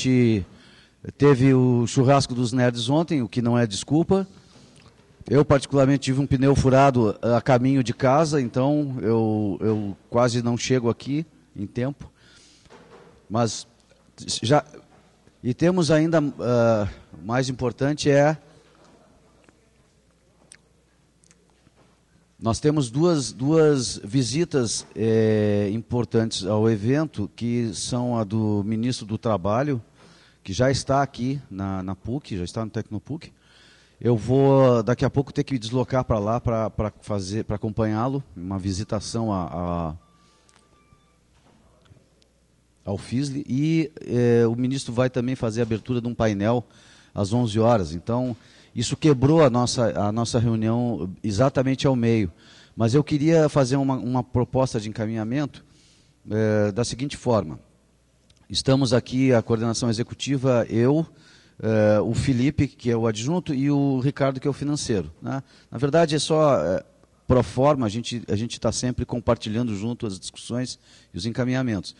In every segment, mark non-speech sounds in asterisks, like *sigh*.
gente teve o churrasco dos nerds ontem, o que não é desculpa. Eu, particularmente, tive um pneu furado a caminho de casa, então eu, eu quase não chego aqui em tempo. Mas já. E temos ainda. Uh, mais importante é. Nós temos duas, duas visitas é, importantes ao evento, que são a do ministro do Trabalho, que já está aqui na, na PUC, já está no Tecnopuc. Eu vou daqui a pouco ter que me deslocar para lá para fazer, para acompanhá-lo, uma visitação a, a ao FISLE e é, o ministro vai também fazer a abertura de um painel às 11 horas. Então, isso quebrou a nossa, a nossa reunião exatamente ao meio. Mas eu queria fazer uma, uma proposta de encaminhamento é, da seguinte forma. Estamos aqui, a coordenação executiva, eu, eh, o Felipe, que é o adjunto, e o Ricardo, que é o financeiro. Né? Na verdade, é só eh, pro forma, a gente a está sempre compartilhando junto as discussões e os encaminhamentos.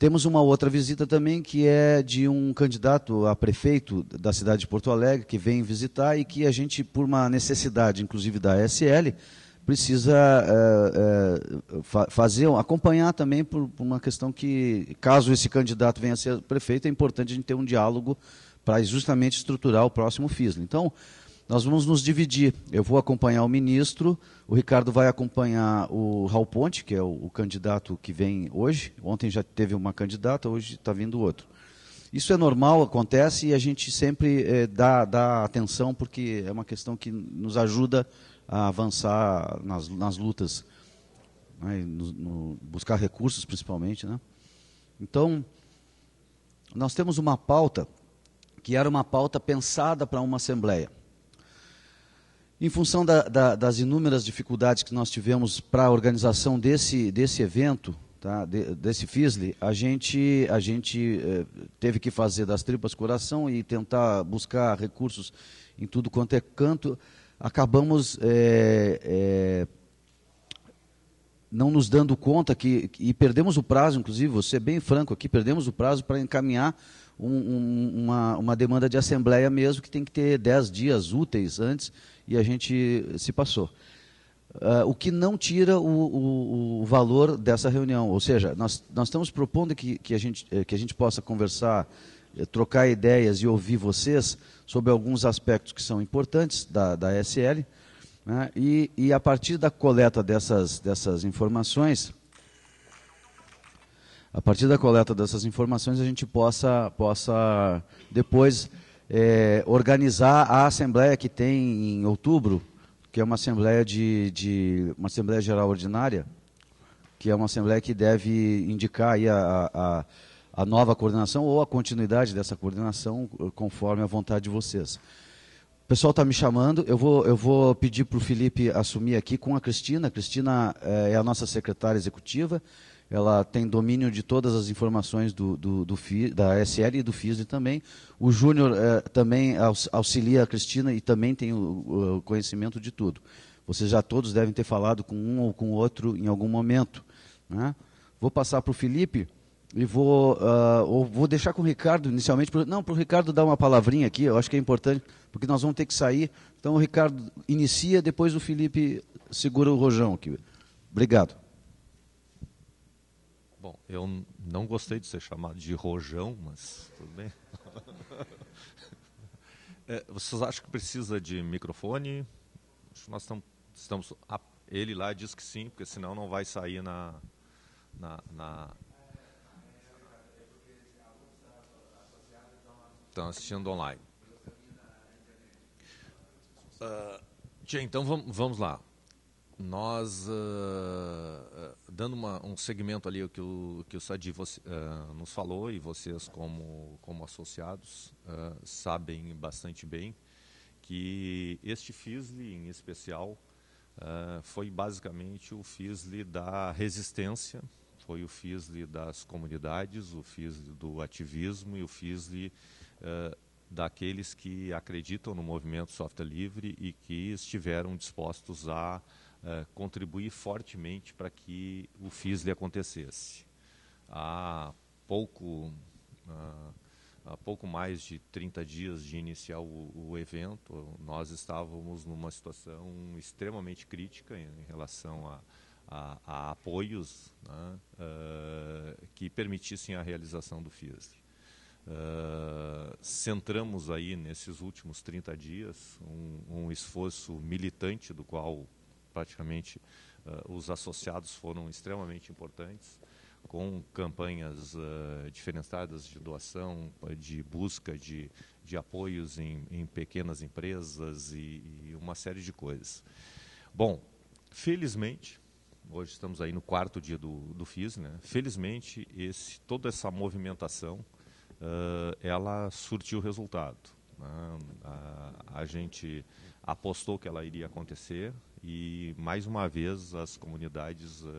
Temos uma outra visita também, que é de um candidato a prefeito da cidade de Porto Alegre, que vem visitar e que a gente, por uma necessidade, inclusive da SL, precisa é, é, fa fazer, acompanhar também por, por, uma questão que, caso esse candidato venha a ser prefeito, é importante a gente ter um diálogo para justamente estruturar o próximo FISL. Então, nós vamos nos dividir. Eu vou acompanhar o ministro, o Ricardo vai acompanhar o Raul Ponte, que é o, o candidato que vem hoje. Ontem já teve uma candidata, hoje está vindo outro. Isso é normal, acontece e a gente sempre é, dá, dá atenção, porque é uma questão que nos ajuda a a avançar nas, nas lutas, né, no, no, buscar recursos principalmente. Né? Então, nós temos uma pauta que era uma pauta pensada para uma Assembleia. Em função da, da, das inúmeras dificuldades que nós tivemos para a organização desse, desse evento, tá, de, desse FISLE, a gente, a gente eh, teve que fazer das tripas coração e tentar buscar recursos em tudo quanto é canto acabamos é, é, não nos dando conta que, e perdemos o prazo, inclusive, você bem franco aqui, perdemos o prazo para encaminhar um, um, uma, uma demanda de assembleia mesmo, que tem que ter 10 dias úteis antes, e a gente se passou. Uh, o que não tira o, o, o, valor dessa reunião. Ou seja, nós, nós estamos propondo que, que, a gente, eh, que a gente possa conversar eh, trocar ideias e ouvir vocês sobre alguns aspectos que são importantes da, da SL. Né? E, e a partir da coleta dessas, dessas informações, a partir da coleta dessas informações, a gente possa, possa depois é, organizar a assembleia que tem em outubro, que é uma assembleia de, de uma assembleia geral ordinária, que é uma assembleia que deve indicar a, a, a nova coordenação ou a continuidade dessa coordenação, eh, conforme a vontade de vocês. O pessoal está me chamando, eu vou, eu vou pedir para o Felipe assumir aqui com a Cristina. A Cristina eh, é a nossa secretária executiva, ela tem domínio de todas as informações do, do, do da SL e do FISD também. O Júnior eh, também auxilia a Cristina e também tem o, o conhecimento de tudo. Vocês já todos devem ter falado com um ou com outro em algum momento. Né? Vou passar para o Felipe e vou, uh, vou deixar com o Ricardo inicialmente. Pro, não, para o Ricardo dar uma palavrinha aqui, eu acho que é importante, porque nós vamos ter que sair. Então o Ricardo inicia, depois o Felipe segura o rojão aqui. Obrigado. Bom, eu não gostei de ser chamado de rojão, mas tudo bem. *laughs* é, vocês acham que precisa de microfone? Acho que nós tam, estamos. A, ah, ele lá diz que sim, porque senão não vai sair na, na, na estão assistindo online. Uh, tia, então vamos, vamos lá. Nós, uh, dando uma, um segmento ali que o, que o Sadi você, nos falou, e vocês, como, como associados, sabem bastante bem, que este FISLE, em especial, foi basicamente o FISLE da resistência, foi o FISLE das comunidades, o FISLE do ativismo e o FISLE eh, daqueles que acreditam no movimento software livre e que estiveram dispostos a uh, contribuir fortemente para que o FISL acontecesse. Há pouco, uh, há pouco mais de 30 dias de iniciar o, o, evento, nós estávamos numa situação extremamente crítica em, em relação a, a, a apoios né, uh, que permitissem a realização do FISL. Ah, centramos aí nesses últimos 30 dias um, um esforço militante do qual praticamente uh, os associados foram extremamente importantes com campanhas uh, diferenciadas de doação, de busca de, de apoios em, em pequenas empresas e, e uma série de coisas. Bom, felizmente, hoje estamos aí no quarto dia do, do FIS, né? felizmente esse, toda essa movimentação uh, ela surtiu resultado. Né? A, a, gente apostou que ela iria acontecer e, mais uma vez, as comunidades uh,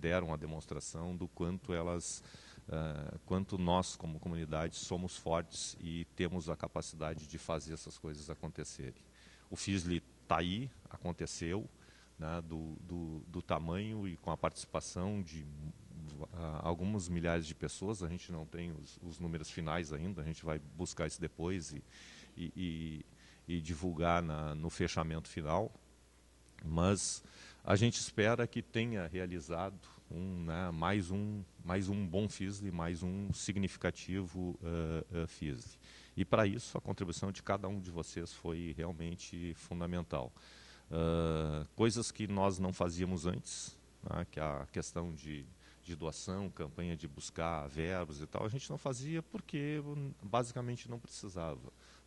deram a demonstração do quanto elas Uh, quanto nós, como comunidade, somos fortes e temos a capacidade de fazer essas coisas acontecerem. O FISLI está aí, aconteceu, né, do, do, do, tamanho e com a participação de alguns milhares de pessoas, a gente não tem os, os, números finais ainda, a gente vai buscar isso depois e, e, e, e divulgar na, no fechamento final, mas a gente espera que tenha realizado um, né, mais, um, mais um bom FISLE, mais um significativo uh, uh E para isso, a contribuição de cada um de vocês foi realmente fundamental. Uh, coisas que nós não fazíamos antes, né, que é a questão de de doação, campanha de buscar verbos e tal, a gente não fazia porque basicamente não precisava.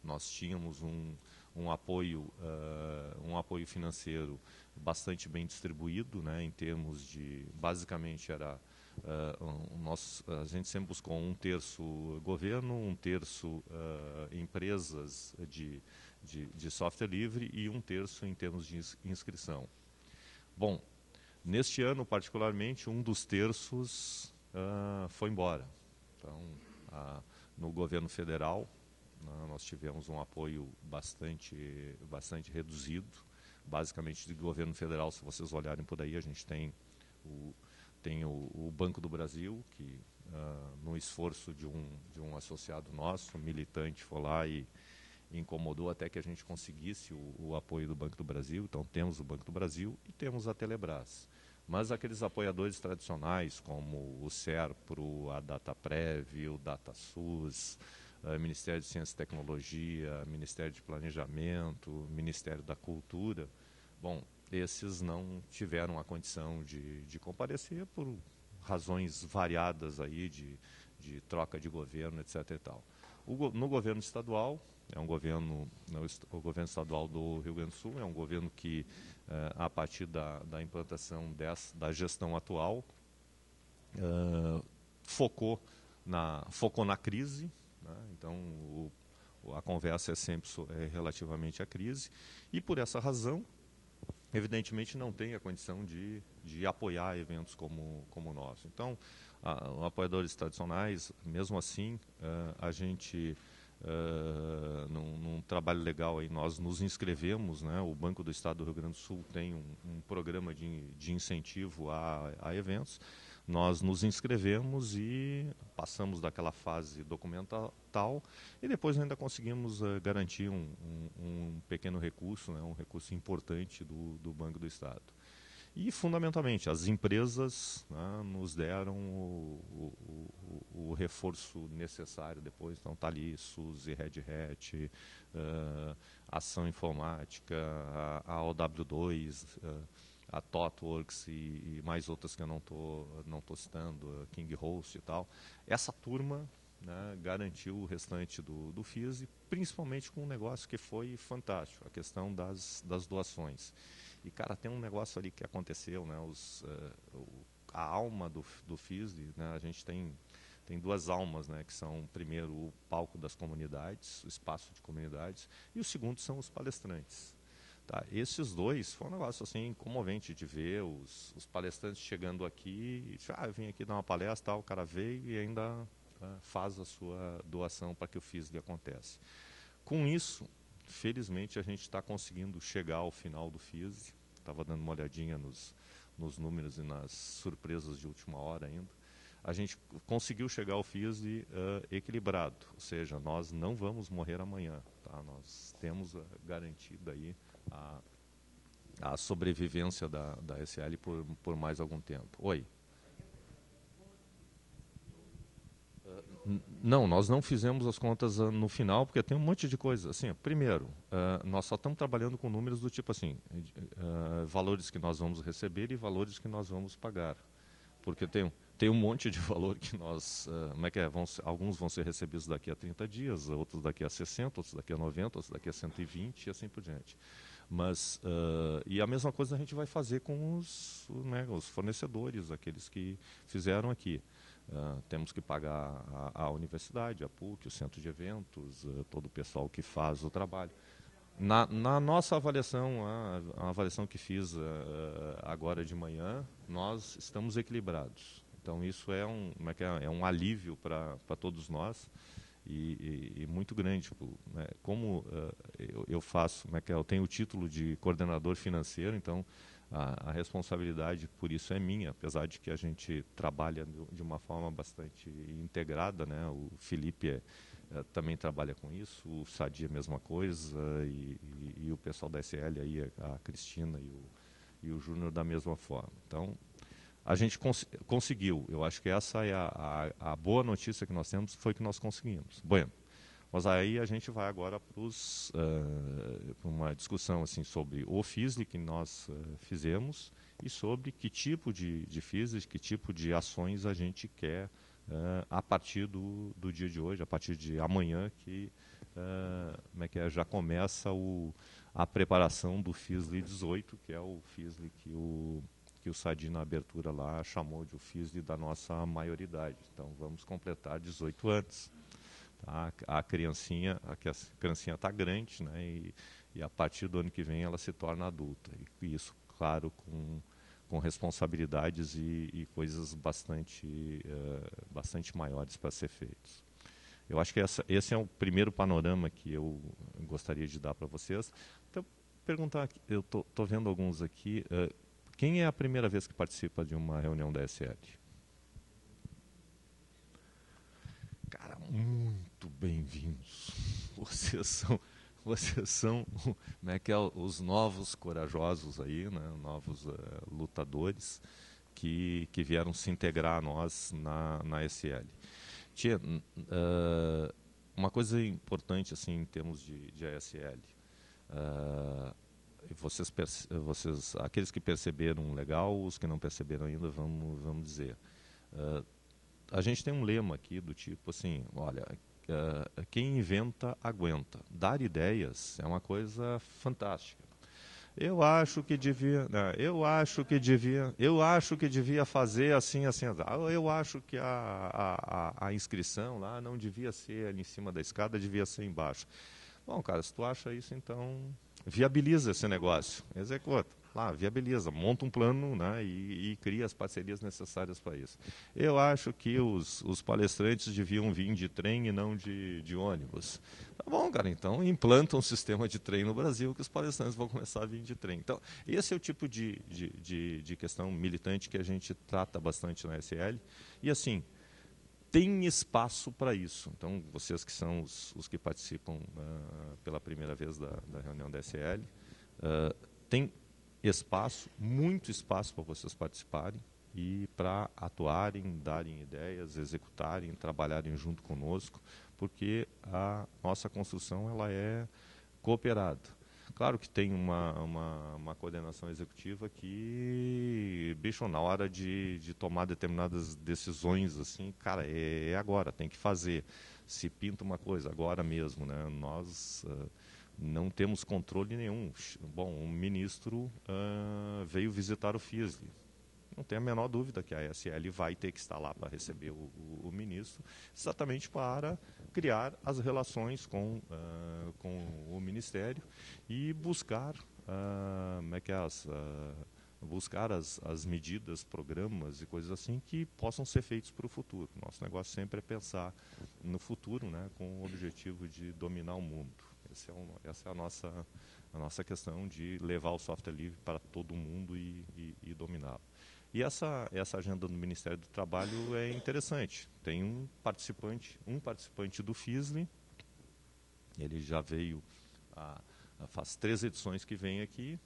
Nós tínhamos um, um apoio, uh, um apoio financeiro bastante bem distribuído, né, em termos de, basicamente era Uh, ah, nosso, a gente sempre buscou um terço governo, um terço uh, empresas de, de, de, software livre e um terço em termos de inscrição. Bom, Neste ano, particularmente, um dos terços uh, foi embora. Então, uh, no governo federal, uh, nós tivemos um apoio bastante, bastante reduzido, basicamente do governo federal. Se vocês olharem por aí, a gente tem o, tem o, o Banco do Brasil, que uh, no esforço de um, de um associado nosso, militante, foi lá e incomodou até que a gente conseguisse o, o, apoio do Banco do Brasil. Então temos o Banco do Brasil e temos a Telebrás mas aqueles apoiadores tradicionais, como o SERPRO, a DataPrev, o DataSUS, o eh, Ministério de Ciência e Tecnologia, Ministério de Planejamento, Ministério da Cultura, bom, esses não tiveram a condição de, de comparecer por razões variadas aí de, de troca de governo, etc. E tal. O, no governo estadual, é um governo, né, o governo estadual do Rio Grande do Sul, é um governo que, eh, a partir da, da implantação dessa, da gestão atual, eh, focou na, focou na crise. Né? Então, o, a conversa é sempre é, relativamente à crise. E, por essa razão, evidentemente não tem a condição de, de apoiar eventos como, como o nosso. Então, a, apoiadores tradicionais, mesmo assim, uh, a gente ah, num, num, trabalho legal aí. Nós nos inscrevemos, né? O Banco do Estado do Rio Grande do Sul tem um, um programa de, de incentivo a, a eventos. Nós nos inscrevemos e passamos daquela fase documental e depois ainda conseguimos uh, garantir um, um, um, pequeno recurso, né, um recurso importante do, do Banco do Estado. E, fundamentalmente, as empresas né, nos deram o, o, o, reforço necessário depois. Então, está ali SUSE, Red Hat, uh, Ação Informática, a, a OW2, uh, ah, a TotWorks e, e, mais outras que eu não estou não tô citando, King Host e tal. Essa turma né, garantiu o restante do, do FIS, principalmente com um negócio que foi fantástico, a questão das, das doações. E, cara, tem um negócio ali que aconteceu, né? Os, uh, o, a alma do, do FISD, né? a gente tem, tem duas almas, né? Que são, primeiro, o palco das comunidades, o espaço de comunidades, e o segundo são os palestrantes. Tá, esses dois foi um negócio assim comovente de ver os, os palestrantes chegando aqui, e, ah, eu vim aqui dar uma palestra, o cara veio e ainda ah, faz a sua doação para que o FISD aconteça. Com isso, felizmente a gente está conseguindo chegar ao final do FISE. Estava dando uma olhadinha nos, nos números e nas surpresas de última hora ainda. A gente conseguiu chegar ao FISE uh, equilibrado, ou seja, nós não vamos morrer amanhã. Tá? Nós temos eh, garantido aí a, a sobrevivência da, da SL por, por mais algum tempo. Oi. Não, nós não fizemos as contas ah, no final, porque tem um monte de coisa. Assim, primeiro, uh, nós só estamos trabalhando com números do tipo assim, uh, valores que nós vamos receber e valores que nós vamos pagar. Porque tem, tem um monte de *laughs* valor que nós, uh, como é que é, vão, alguns vão ser recebidos daqui a 30 dias, outros daqui a 60, outros daqui a 90, outros daqui a 120 e assim por diante. Mas, uh, e a mesma coisa a gente vai fazer com os, né, os fornecedores, aqueles que fizeram aqui. Uh, temos que pagar a, a, universidade, a PUC, o centro de eventos, uh, todo o pessoal que faz o trabalho. Na, na nossa avaliação, a, a, avaliação que fiz uh, agora de manhã, nós estamos equilibrados. Então isso é um, é, é, é, um alívio para todos nós e, e, e muito grande. Tipo, né? Como eu, eu, faço, como é que é? eu tenho o título de coordenador financeiro, então a, a, responsabilidade por isso é minha, apesar de que a gente trabalha de uma forma bastante integrada, né? O Felipe é, é, também trabalha com isso, o Sadi é a mesma coisa e, e, e, o pessoal da SL aí, a Cristina e o, e o Júnior da mesma forma. Então, a gente cons conseguiu. Eu acho que essa é a, a, a boa notícia que nós temos, foi que nós conseguimos. Bueno. Mas aí a gente vai agora para eh, uh, uma discussão assim sobre o Fisli que nós uh, fizemos e sobre que tipo de, de FISLE, que tipo de ações a gente quer uh, a partir do, do dia de hoje, a partir de amanhã, que, como é que é? já começa o, a preparação do Fisli 18, que é o Fisli que o que o Sadi na abertura lá chamou de o Fisli da nossa maioridade. Então vamos completar 18 anos. Tá? A criancinha, a criancinha está grande, né? E, e, a partir do ano que vem ela se torna adulta. E isso, claro, com, com responsabilidades e, e coisas bastante, uh, bastante maiores para ser feitas. Eu acho que essa, esse é o primeiro panorama que eu gostaria de dar para vocês. Então, perguntar, eu estou vendo alguns aqui. Uh, quem é a primeira vez que participa de uma reunião da SL? Cara, muito muito bem-vindos. *laughs* Vocês são, vocês são como é que é, os novos corajosos aí, né? novos uh, lutadores que, que vieram se integrar a nós na, na SL. Tia, uh, eh, uma coisa importante assim em termos de, de ASL, uh, eh, vocês, vocês, aqueles que perceberam legal, os que não perceberam ainda, vamos, vamos dizer. Uh, a gente tem um lema aqui do tipo assim, olha, ah, quem inventa, aguenta. Dar ideias é uma coisa fantástica. Eu acho que devia, né, eu acho que devia, eu acho que devia fazer assim, assim, assim. Ah, eu acho que a, a, a inscrição lá não devia ser ali em cima da escada, devia ser embaixo. Bom, cara, se tu acha isso, então viabiliza esse negócio, executa lá, viabiliza, monta um plano né, e, e cria as parcerias necessárias para isso. Eu acho que os, os palestrantes deviam vir de trem e não de, de ônibus. Tá bom, cara, então implanta um sistema de trem no Brasil que os palestrantes vão começar a vir de trem. Então, esse é o tipo de, de, de, de questão militante que a gente trata bastante na SL. E assim, tem espaço para isso. Então, vocês que são os, os que participam uh, pela primeira vez da, da reunião da SL, uh, ah, tem espaço, muito espaço para vocês participarem e para atuarem, darem ideias, executarem, trabalharem junto conosco, porque a nossa construção ela é cooperada. Claro que tem uma, uma, uma coordenação executiva que, bicho, na hora de, de tomar determinadas decisões, assim, cara, é, é agora, tem que fazer. Se pinta uma coisa, agora mesmo, né? Nós... Uh, não temos controle nenhum. Bom, um ministro uh, veio visitar o FISLE. Não tem a menor dúvida que a SL vai ter que estar lá para receber o, o, o ministro, exatamente para criar as relações com, uh, com o Ministério e buscar, uh, como é que é, as, buscar as, as medidas, programas e coisas assim que possam ser feitos para o futuro. Nosso negócio sempre é pensar no futuro, né, com o objetivo de dominar o mundo. Esse é um, essa é a nossa, a nossa questão de levar o software livre para todo mundo e, e, e dominá-lo. E essa, essa agenda do Ministério do Trabalho é interessante. Tem um participante, um participante do FISLE, ele já veio a, a faz três edições que vem aqui.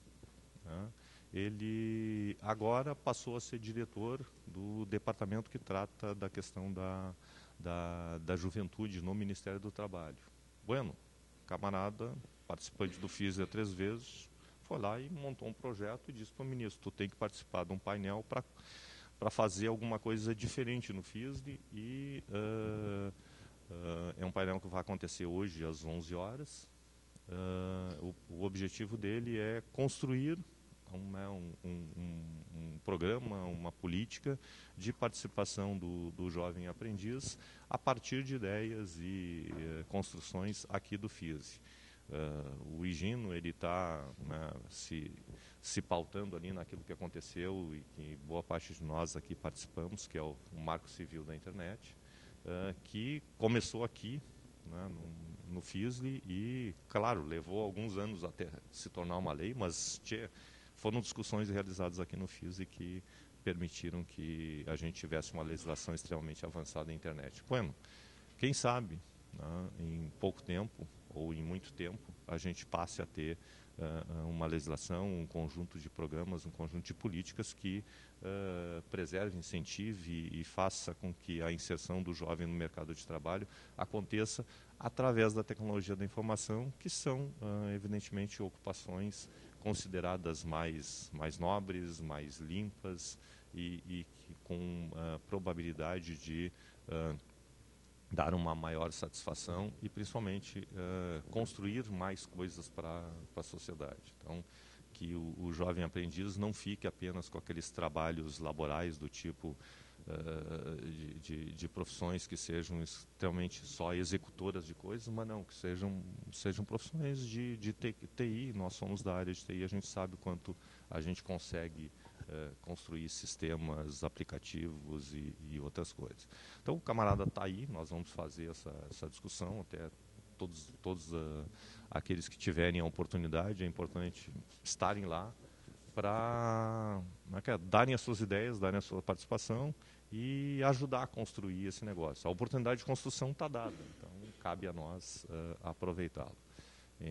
Né? Ele agora passou a ser diretor do departamento que trata da questão da, da, da juventude no Ministério do Trabalho. Bueno, camarada, participante do FISA três vezes, foi lá e montou um projeto e disse para o ministro, tu tem que participar de um painel para para fazer alguma coisa diferente no FISD e uh, uh, é um painel que vai acontecer hoje às 11 horas. Uh, o, o objetivo dele é construir uma, né, um, um, um, programa, uma política de participação do, do jovem aprendiz a partir de ideias e eh, construções aqui do FISE. Uh, o Higino ele está né, se, se pautando ali naquilo que aconteceu e que boa parte de nós aqui participamos, que é o, o Marco Civil da Internet, uh, que começou aqui né, no, no FISLE e, claro, levou alguns anos até se tornar uma lei, mas foram discussões realizadas aqui no FIS e que permitiram que a gente tivesse uma legislação extremamente avançada na internet. Bueno, quem sabe, né, em pouco tempo, ou em muito tempo, a gente passe a ter uh, uma legislação, um conjunto de programas, um conjunto de políticas que uh, preserve, incentive e, e faça com que a inserção do jovem no mercado de trabalho aconteça através da tecnologia da informação, que são, uh, evidentemente, ocupações consideradas mais, mais nobres, mais limpas e, e com uh, probabilidade de uh, dar uma maior satisfação e, principalmente, uh, construir mais coisas para a sociedade. Então, que o, o jovem aprendiz não fique apenas com aqueles trabalhos laborais do tipo eh, de, de, profissões que sejam realmente só executoras de coisas, mas não, que sejam, sejam profissões de, de TI. Nós somos da área de TI, a gente sabe quanto a gente consegue eh, construir sistemas, aplicativos e, e, outras coisas. Então, o camarada está aí, nós vamos fazer essa, essa discussão, até todos, todos uh, aqueles que tiverem a oportunidade, é importante estarem lá para é é, darem as suas ideias, darem a sua participação e ajudar a construir esse negócio. A oportunidade de construção está dada, então cabe a nós uh, aproveitá-lo. Uh,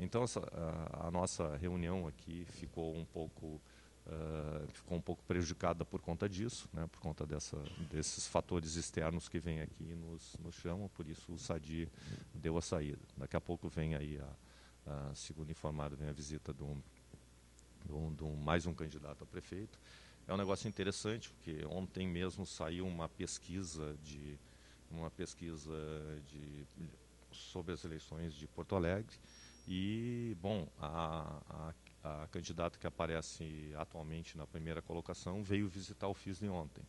então essa, uh, a nossa reunião aqui ficou um pouco eh, ficou um pouco prejudicada por conta disso, né, por conta dessa, desses fatores externos que vêm aqui e nos, nos chamam, por isso o Sadi deu a saída. Daqui a pouco vem aí, a, a segundo informado, vem a visita de um, de um, de um mais um candidato a prefeito. É um negócio interessante, porque ontem mesmo saiu uma pesquisa de uma pesquisa de, sobre as eleições de Porto Alegre e, bom, a, a, a candidata que aparece atualmente na primeira colocação veio visitar o FISL ontem.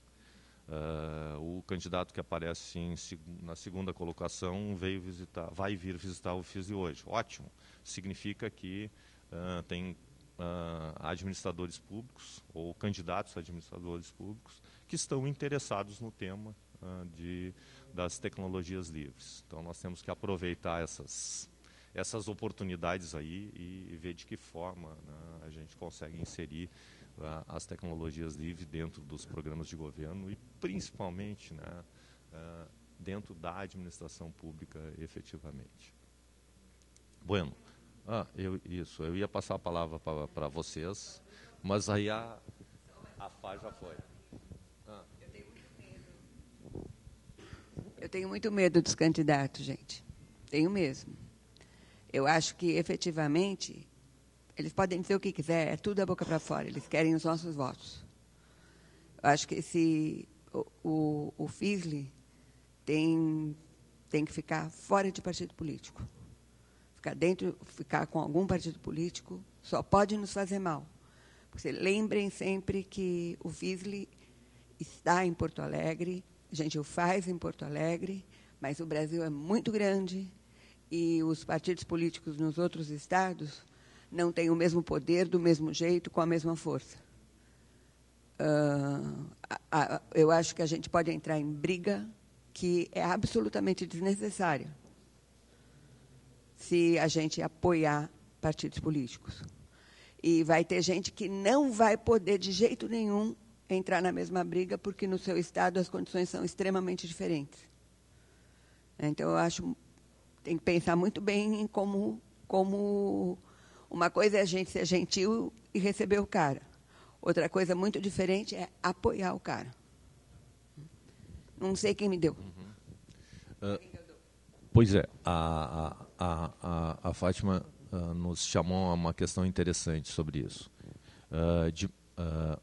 Uh, o candidato que aparece em, na segunda colocação veio visitar, vai vir visitar o FISL hoje. Ótimo. Significa que uh, tem ah, administradores públicos ou candidatos a administradores públicos que estão interessados no tema ah, de, das tecnologias livres. Então, nós temos que aproveitar essas, essas oportunidades aí e, e ver de que forma né, a gente consegue inserir ah, as tecnologias livres dentro dos programas de governo e, principalmente, né, dentro da administração pública efetivamente. Bueno. Ah, eu, isso, eu ia passar a palavra para vocês, mas aí a, a Fá já foi. Ah. Eu, tenho muito medo dos candidatos, gente. Tenho mesmo. Eu acho que, efetivamente, eles podem dizer o que quiser, é tudo a boca para fora, eles querem os nossos votos. Eu acho que esse, o, o, o Fisley tem, tem que ficar fora de partido político ficar dentro, ficar com algum partido político, só pode nos fazer mal. Porque lembrem sempre que o Visli está em Porto Alegre, a gente o faz em Porto Alegre, mas o Brasil é muito grande e os partidos políticos nos outros estados não têm o mesmo poder, do mesmo jeito, com a mesma força. Uh, a, a, eu acho que a gente pode entrar em briga que é absolutamente desnecessária se a gente apoiar partidos políticos. E vai ter gente que não vai poder, de jeito nenhum, entrar na mesma briga, porque no seu estado as condições são extremamente diferentes. Então, eu acho tem que pensar muito bem em como, como uma coisa é a gente ser gentil e receber o cara. Outra coisa muito diferente é apoiar o cara. Não sei quem me deu. Uhum. Uh, pois é, a, a a, a, a Fátima uh, nos chamou a uma questão interessante sobre isso. Uh, de, uh,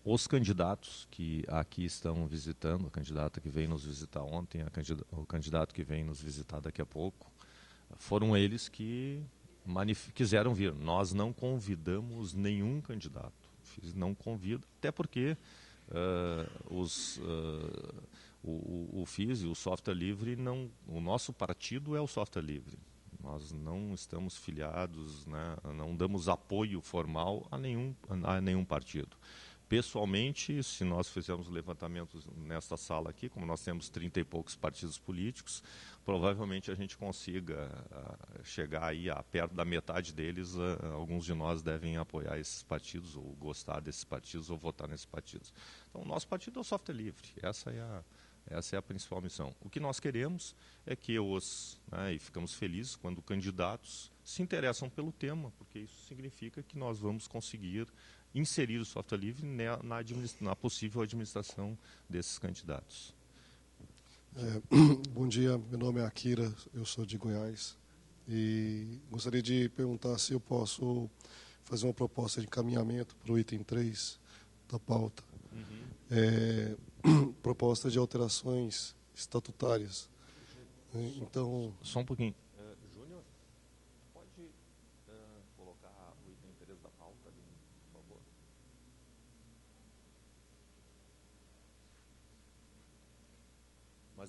os candidatos que aqui estão visitando, a candidata que veio nos visitar ontem, o candidato que vem nos visitar daqui a pouco, foram eles que quiseram vir. Nós não convidamos nenhum candidato. Não convida, até porque os o, o, o FIS e o software livre não. O nosso partido é o software livre. Nós não estamos filiados, né? não damos apoio formal a nenhum, a nenhum partido. Pessoalmente, se nós fizermos levantamentos nesta sala aqui, como nós temos 30 e poucos partidos políticos, provavelmente a gente consiga ah, chegar aí a perto da metade deles. Ah, alguns de nós devem apoiar esses partidos, ou gostar desses partidos, ou votar nesses partidos. Então, o nosso partido é o software livre. Essa é a, essa é a principal missão. O que nós queremos é que os, né, e ficamos felizes quando candidatos se interessam pelo tema, porque isso significa que nós vamos conseguir inserir o software livre na, na possível administração desses candidatos. É, *clears throat* bom dia, meu nome é Akira, eu sou de Goiás e gostaria de perguntar se eu posso fazer uma proposta de encaminhamento para o item 3 da pauta. Uhum. É, *clears throat* proposta de alterações estatutárias. Né? Então. Só um pouquinho.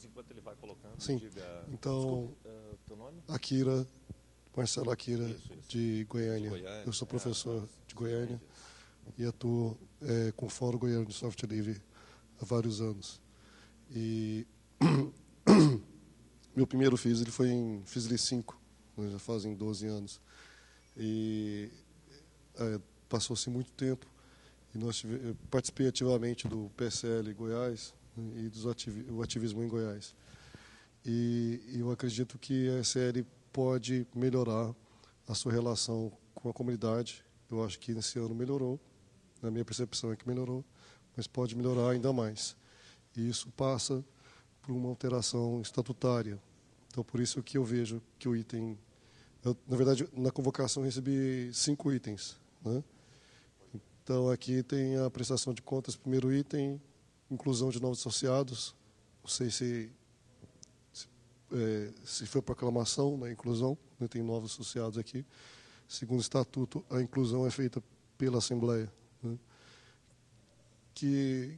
enquanto ele vai colocando, Sim. diga. Então, Desculpe, é, uh, Akira, Marcelo Akira, isso, isso. De, Goiânia. de, Goiânia. Eu sou é, professor é, de Goiânia e atuo é, com o Fórum Goiano de Software Livre há vários anos. E *clears throat* meu primeiro fiz, ele foi em Fisley 5, né, já fazem 12 anos. E é, passou-se muito tempo e nós tive, participei ativamente do PSL Goiás né, e do ativi, ativismo em Goiás. E, e eu acredito que a SL pode melhorar a sua relação com a comunidade. Eu acho que nesse ano melhorou, na minha percepção é que melhorou mas pode melhorar ainda mais. E isso passa por uma alteração estatutária. Então, por isso que eu vejo que o item. Eu, na verdade, na convocação recebi cinco itens. Né? Então, aqui tem a prestação de contas, primeiro item, inclusão de novos associados. Não sei se, se, é, se foi proclamação na né, inclusão, né, tem novos associados aqui. Segundo o estatuto, a inclusão é feita pela Assembleia. Né? que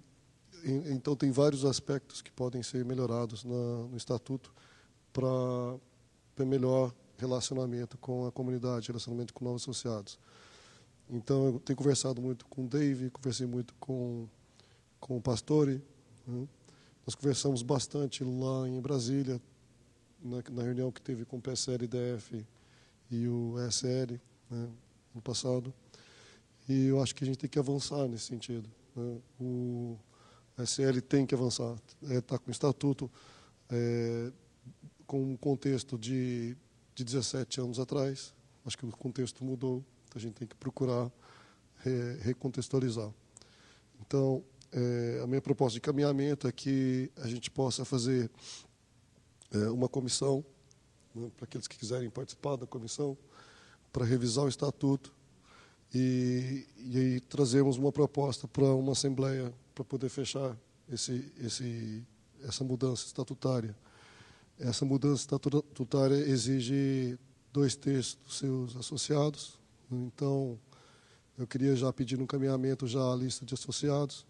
então tem vários aspectos que podem ser melhorados na, no estatuto para melhor relacionamento com a comunidade, relacionamento com novos associados. Então eu tenho conversado muito com o Dave, conversei muito com com o Pastore. Né? Nós conversamos bastante lá em Brasília na, na, reunião que teve com o PSLDF e o SL né, no passado. E eu acho que a gente tem que avançar nesse sentido. Né? O SL tem que avançar, está é, tá com estatuto, é, com um contexto de, de 17 anos atrás, acho que o contexto mudou, então a gente tem que procurar é, recontextualizar. Então, é, a minha proposta de caminhamento é que a gente possa fazer é, uma comissão, né, para aqueles que quiserem participar da comissão, para revisar o estatuto, e, e aí trazemos uma proposta para uma assembleia para poder fechar esse, esse, essa mudança estatutária. Essa mudança estatutária exige dois terços dos seus associados, então eu queria já pedir um encaminhamento já à lista de associados,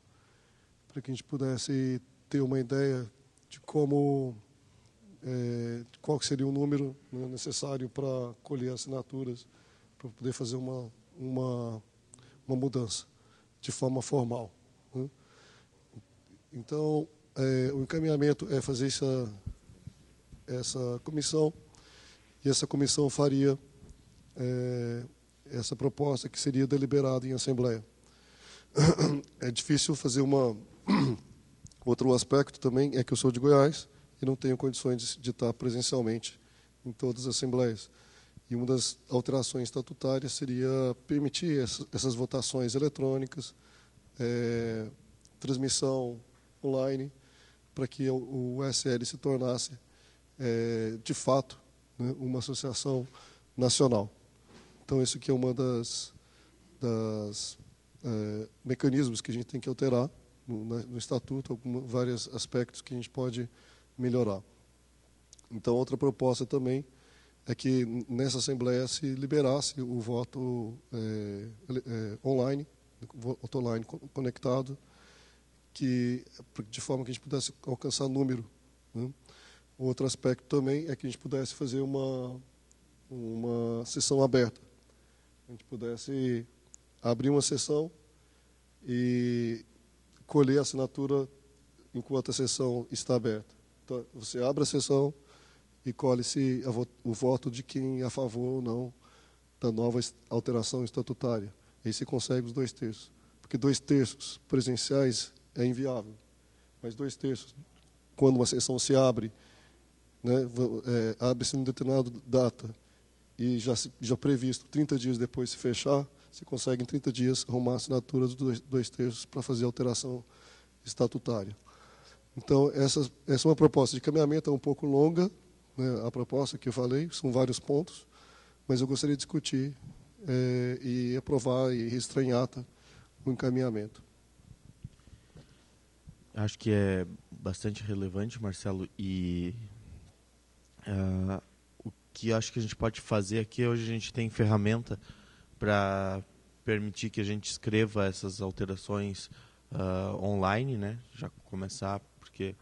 para que a gente pudesse ter uma ideia de como é, qual seria o número né, necessário para colher assinaturas, para poder fazer uma, uma, uma mudança de forma formal. Né? Então, é, o encaminhamento é fazer essa, essa comissão, e essa comissão faria é, essa proposta que seria deliberada em Assembleia. É difícil fazer uma. Outro aspecto também é que eu sou de Goiás e não tenho condições de, de estar presencialmente em todas as assembleias. E uma das alterações estatutárias seria permitir essas votações eletrônicas, é, transmissão online, para que o SL se tornasse, é, de fato, né, uma associação nacional. Então, isso aqui é uma das, das é, mecanismos que a gente tem que alterar no, no estatuto, algumas, vários aspectos que a gente pode melhorar. Então, outra proposta também é que nessa Assembleia se liberasse o voto é, é, online, voto online conectado, que, de forma que a gente pudesse alcançar número. Né? Outro aspecto também é que a gente pudesse fazer uma, uma sessão aberta. A gente pudesse abrir uma sessão e colher a assinatura enquanto a sessão está aberta. Então, você abre a sessão, e colhe-se o voto de quem é a favor ou não da nova alteração estatutária. E aí se consegue os dois terços. Porque dois terços presenciais é inviável. Mas dois terços, quando uma sessão se abre, né, é, abre-se em determinada data e já, já previsto 30 dias depois se fechar, se consegue em 30 dias arrumar a assinatura dos dois, dois terços para fazer a alteração estatutária. Então, essa, essa é uma proposta de caminhamento, é um pouco longa, né, a proposta que eu falei, são vários pontos, mas eu gostaria de discutir é, e aprovar e estranhar em tá, o encaminhamento. Acho que é bastante relevante, Marcelo, e uh, o que acho que a gente pode fazer aqui, é hoje a gente tem ferramenta para permitir que a gente escreva essas alterações uh, online, né? já começar, porque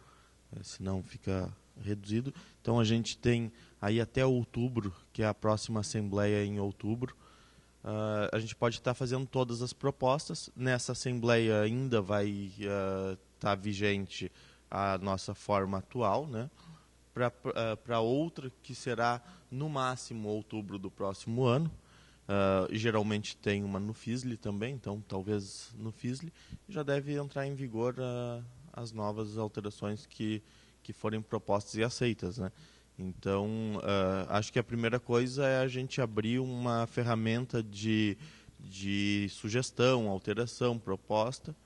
eh, senão fica reduzido. Então a gente tem aí até outubro, que é a próxima assembleia em outubro, uh, a gente pode estar tá fazendo todas as propostas. Nessa assembleia ainda vai estar uh, tá vigente a nossa forma atual, né? Para uh, ah, outra que será no máximo outubro do próximo ano. Uh, geralmente tem uma no FISLE também, então talvez no FISLE já deve entrar em vigor as novas alterações que que forem propostas e aceitas, né? Então, uh, acho que a primeira coisa é a gente abrir uma ferramenta de, de sugestão, alteração, proposta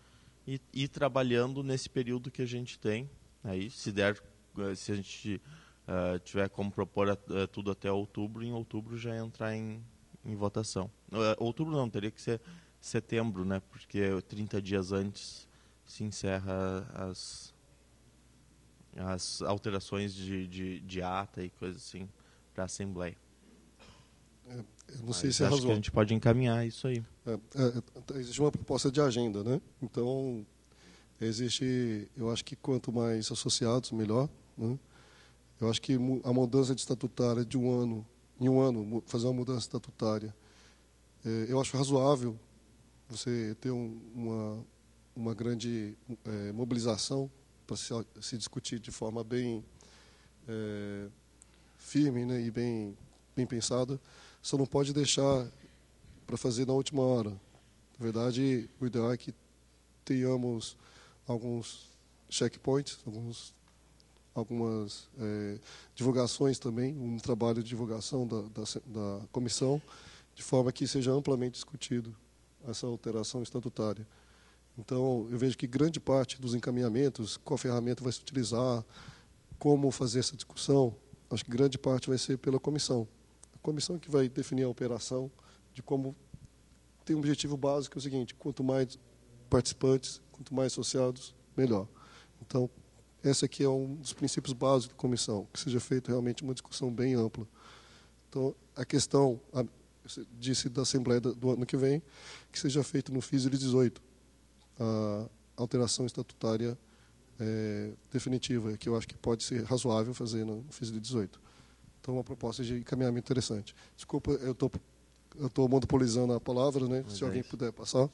e ir trabalhando nesse período que a gente tem. Aí, né? se der, ah, se a gente uh, tiver como propor tudo até outubro, em outubro já entrar em, em votação. outubro não, teria que ser setembro, né? Porque 30 dias antes se encerra as, as alterações de, de, de ata e coisas assim para a Assembleia. É, eu não Mas sei se é a gente pode encaminhar isso aí. É, é, é, existe uma proposta de agenda, né? Então, existe, eu acho que quanto mais associados, melhor. Né? Eu acho que a mudança de estatutária de um ano, em um ano, fazer uma mudança estatutária, é, eu acho razoável você ter um, uma, uma grande é, mobilização para se, se, discutir de forma bem é, firme né, e bem, bem pensada, só não pode deixar para fazer na última hora. Na verdade, o ideal é que tenhamos alguns checkpoints, alguns, algumas é, divulgações também, um trabalho de divulgação da, da, da comissão, de forma que seja amplamente discutido essa alteração estatutária. Então, eu vejo que grande parte dos encaminhamentos, qual ferramenta vai se utilizar, como fazer essa discussão, acho que grande parte vai ser pela comissão. A comissão é que vai definir a operação de como tem um objetivo básico, que é o seguinte, quanto mais participantes, quanto mais associados, melhor. Então, esse aqui é um dos princípios básicos da comissão, que seja feita realmente uma discussão bem ampla. Então, a questão, a, disse da Assembleia do ano que vem, que seja feito no FIS 18, a alteração estatutária é, definitiva, que eu acho que pode ser razoável fazer no FIS de 18. Então, uma proposta de encaminhamento interessante. Desculpa, eu estou eu tô monopolizando a palavra, né? se é alguém isso. puder passar.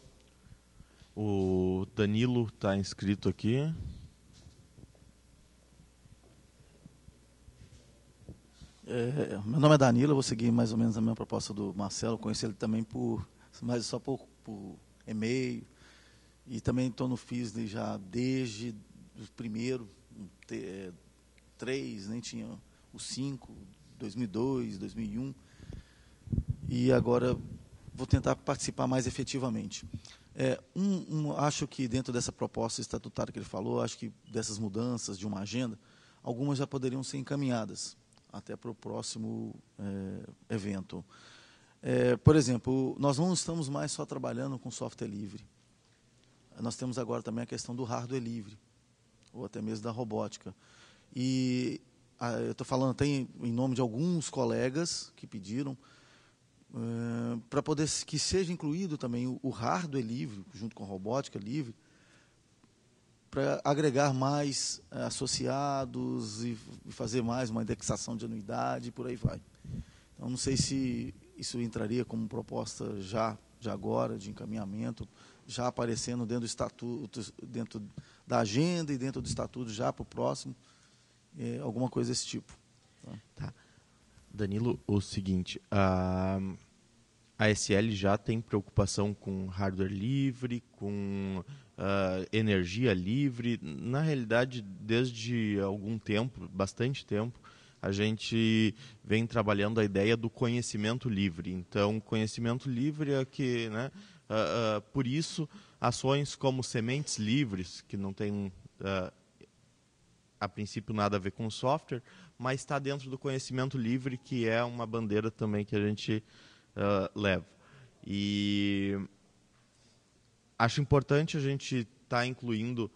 O Danilo está inscrito aqui. É, meu nome é Danilo, eu vou seguir mais ou menos a mesma proposta do Marcelo. conheci ele também por, mas só por, por e-mail e também estou no Fisley já desde o primeiro, é, três, nem tinha o cinco, 2002, 2001. E agora vou tentar participar mais efetivamente. É, um, um, acho que dentro dessa proposta estatutária que ele falou, acho que dessas mudanças de uma agenda, algumas já poderiam ser encaminhadas até para o próximo é, evento. É, por exemplo, nós não estamos mais só trabalhando com software livre nós temos agora também a questão do hardware livre, ou até mesmo da robótica. E a, ah, eu estou falando até em, em, nome de alguns colegas que pediram, eh, para poder que seja incluído também o, o hardware livre, junto com a robótica livre, para agregar mais eh, associados e fazer mais uma indexação de anuidade e por aí vai. Então, não sei se isso entraria como proposta já, já agora, de encaminhamento já aparecendo dentro do estatuto, dentro da agenda e dentro do estatuto já para o próximo, é, alguma coisa desse tipo. Né? Tá. Danilo, o seguinte, a, a SL já tem preocupação com hardware livre, com ah, energia livre. Na realidade, desde algum tempo, bastante tempo, a gente vem trabalhando a ideia do conhecimento livre. Então, conhecimento livre é que né, Uh, uh, por isso, ações como sementes livres, que não tem uh, a princípio nada a ver com software, mas está dentro do conhecimento livre, que é uma bandeira também que a gente leva. E acho importante a gente estar tá incluindo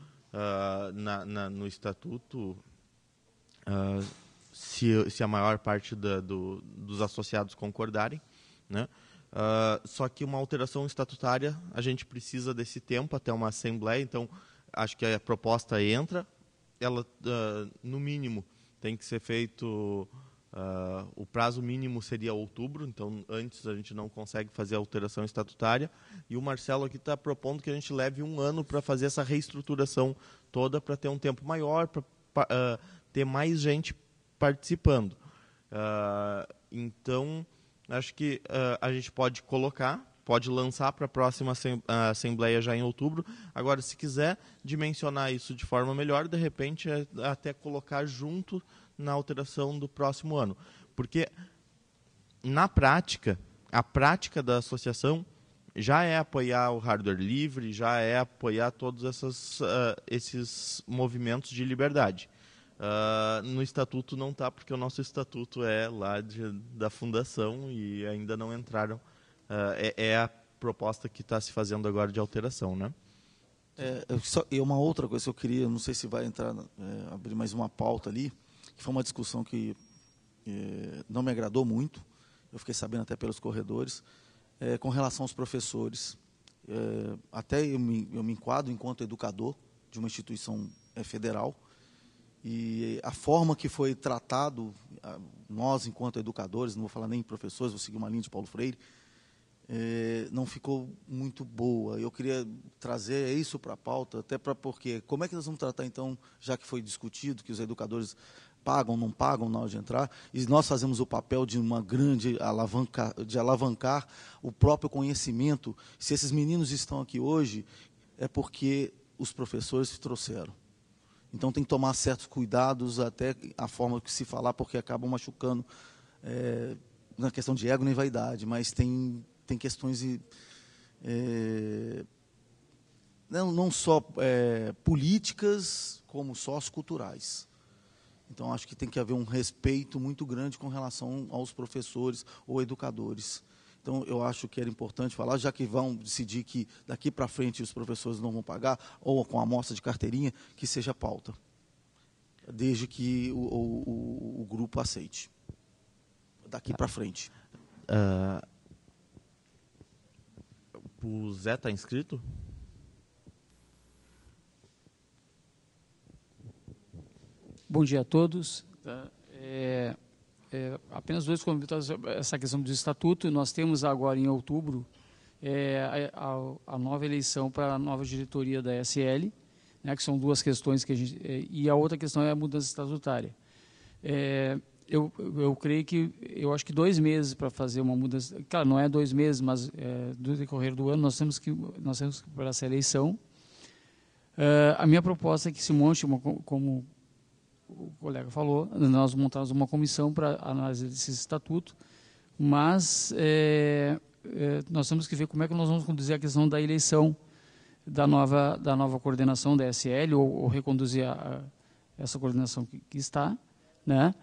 na, na, no estatuto. Se, se, a maior parte da, do, dos associados concordarem, né? Uh, só que uma alteração estatutária, a gente precisa desse tempo até uma assembleia, então acho que a proposta entra, ela, uh, no mínimo, tem que ser feito, uh, o prazo mínimo seria outubro, então antes a gente não consegue fazer a alteração estatutária, e o Marcelo aqui está propondo que a gente leve um ano para fazer essa reestruturação toda, para ter um tempo maior, para ter mais gente participando. então Acho que uh, a gente pode colocar, pode lançar para a próxima ah, assembleia já em outubro. Agora, se quiser dimensionar isso de forma melhor, de repente é até colocar junto na alteração do próximo ano, porque na prática, a prática da associação já é apoiar o hardware livre, já é apoiar todos essas, uh, esses movimentos de liberdade. Uh, no estatuto não está, porque o nosso estatuto é lá de, da fundação e ainda não entraram. Uh, é, é, a proposta que está se fazendo agora de alteração, né? É, só, e uma outra coisa que eu queria, não sei se vai entrar, é, abrir mais uma pauta ali, que foi uma discussão que é, não me agradou muito, eu fiquei sabendo até pelos corredores, é, com relação aos professores. É, até eu me, eu me enquadro enquanto educador de uma instituição é, federal, e a forma que foi tratado, nós, enquanto educadores, não vou falar nem professores, vou seguir uma linha de Paulo Freire, é, não ficou muito boa. Eu queria trazer isso para a pauta, até para porque como é que nós vamos tratar então, já que foi discutido que os educadores pagam, não pagam na hora de entrar, e nós fazemos o papel de uma grande alavanca, de alavancar o próprio conhecimento. Se esses meninos estão aqui hoje, é porque os professores trouxeram. Então tem que tomar certos cuidados até a forma que se falar, porque acabam machucando é, na questão de ego nem vaidade, mas tem, tem questões de, é, não, não só é, políticas, como socioculturais. Então acho que tem que haver um respeito muito grande com relação aos professores ou educadores. Então, eu acho que era importante falar, já que vão decidir que daqui para frente os professores não vão pagar, ou com amostra de carteirinha, que seja pauta, desde que o, o, o grupo aceite. Daqui para frente. Uh, o Zé está inscrito? Bom dia a todos. Tá, é, é, apenas dois comentários essa questão do estatuto. Nós temos agora em outubro é, a, a, nova eleição para a nova diretoria da SL, né, que são duas questões que a gente é, e a outra questão é a mudança estatutária. É, eu, eu creio que eu acho que dois meses para fazer uma mudança, claro, não é dois meses, mas do é, decorrer do ano nós temos que nós temos que para essa eleição. É, a minha proposta é que se monte uma, como o colega falou, nós montamos uma comissão para análise desse estatuto, mas é, é, nós temos que ver como é que nós vamos conduzir a questão da eleição da nova, da nova coordenação da SL, ou, ou reconduzir a, a, essa coordenação que, que, está, né?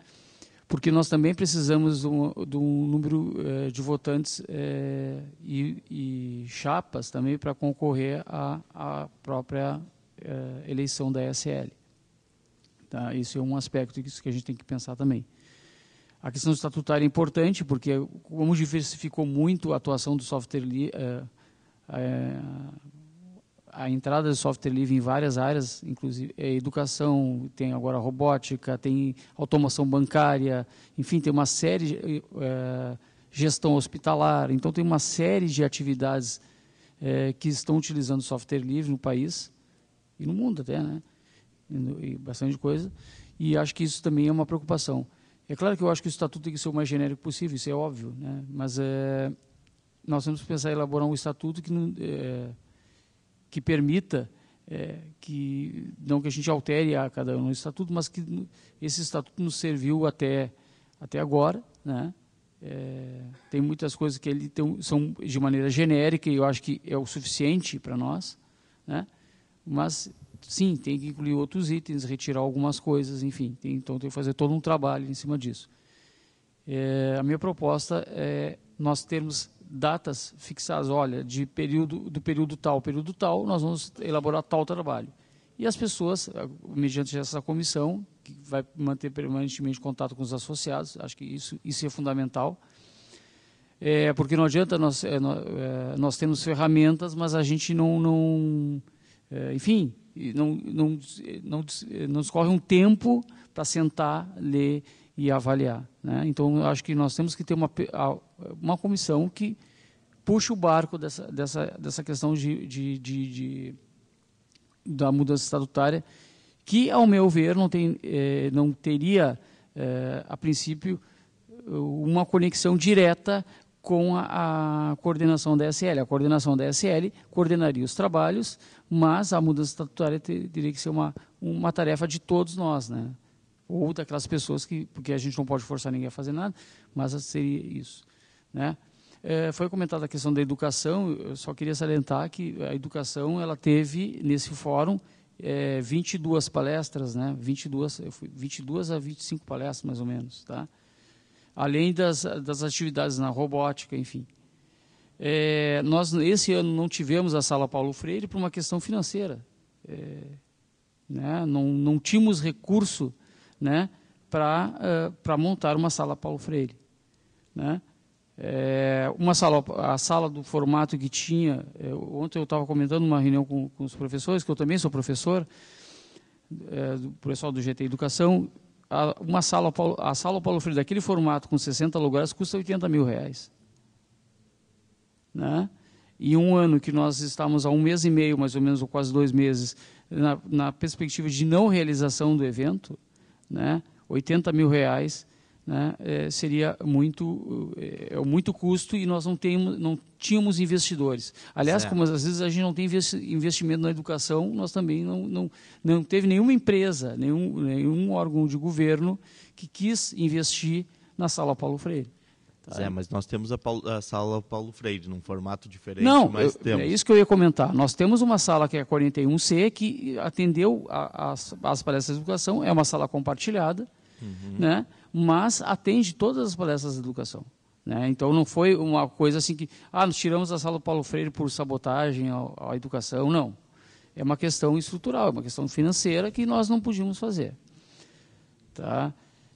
porque nós também precisamos de um, de um número é, de votantes é, e, e, chapas também para concorrer à, própria é, eleição da SL. Tá? é um aspecto que a gente tem que pensar também. A questão estatutária é importante, porque como diversificou muito a atuação do software livre, eh, é, eh, é, a entrada do software livre em várias áreas, inclusive é educação, tem agora robótica, tem automação bancária, enfim, tem uma série de eh, gestão hospitalar. Então, tem uma série de atividades que estão utilizando software livre no país e no mundo até, né? e bastante coisa, e acho que isso também é uma preocupação. É claro que eu acho que o estatuto tem que ser o mais genérico possível, isso é óbvio, né? mas é, nós temos que pensar em elaborar um estatuto que, é, que permita é, que, não que a gente altere a cada ano um o estatuto, mas que esse estatuto nos serviu até, até agora, né? É, tem muitas coisas que ele tem, são de maneira genérica e eu acho que é o suficiente para nós, né? mas sim, tem que incluir outros itens, retirar algumas coisas, enfim. Tem, então, tem que fazer todo um trabalho em cima disso. É, a minha proposta é nós termos datas fixadas, olha, de período, do período tal, período tal, nós vamos elaborar tal trabalho. E as pessoas, mediante essa comissão, que vai manter permanentemente contato com os associados, acho que isso, isso é fundamental, é, porque não adianta, nós, é, nós, é, nós temos ferramentas, mas a gente não, não é, enfim, e não, não, não, não corre um tempo para sentar, ler e avaliar. Né? Então, acho que nós temos que ter uma, uma comissão que puxe o barco dessa, dessa, dessa questão de, de, de, de da mudança estatutária, que, ao meu ver, não, tem, eh, não teria, eh, a princípio, uma conexão direta com a, a coordenação da SL. A coordenação da SL coordenaria os trabalhos, mas a mudança estatutária ter, teria que ser uma, uma tarefa de todos nós, né? ou daquelas pessoas que, porque a gente não pode forçar ninguém a fazer nada, mas seria isso. Né? É, foi comentada a questão da educação, eu só queria salientar que a educação ela teve, nesse fórum, é, 22 palestras, né? 22, eu fui 22 a 25 palestras, mais ou menos. Tá? Além das, das atividades na robótica, enfim. É, nós, esse ano, não tivemos a Sala Paulo Freire por uma questão financeira. É, né? não, não tínhamos recurso né? para uh, é, montar uma Sala Paulo Freire. Né? É, uma sala, a sala do formato que tinha, é, ontem eu estava comentando uma reunião com, com, os professores, que eu também sou professor, é, do pessoal do GT Educação, a, uma sala, a sala Paulo Freire, daquele formato com 60 lugares, custa 80 mil reais né? e um ano que nós estávamos há um mês e meio, mais ou menos, ou quase dois meses, na, na perspectiva de não realização do evento, né? 80 mil reais né? É, seria muito, é, é muito custo e nós não, temos, não tínhamos investidores. Aliás, certo. como às vezes a gente não tem investimento na educação, nós também não, não, não teve nenhuma empresa, nenhum, nenhum órgão de governo que quis investir na Sala Paulo Freire mas nós temos a, Paulo, a, sala Paulo Freire, num formato diferente, Não, mas eu, é temos. é isso que eu ia comentar. Nós temos uma sala que é a 41C, que atendeu as palestras de educação, é uma sala compartilhada, uhum. né? mas atende todas as palestras de educação. Né? Então não foi uma coisa assim que, ah, nós tiramos a sala Paulo Freire por sabotagem à, à educação, não. É uma questão estrutural, é uma questão financeira que nós não podíamos fazer. Tá?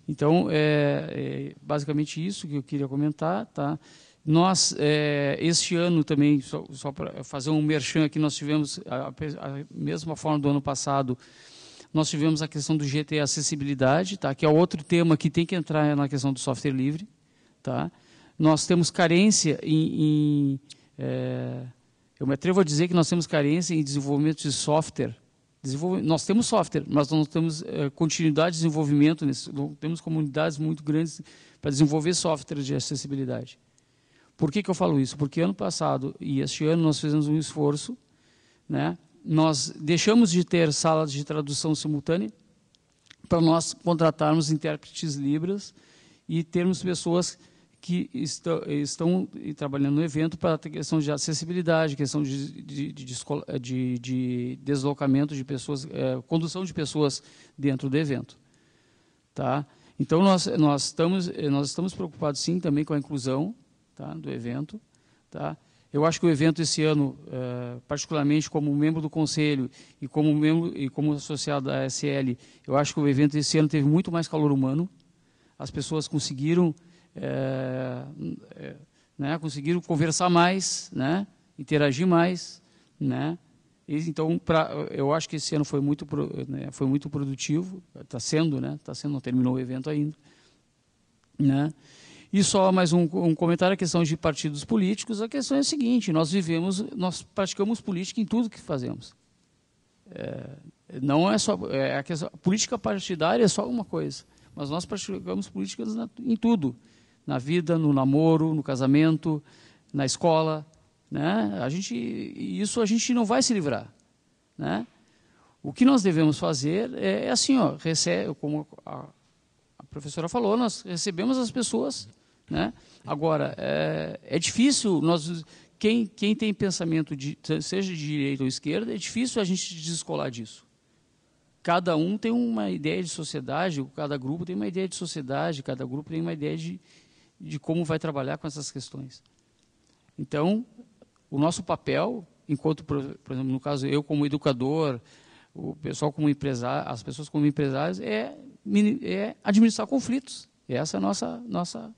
Então, é, é basicamente isso que eu queria comentar, tá? Nós, é, este ano também, só, só para fazer um merchan aqui, nós tivemos, a, a, mesma forma do ano passado, nós tivemos a questão do GT Acessibilidade, tá? que é outro tema que tem que entrar na questão do software livre. Tá? Nós temos carência em... em é, eu me atrevo a dizer que nós temos carência em desenvolvimento de software nós temos software, mas não temos eh, continuidade de desenvolvimento, nesse, não temos comunidades muito grandes para desenvolver software de acessibilidade. Por que, que eu falo isso? Porque ano passado e este ano nós fizemos um esforço, né? nós deixamos de ter salas de tradução simultânea para nós contratarmos intérpretes libras e termos pessoas que está, estão trabalhando no evento para a questão de acessibilidade, questão de, de, de, de deslocamento de pessoas, é, condução de pessoas dentro do evento. Tá? Então, nós, nós, estamos, nós estamos preocupados, sim, também com a inclusão tá, do evento. Tá? Eu acho que o evento esse ano, é, particularmente como membro do conselho e como, membro, e como associado à SL, eu acho que o evento esse ano teve muito mais calor humano. As pessoas conseguiram é, né, conseguiram conversar mais, né, interagir mais, né. E, então, pra, eu acho que esse ano foi muito, né, foi muito produtivo, está sendo, né, está sendo, não terminou o evento ainda, né. E só mais um, um, comentário, a questão de partidos políticos, a questão é a seguinte, nós vivemos, nós praticamos política em tudo que fazemos. É, não é só, é a questão, a política partidária é só uma coisa, mas nós praticamos políticas na, em tudo na vida, no namoro, no casamento, na escola, né? A gente isso a gente não vai se livrar, né? O que nós devemos fazer é, é assim, ó, recebe, como a, a, professora falou, nós recebemos as pessoas, né? Agora é, é difícil nós quem, quem tem pensamento de, seja de direita ou esquerda é difícil a gente descolar disso. Cada um tem uma ideia de sociedade, cada grupo tem uma ideia de sociedade, cada grupo tem uma ideia de, de como vai trabalhar com essas questões. Então, o nosso papel, enquanto, por exemplo, no caso, eu como educador, o pessoal como empresário, as pessoas como empresários, é, é administrar conflitos. essa é a nossa, nossa,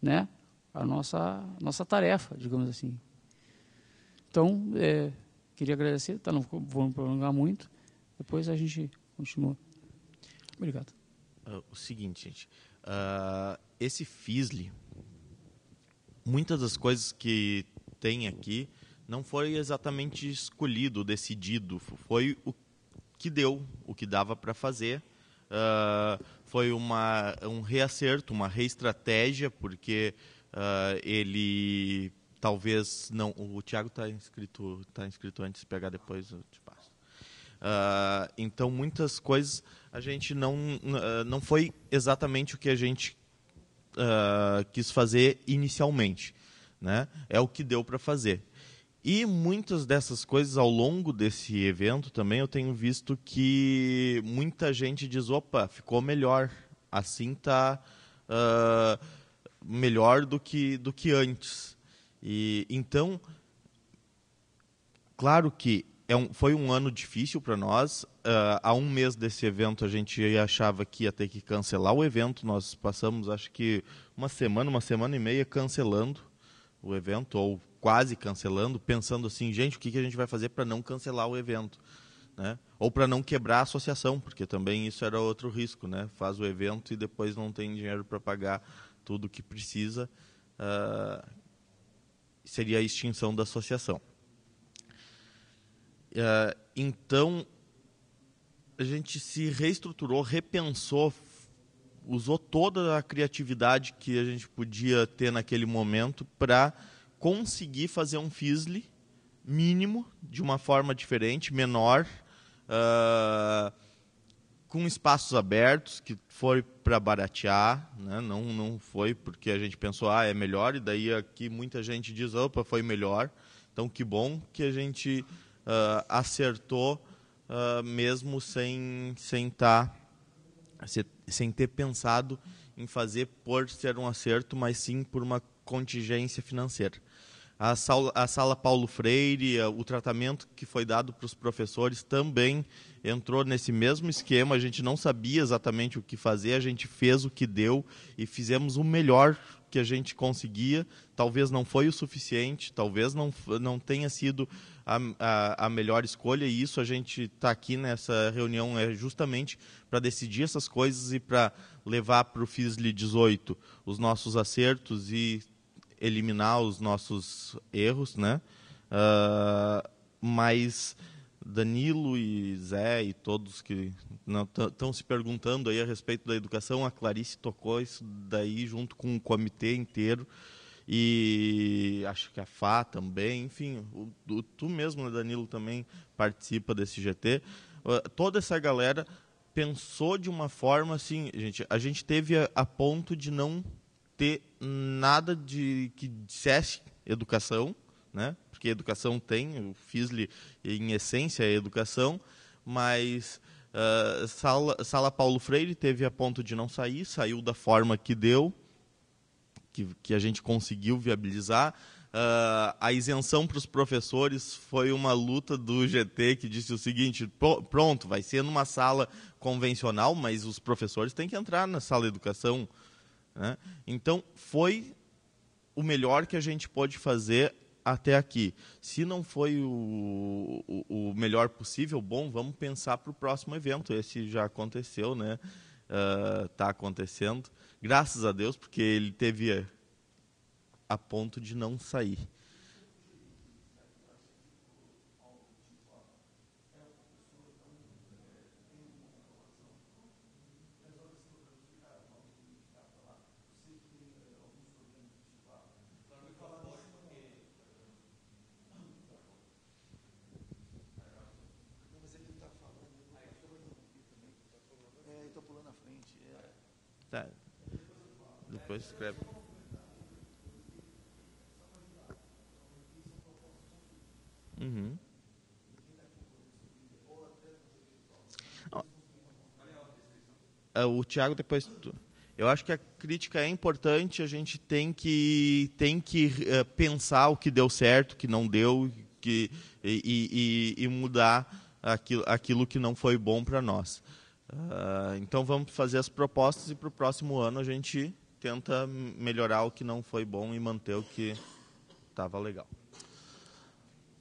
né, a nossa, nossa tarefa, digamos assim. Então, é, queria agradecer, tá, não vou prolongar muito, depois a gente continua. Obrigado. Uh, o seguinte, gente, uh, esse Fisli, muitas das coisas que tem aqui não foi exatamente escolhido, decidido, foi o que deu, o que dava para fazer. Uh, foi uma, um reacerto, uma reestratégia, porque uh, ele talvez não. O Thiago está inscrito, tá inscrito antes, se pegar depois eu te passo. Uh, então muitas coisas a gente não não foi exatamente o que a gente uh, quis fazer inicialmente. Né? É o que deu para fazer. E muitas dessas coisas ao longo desse evento também eu tenho visto que muita gente diz: opa, ficou melhor. Assim tá uh, melhor do que, do que antes. E, então, claro que é um, foi um ano difícil para nós. Uh, há um mês desse evento, a gente achava que ia ter que cancelar o evento. Nós passamos, acho que, uma semana, uma semana e meia cancelando o evento, ou quase cancelando, pensando assim: gente, o que, que a gente vai fazer para não cancelar o evento? Né? Ou para não quebrar a associação, porque também isso era outro risco, né? Faz o evento e depois não tem dinheiro para pagar tudo o que precisa, uh, seria a extinção da associação. Uh, então, a gente se reestruturou, repensou, usou toda a criatividade que a gente podia ter naquele momento para conseguir fazer um Fizzly mínimo, de uma forma diferente, menor, uh, com espaços abertos, que foi para baratear, né? não, não foi porque a gente pensou, ah, é melhor, e daí aqui muita gente diz, opa, foi melhor. Então, que bom que a gente uh, acertou uh, mesmo sem sem tá, sem ter pensado em fazer por ser um acerto, mas sim por uma contingência financeira. A sala, a sala Paulo Freire, ah, o tratamento que foi dado para os professores também entrou nesse mesmo esquema. A gente não sabia exatamente o que fazer, a gente fez o que deu e fizemos o melhor que a gente conseguia. Talvez não foi o suficiente, talvez não, não tenha sido a, a, a melhor escolha, e isso a gente está aqui nessa reunião é justamente para decidir essas coisas e para levar para o FISLI 18 os nossos acertos e eliminar os nossos erros, né? Uh, mas Danilo e Zé e todos que estão se perguntando aí a respeito da educação, a Clarice tocou isso daí junto com o comitê inteiro e acho que a Fá também, enfim, o, o, tu mesmo, né, Danilo, também participa desse GT. Uh, ah, toda essa galera pensou de uma forma assim, gente, a gente teve a, a ponto de não ter nada de que dissesse educação, né? Porque educação tem, eu fiz lhe em essência a é educação, mas uh, sala, sala Paulo Freire teve a ponto de não sair, saiu da forma que deu que, que a gente conseguiu viabilizar. Uh, a isenção para os professores foi uma luta do GT que disse o seguinte: pronto, vai ser numa sala convencional, mas os professores têm que entrar na sala de educação. Né? Então, foi o melhor que a gente pôde fazer até aqui. Se não foi o, o, o melhor possível, bom, vamos pensar para o próximo evento. Esse já aconteceu, né? Está ah, uh, acontecendo. Graças a Deus, porque ele teve a ponto de não sair. depois escreve. Uhum. Ah, o Tiago depois. Eu acho que a crítica é importante, a gente tem que, tem que eh, pensar o que deu certo, o que não deu que, e, e, e mudar aquilo, aquilo que não foi bom para nós. Uh, então vamos fazer as propostas e para o próximo ano a gente tenta melhorar o que não foi bom e manter o que estava legal.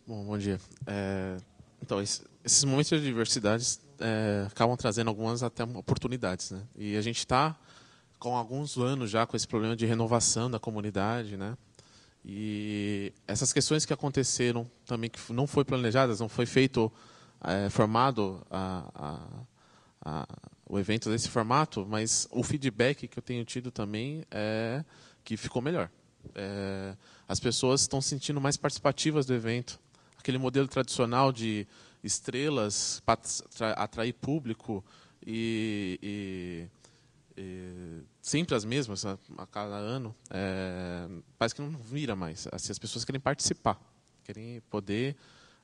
Bom, bom dia. É, então, esses momentos de adversidades é, acabam trazendo algumas até oportunidades, né? E a gente está com alguns anos já com esse problema de renovação da comunidade, né? E essas questões que aconteceram também que não foi planejadas, não foi feito é, formado a, a o evento desse formato, mas o feedback que eu tenho tido também é que ficou melhor. É, as pessoas estão sentindo mais participativas do evento. Aquele modelo tradicional de estrelas para atrair público e, e, e, sempre as mesmas a, a cada ano, é, parece que não vira mais. Assim, as pessoas querem participar, querem poder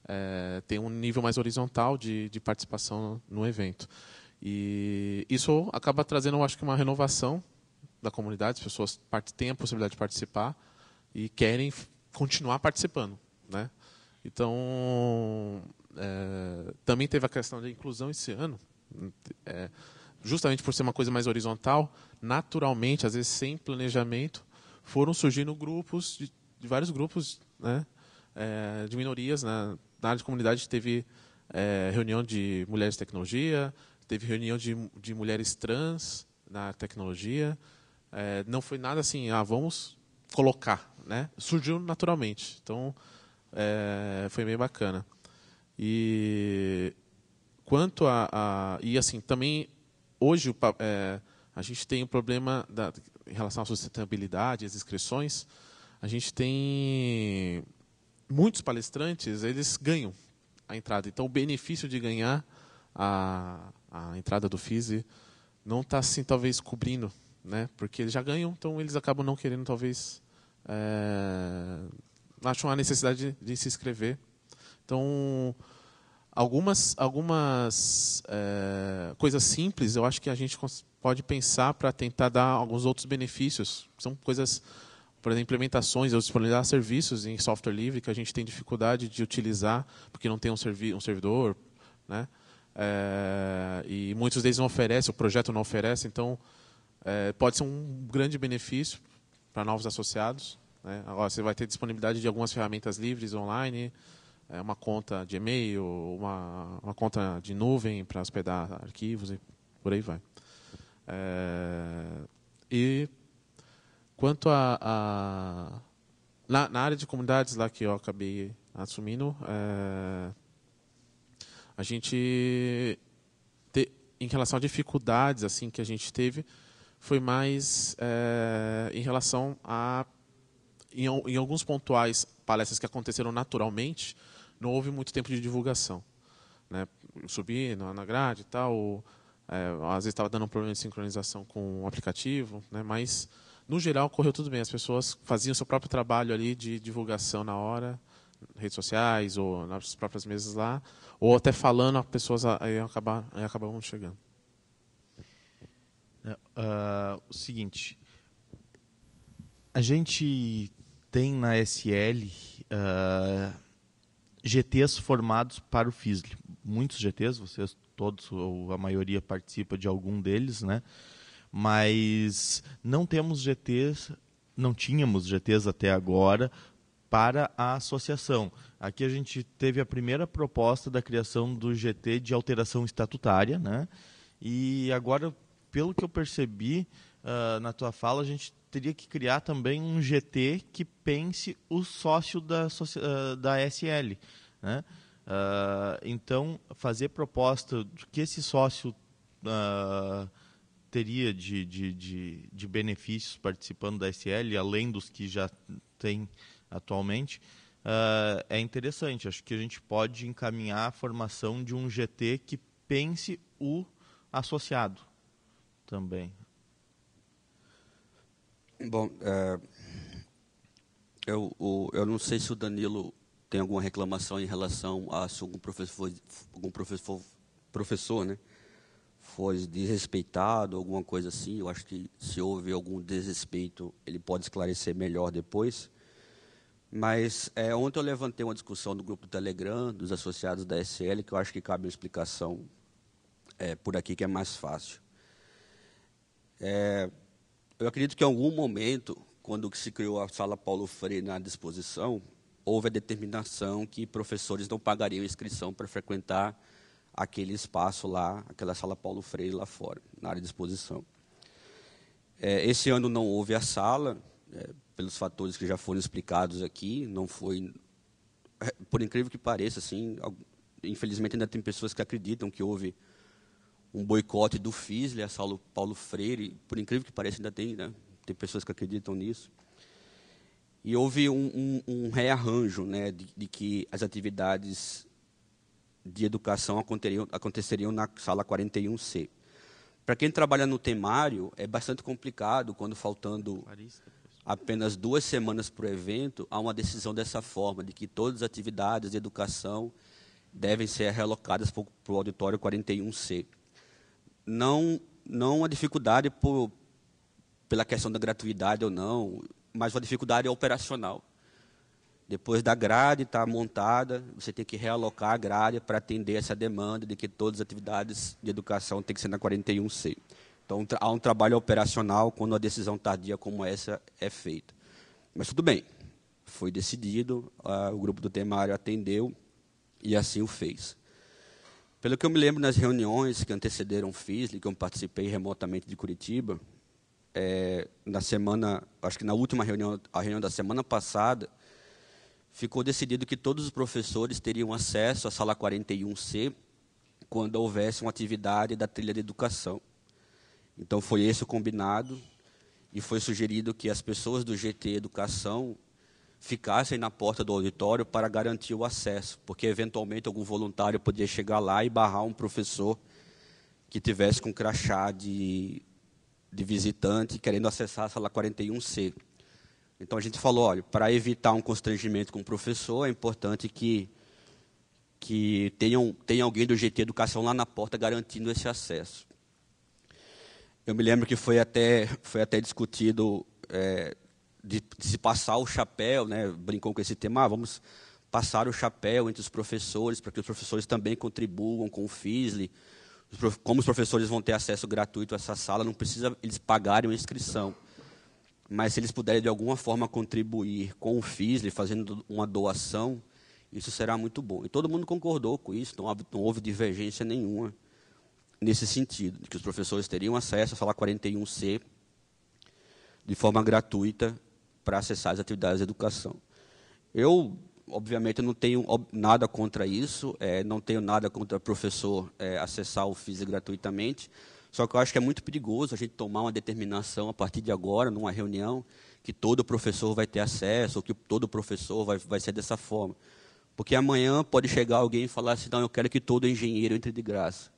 é, ter um nível mais horizontal de, de participação no evento. E isso acaba trazendo, eu acho que, uma renovação da comunidade. As pessoas têm a possibilidade de participar e querem continuar participando. Né? Então, é, também teve a questão da inclusão esse ano. É, justamente por ser uma coisa mais horizontal, naturalmente, às vezes sem planejamento, foram surgindo grupos, de, de vários grupos né, é, de minorias. Né? Na área de comunidade teve é, reunião de mulheres de tecnologia, teve reunião de, de mulheres trans na tecnologia. É, não foi nada assim, ah, vamos colocar, né? Surgiu naturalmente. Então, é, foi meio bacana. E quanto a, a e assim também hoje é, a gente tem um problema da, em relação à sustentabilidade, as inscrições. A gente tem muitos palestrantes, eles ganham a entrada. Então, o benefício de ganhar a, a entrada do FISE não está assim talvez cobrindo, né? Porque eles já ganham, então eles acabam não querendo talvez é, acham a necessidade de, de, se inscrever. Então algumas algumas é, coisas simples, eu acho que a gente pode pensar para tentar dar alguns outros benefícios. São coisas por exemplo, implementações ou disponibilizar serviços em software livre que a gente tem dificuldade de utilizar porque não tem um, servi um servidor, né? É, e muitos deles não oferecem, o projeto não oferece, então é, pode ser um grande benefício para novos associados. Né? Agora, você vai ter disponibilidade de algumas ferramentas livres online, é, uma conta de e-mail, uma, uma conta de nuvem para hospedar arquivos e por aí vai. É, e quanto a, a na, na, área de comunidades lá que eu acabei assumindo, é, a gente, te, em relação a dificuldades assim que a gente teve, foi mais é, em relação a, em, em alguns pontuais palestras que aconteceram naturalmente, não houve muito tempo de divulgação. Né? subir na grade e tal, é, às vezes estava dando um problema de sincronização com o aplicativo, né? mas no geral correu tudo bem. As pessoas faziam o seu próprio trabalho ali de divulgação na hora redes sociais ou nas próprias mesas lá, ou até falando, a pessoas ah, aí acabar, aí acabavam chegando. Uh, o seguinte, a gente tem na SL uh, ah, GTs formados para o FISL. Muitos GTs, vocês todos ou a maioria participa de algum deles, né? Mas não temos GTs, não tínhamos GTs até agora para a associação. Aqui a gente teve a primeira proposta da criação do GT de alteração estatutária, né? E agora, pelo que eu percebi uh, na tua fala, a gente teria que criar também um GT que pense o sócio da, uh, da SL, né? Uh, então, fazer proposta do que esse sócio teria de, de, de, de benefícios participando da SL, além dos que já tem atualmente, uh, é interessante. Acho que a gente pode encaminhar a formação de um GT que pense o associado também. Bom, é, eu, o, eu não sei se o Danilo tem alguma reclamação em relação a se algum professor, algum professor, professor né, foi desrespeitado, alguma coisa assim. Eu acho que se houve algum desrespeito, ele pode esclarecer melhor depois. Mas é, ontem eu levantei uma discussão no grupo do Telegram, dos associados da SL, que eu acho que cabe uma explicação é, por aqui que é mais fácil. É, eu acredito que em algum momento, quando se criou a sala Paulo Freire na disposição, houve a determinação que professores não pagariam inscrição para frequentar aquele espaço lá, aquela sala Paulo Freire lá fora, na área de exposição. É, esse ano não houve a sala, é, pelos fatores que já foram explicados aqui, não foi é, por incrível que pareça, assim, infelizmente ainda tem pessoas que acreditam que houve um boicote do Fisley a Saulo Paulo Freire, por incrível que pareça ainda tem, né? Tem pessoas que acreditam nisso. E houve um, um, um rearranjo, né, de, de, que as atividades de educação aconteceriam, aconteceriam na sala 41C. Para quem trabalha no temário, é bastante complicado quando faltando... Clarista apenas duas semanas para o evento, há uma decisão dessa forma, de que todas as atividades de educação devem ser relocadas para o auditório 41C. Não, não uma dificuldade por, pela questão da gratuidade ou não, mas uma dificuldade operacional. Depois da grade estar tá montada, você tem que realocar a grade para atender essa demanda de que todas as atividades de educação têm que ser na 41C. Então, há um trabalho operacional quando a decisão tardia como essa é feita. Mas tudo bem, foi decidido, o grupo do temário atendeu e assim o fez. Pelo que eu me lembro, nas reuniões que antecederam FISL, que eu participei remotamente de Curitiba, é, na semana, acho que na última reunião, a reunião da semana passada, ficou decidido que todos os professores teriam acesso à sala 41C quando houvesse uma atividade da trilha de educação. Então foi esse o combinado e foi sugerido que as pessoas do GT Educação ficassem na porta do auditório para garantir o acesso, porque eventualmente algum voluntário podia chegar lá e barrar um professor que tivesse com crachá de, de visitante querendo acessar a sala 41C. Então a gente falou, olha, para evitar um constrangimento com o professor, é importante que que tenham, tenha alguém do GT Educação lá na porta garantindo esse acesso. Eu me lembro que foi até, foi até discutido é, de, de, se passar o chapéu, né? brincou com esse tema, ah, vamos passar o chapéu entre os professores, para que os professores também contribuam com o FISLE. Como os professores vão ter acesso gratuito a essa sala, não precisa eles pagarem a inscrição. Mas se eles puderem de alguma forma contribuir com o FISLE, fazendo uma doação, isso será muito bom. E todo mundo concordou com isso, não houve divergência nenhuma nesse sentido, de que os professores teriam acesso à sala 41C de forma gratuita para acessar as atividades de educação. Eu, obviamente, não tenho nada contra isso, é, não tenho nada contra o professor é, acessar o FISA gratuitamente, só que eu acho que é muito perigoso a gente tomar uma determinação a partir de agora, numa reunião, que todo professor vai ter acesso, ou que todo professor vai, vai ser dessa forma. Porque amanhã pode chegar alguém e falar assim, não, eu quero que todo engenheiro entre de graça.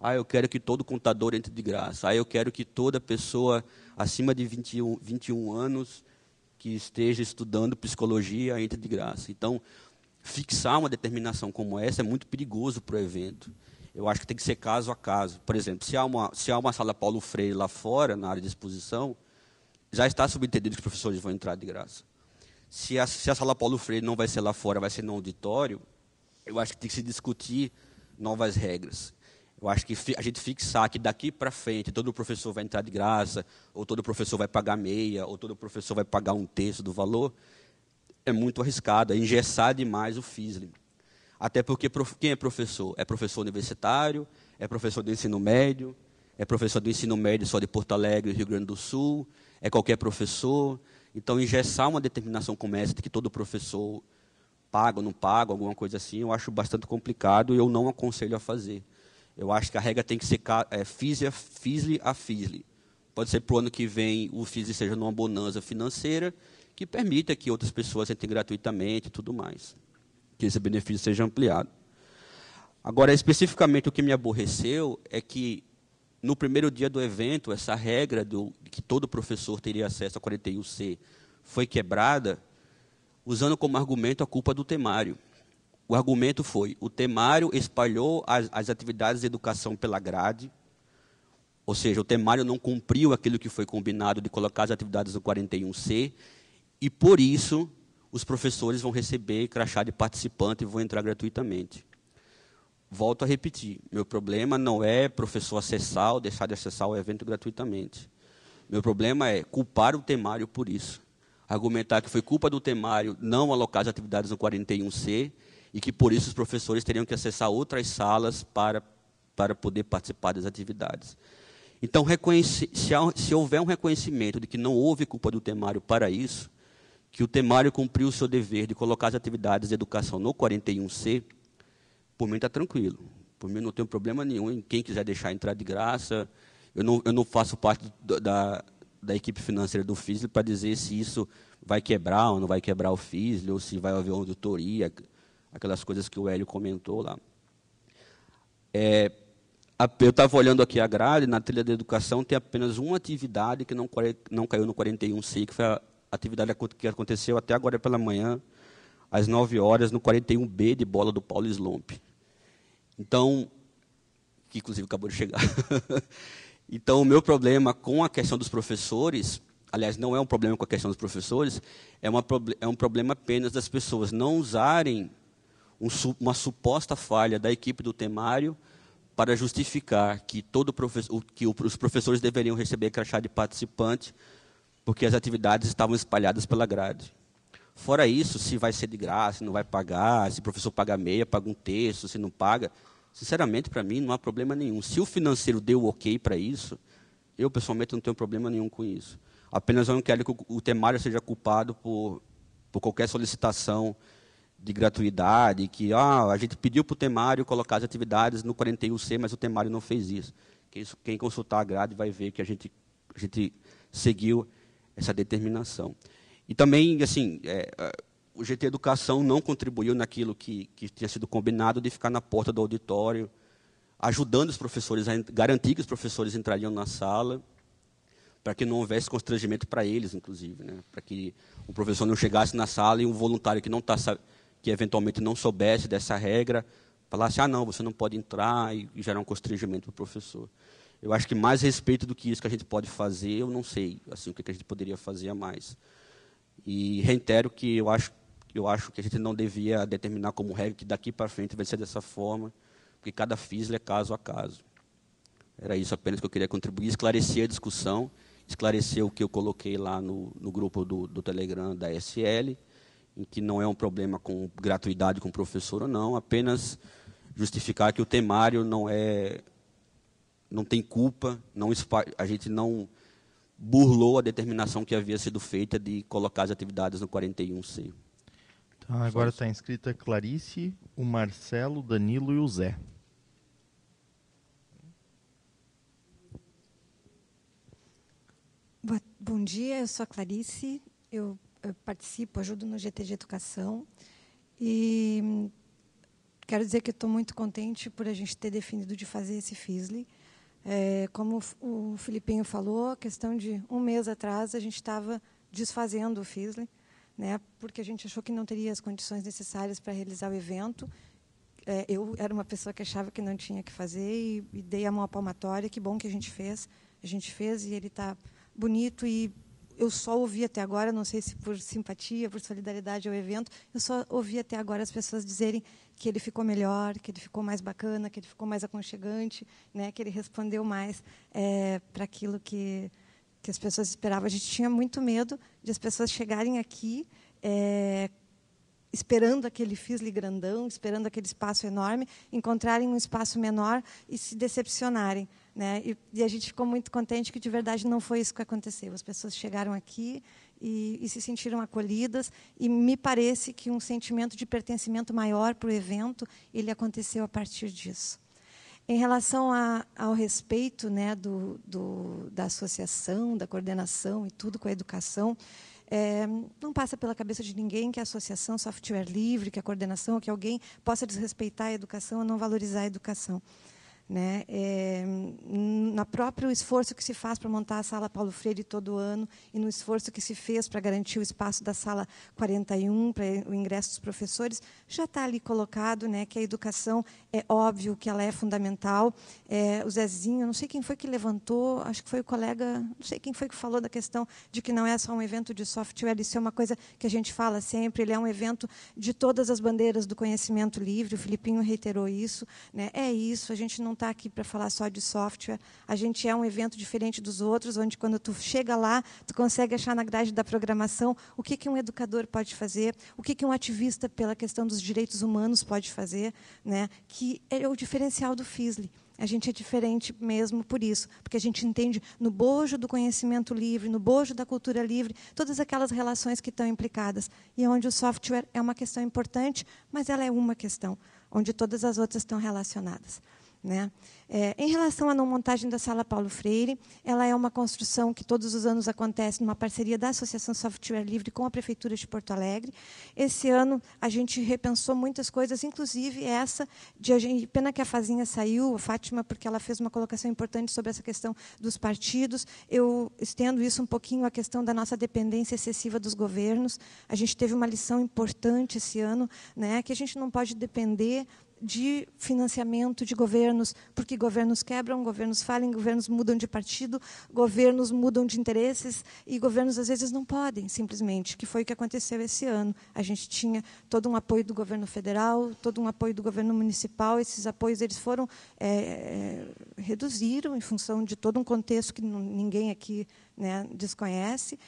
Ah, eu quero que todo contador entre de graça. Ah, eu quero que toda pessoa acima de 21, 21 anos que esteja estudando psicologia entre de graça. Então, fixar uma determinação como essa é muito perigoso para o evento. Eu acho que tem que ser caso a caso. Por exemplo, se há uma, se há uma sala Paulo Freire lá fora, na área de exposição, já está subentendido que os professores vão entrar de graça. Se a, se a sala Paulo Freire não vai ser lá fora, vai ser no auditório, eu acho que tem que se discutir novas regras. Eu acho que a gente fixar que daqui para frente todo professor vai entrar de graça, ou todo professor vai pagar meia, ou todo professor vai pagar um terço do valor, é muito arriscado, é engessar demais o FISLIM. Até porque quem é professor? É professor universitário, é professor do ensino médio, é professor do ensino médio só de Porto Alegre, Rio Grande do Sul, é qualquer professor. Então, engessar uma determinação como essa de que todo professor paga ou não paga, alguma coisa assim, eu acho bastante complicado e eu não aconselho a fazer. Eu acho que a regra tem que ser é, a FISLE. Pode ser para o ano que vem o FISLE seja numa bonança financeira que permita que outras pessoas entrem gratuitamente e tudo mais. Que esse benefício seja ampliado. Agora, especificamente, o que me aborreceu é que, no primeiro dia do evento, essa regra do, que todo professor teria acesso a 41C foi quebrada, usando como argumento a culpa do temário. O argumento foi: o temário espalhou as, as atividades de educação pela grade, ou seja, o temário não cumpriu aquilo que foi combinado de colocar as atividades no 41C, e por isso os professores vão receber crachá de participante e vão entrar gratuitamente. Volto a repetir: meu problema não é professor acessar ou deixar de acessar o evento gratuitamente. Meu problema é culpar o temário por isso. Argumentar que foi culpa do temário não alocar as atividades no 41C e que por isso os professores teriam que acessar outras salas para, para poder participar das atividades. Então, se, há, se houver um reconhecimento de que não houve culpa do temário para isso, que o temário cumpriu o seu dever de colocar as atividades de educação no 41C, por mim está tranquilo. Por mim não tem problema nenhum. Quem quiser deixar entrar de graça, eu não, eu não faço parte da, da equipe financeira do FISL para dizer se isso vai quebrar ou não vai quebrar o FISL, ou se vai haver auditoria, aquelas coisas que o Hélio comentou lá. É, a, eu estava olhando aqui a grade, na trilha da educação tem apenas uma atividade que não, não caiu no 41C, que foi a atividade que aconteceu até agora pela manhã, às 9 horas, no 41B de bola do Paulo Slomp. Então, que inclusive acabou de chegar. *laughs* então, o meu problema com a questão dos professores, aliás, não é um problema com a questão dos professores, é, uma, é um problema apenas das pessoas não usarem um, uma suposta falha da equipe do temário para justificar que, todo professor, que os professores deveriam receber crachá de participante, porque as atividades estavam espalhadas pela grade. Fora isso, se vai ser de graça, se não vai pagar, se o professor paga meia, paga um terço, se não paga, sinceramente, para mim, não há problema nenhum. Se o financeiro deu ok para isso, eu, pessoalmente, não tenho problema nenhum com isso. Apenas eu não quero que o temário seja culpado por, por qualquer solicitação de gratuidade, que ah, a gente pediu para o temário colocar as atividades no 41C, mas o temário não fez isso. Quem, quem consultar a grade vai ver que a gente, a gente seguiu essa determinação. E também, assim, é, o GT Educação não contribuiu naquilo que, que tinha sido combinado de ficar na porta do auditório, ajudando os professores, a garantir que os professores entrariam na sala, para que não houvesse constrangimento para eles, inclusive, né? para que o professor não chegasse na sala e um voluntário que não está que eventualmente não soubesse dessa regra, falasse, ah, não, você não pode entrar e gerar um constrangimento para o professor. Eu acho que mais respeito do que isso que a gente pode fazer, eu não sei assim o que a gente poderia fazer a mais. E reitero que eu acho, eu acho que a gente não devia determinar como regra que daqui para frente vai ser dessa forma, porque cada FISL é caso a caso. Era isso apenas que eu queria contribuir, esclarecer a discussão, esclarecer o que eu coloquei lá no, no grupo do, do Telegram da SL, em que não é um problema com gratuidade com o professor ou não, apenas justificar que o temário não é não tem culpa, não a gente não burlou a determinação que havia sido feita de colocar as atividades no 41C. Então, agora está inscrita Clarice, o Marcelo, Danilo e o Zé. Bom dia, eu sou a Clarice. Eu eh, participo, ajudo no GT de Educação. E quero dizer que estou muito contente por a gente ter definido de fazer esse FISLE. É, como o Filipinho falou, questão de um mês atrás, a gente estava desfazendo o FISLE, né, porque a gente achou que não teria as condições necessárias para realizar o evento. É, eu era uma pessoa que achava que não tinha que fazer e, e dei a mão à palmatória. Que bom que a gente fez. A gente fez e ele está bonito e eu só ouvi até agora, não sei se por simpatia, por solidariedade ao evento, eu só ouvi até agora as pessoas dizerem que ele ficou melhor, que ele ficou mais bacana, que ele ficou mais aconchegante, né, que ele respondeu mais é, para aquilo que, que as pessoas esperavam. A gente tinha muito medo de as pessoas chegarem aqui é, esperando aquele Fisli grandão, esperando aquele espaço enorme, encontrarem um espaço menor e se decepcionarem. Né? E, e, a gente ficou muito contente que de verdade não foi isso que aconteceu. As pessoas chegaram aqui e, e se sentiram acolhidas e me parece que um sentimento de pertencimento maior para o evento ele aconteceu a partir disso. Em relação a, ao respeito né, do, do, da associação, da coordenação e tudo com a educação, é, não passa pela cabeça de ninguém que a associação software livre, que a coordenação, que alguém possa desrespeitar a educação ou não valorizar a educação. Né? É, no próprio esforço que se faz para montar a Sala Paulo Freire todo ano e no esforço que se fez para garantir o espaço da Sala 41 para o ingresso dos professores, já está ali colocado né, que a educação é óbvio que ela é fundamental. É, o Zezinho, não sei quem foi que levantou, acho que foi o colega, não sei quem foi que falou da questão de que não é só um evento de software, isso é uma coisa que a gente fala sempre, ele é um evento de todas as bandeiras do conhecimento livre, o Filipinho reiterou isso. Né? É isso, a gente não está aqui para falar só de software. A gente é um evento diferente dos outros, onde quando tu chega lá, tu consegue achar na grade da programação o que, que um educador pode fazer, o que, que um ativista pela questão dos direitos humanos pode fazer, né? que é o diferencial do FISLE. A gente é diferente mesmo por isso, porque a gente entende no bojo do conhecimento livre, no bojo da cultura livre, todas aquelas relações que estão implicadas. E é onde o software é uma questão importante, mas ela é uma questão, onde todas as outras estão relacionadas. Né? É, em relação à não montagem da Sala Paulo Freire, ela é uma construção que todos os anos acontece numa parceria da Associação Software Livre com a Prefeitura de Porto Alegre. Esse ano a gente repensou muitas coisas, inclusive essa de a gente, pena que a Fazinha saiu, a Fátima, porque ela fez uma colocação importante sobre essa questão dos partidos. Eu estendo isso um pouquinho à questão da nossa dependência excessiva dos governos. A gente teve uma lição importante esse ano, né, que a gente não pode depender de financiamento de governos, porque governos quebram, governos falham, governos mudam de partido, governos mudam de interesses e governos às vezes não podem, simplesmente, que foi o que aconteceu esse ano. A gente tinha todo um apoio do governo federal, todo um apoio do governo municipal, esses apoios eles foram é, é, reduziram em função de todo um contexto que ninguém aqui né, desconhece.